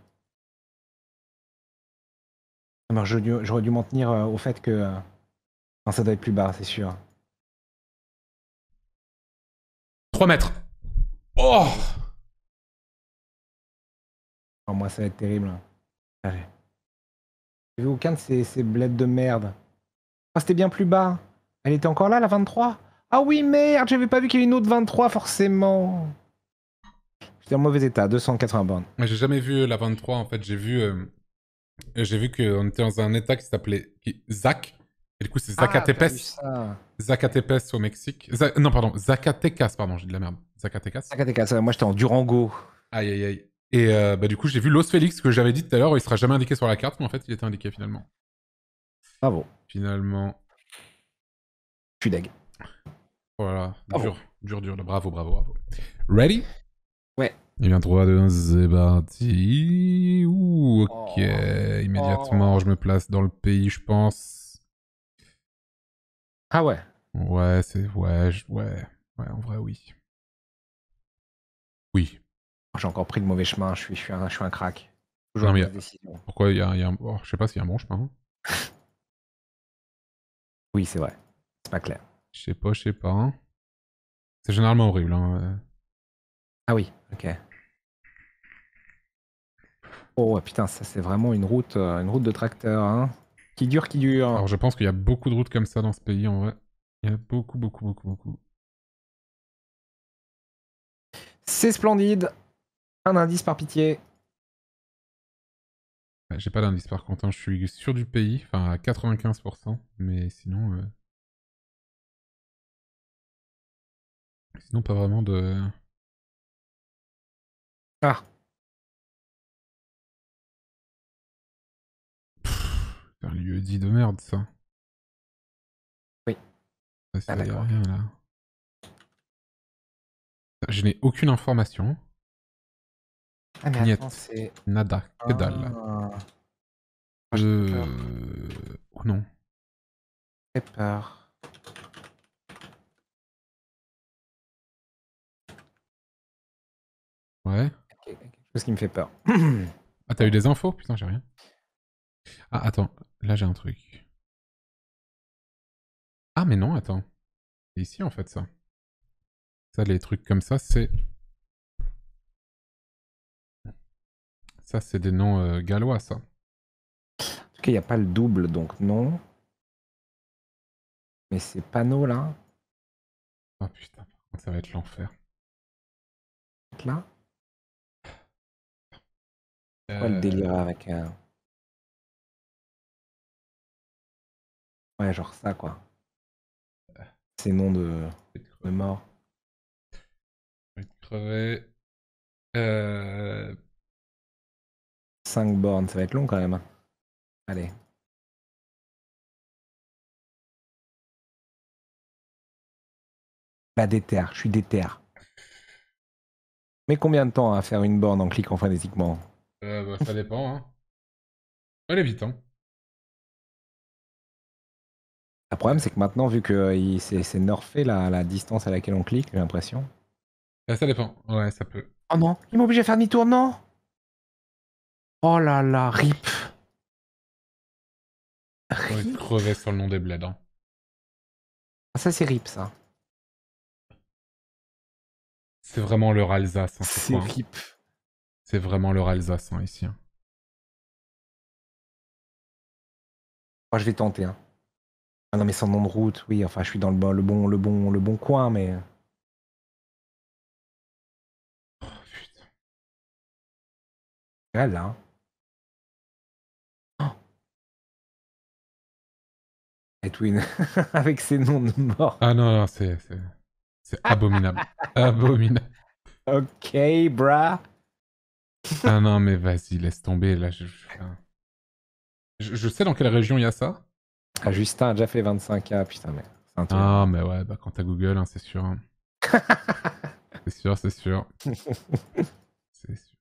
ah, J'aurais dû, dû m'en tenir euh, au fait que. Euh, non, ça doit être plus bas, c'est sûr. 3 mètres. Oh. oh moi, ça va être terrible. Hein. J'ai vu aucun de ces, ces bleds de merde. Oh, c'était bien plus bas. Elle était encore là, la 23 Ah oui, merde, j'avais pas vu qu'il y avait une autre 23, forcément. J'étais en mauvais état, 280 bornes. J'ai jamais vu la 23, en fait. J'ai vu, euh, j'ai vu qu'on était dans un état qui s'appelait Zach. Et du coup, c'est Zacatepes. Ah, Zacatepes bah au Mexique. non, pardon, Zacatecas, pardon, j'ai de la merde. Zacatecas. Zacatecas, moi j'étais en Durango. Aïe, aïe, aïe. Et euh, bah, du coup, j'ai vu Los Félix que j'avais dit tout à l'heure, il sera jamais indiqué sur la carte, mais en fait, il était indiqué finalement. Ah bon. Finalement. Je suis deg. Voilà, ah bravo. dur, dur, dur. Bravo, bravo, bravo. Ready Ouais. Il vient 3, 2, 1, c'est parti. ok. Oh. Immédiatement, oh. je me place dans le pays, je pense. Ah ouais Ouais, c'est. Ouais, ouais. Ouais, en vrai, oui. Oui. Oh, j'ai encore pris le mauvais chemin, je suis, je suis, un, je suis un crack. Toujours Pourquoi il y a, y a un... Oh, je sais pas s'il y a un bon chemin. Hein. oui, c'est vrai. C'est pas clair. Je sais pas, je sais pas. Hein. C'est généralement horrible. Hein, ah oui, ok. Oh putain, ça c'est vraiment une route, euh, une route de tracteur. Hein. Qui dure, qui dure. Alors je pense qu'il y a beaucoup de routes comme ça dans ce pays en vrai. Il y a beaucoup, beaucoup, beaucoup, beaucoup. C'est splendide. Un indice par pitié. J'ai pas d'indice par contre, hein. je suis sûr du pays, enfin à 95%, mais sinon... Euh, sinon pas vraiment de... Ah C'est un lieu dit de merde, ça. Oui. Ça, ah, rien, là. Je n'ai aucune information. Ah, mais c'est... Nada, que dalle. Ah. Euh... Oh non. J'ai peur. Ouais. Quelque chose qui me fait peur. ah, t'as eu des infos Putain, j'ai rien. Ah, attends. Là, j'ai un truc. Ah, mais non, attends. C'est ici, en fait, ça. Ça, les trucs comme ça, c'est... Ça, c'est des noms euh, gallois, ça. En tout cas, il n'y a pas le double, donc non. Mais ces panneaux, là... Ah, oh, putain, ça va être l'enfer. Là euh... Quoi le délire avec... un... Euh, Ouais, genre ça, quoi. Ah. Ces noms de, mort. morts. Crever. Euh... 5 bornes, ça va être long quand même. Hein. Allez. Bah déter, je suis déterre. Mais combien de temps à faire une borne en cliquant frénétiquement euh, bah, Ça dépend. Hein. vite, hein. Le problème, c'est que maintenant, vu que euh, c'est nerfé la, distance à laquelle on clique, j'ai l'impression. Euh, ça dépend, ouais, ça peut. Oh non, il m'a obligé à faire demi-tour, non Oh là là, rip. va crever sur le nom des bleds. Hein. Ah, ça, c'est rip, ça. C'est vraiment leur Alsace. Hein, c'est hein. rip. C'est vraiment leur Alsace, ici. je vais tenter, hein. Ah non, mais sans nom de route, oui, enfin, je suis dans le bon, le bon, le bon, le bon coin, mais. Euh. Oh, putain. elle, ah, là. Oh. Edwin, avec ses noms de mort. Ah non, non, c'est. C'est abominable. abominable. Ok, bra. ah non, mais vas-y, laisse tomber, là. je, je sais dans quelle région il y a ça. Ah, Justin a déjà fait 25 ans, putain, mais. Ah, mais ouais, bah quand t'as Google, hein, c'est sûr. Hein. c'est sûr, c'est sûr. c'est sûr.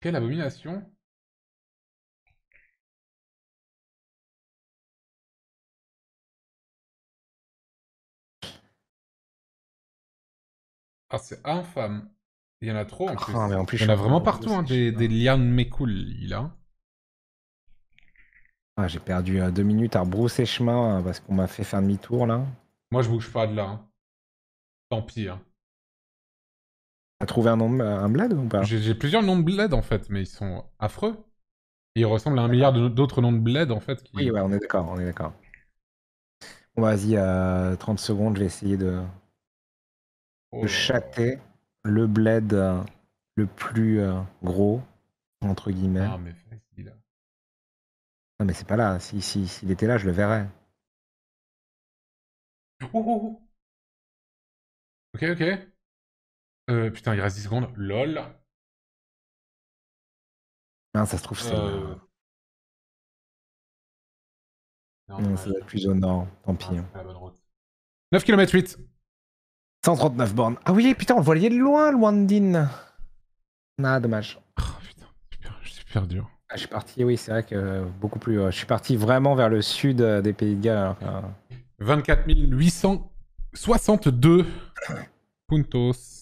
Quelle abomination Ah, c'est infâme. Il y en a trop en plus. Ah, il y en a vraiment partout, hein, des, hein. des liens de il a. Ah, J'ai perdu euh, deux minutes à rebrousser chemin hein, parce qu'on m'a fait faire demi-tour là. Moi je bouge pas de là. Tant pis. Hein. T'as trouvé un, nom, un bled ou pas J'ai plusieurs noms de bled en fait, mais ils sont affreux. ils ressemblent à un milliard d'autres noms de bled en fait. Oui, on est d'accord, on est d'accord. Bon, vas-y, à euh, 30 secondes, je vais essayer de, de oh. chatter le bled euh, le plus euh, gros, entre guillemets. Ah, mais facile. Hein. Non, mais c'est pas là. S'il si, si, était là, je le verrais. Oh, oh, oh. Ok, ok. Euh, putain, il reste 10 secondes. LOL. Non, ça se trouve, c'est. Euh... Non, non c'est la plus au nord. Tant ah, pis. 9 km 8. 139 bornes. Ah oui, putain, on le voyait de loin, loin Wandin. Ah, dommage. Oh, putain, super, suis dur. Hein. Ah, je suis parti, oui, c'est vrai que beaucoup plus. Euh, je suis parti vraiment vers le sud euh, des Pays de Galles. 24 862 euh. puntos.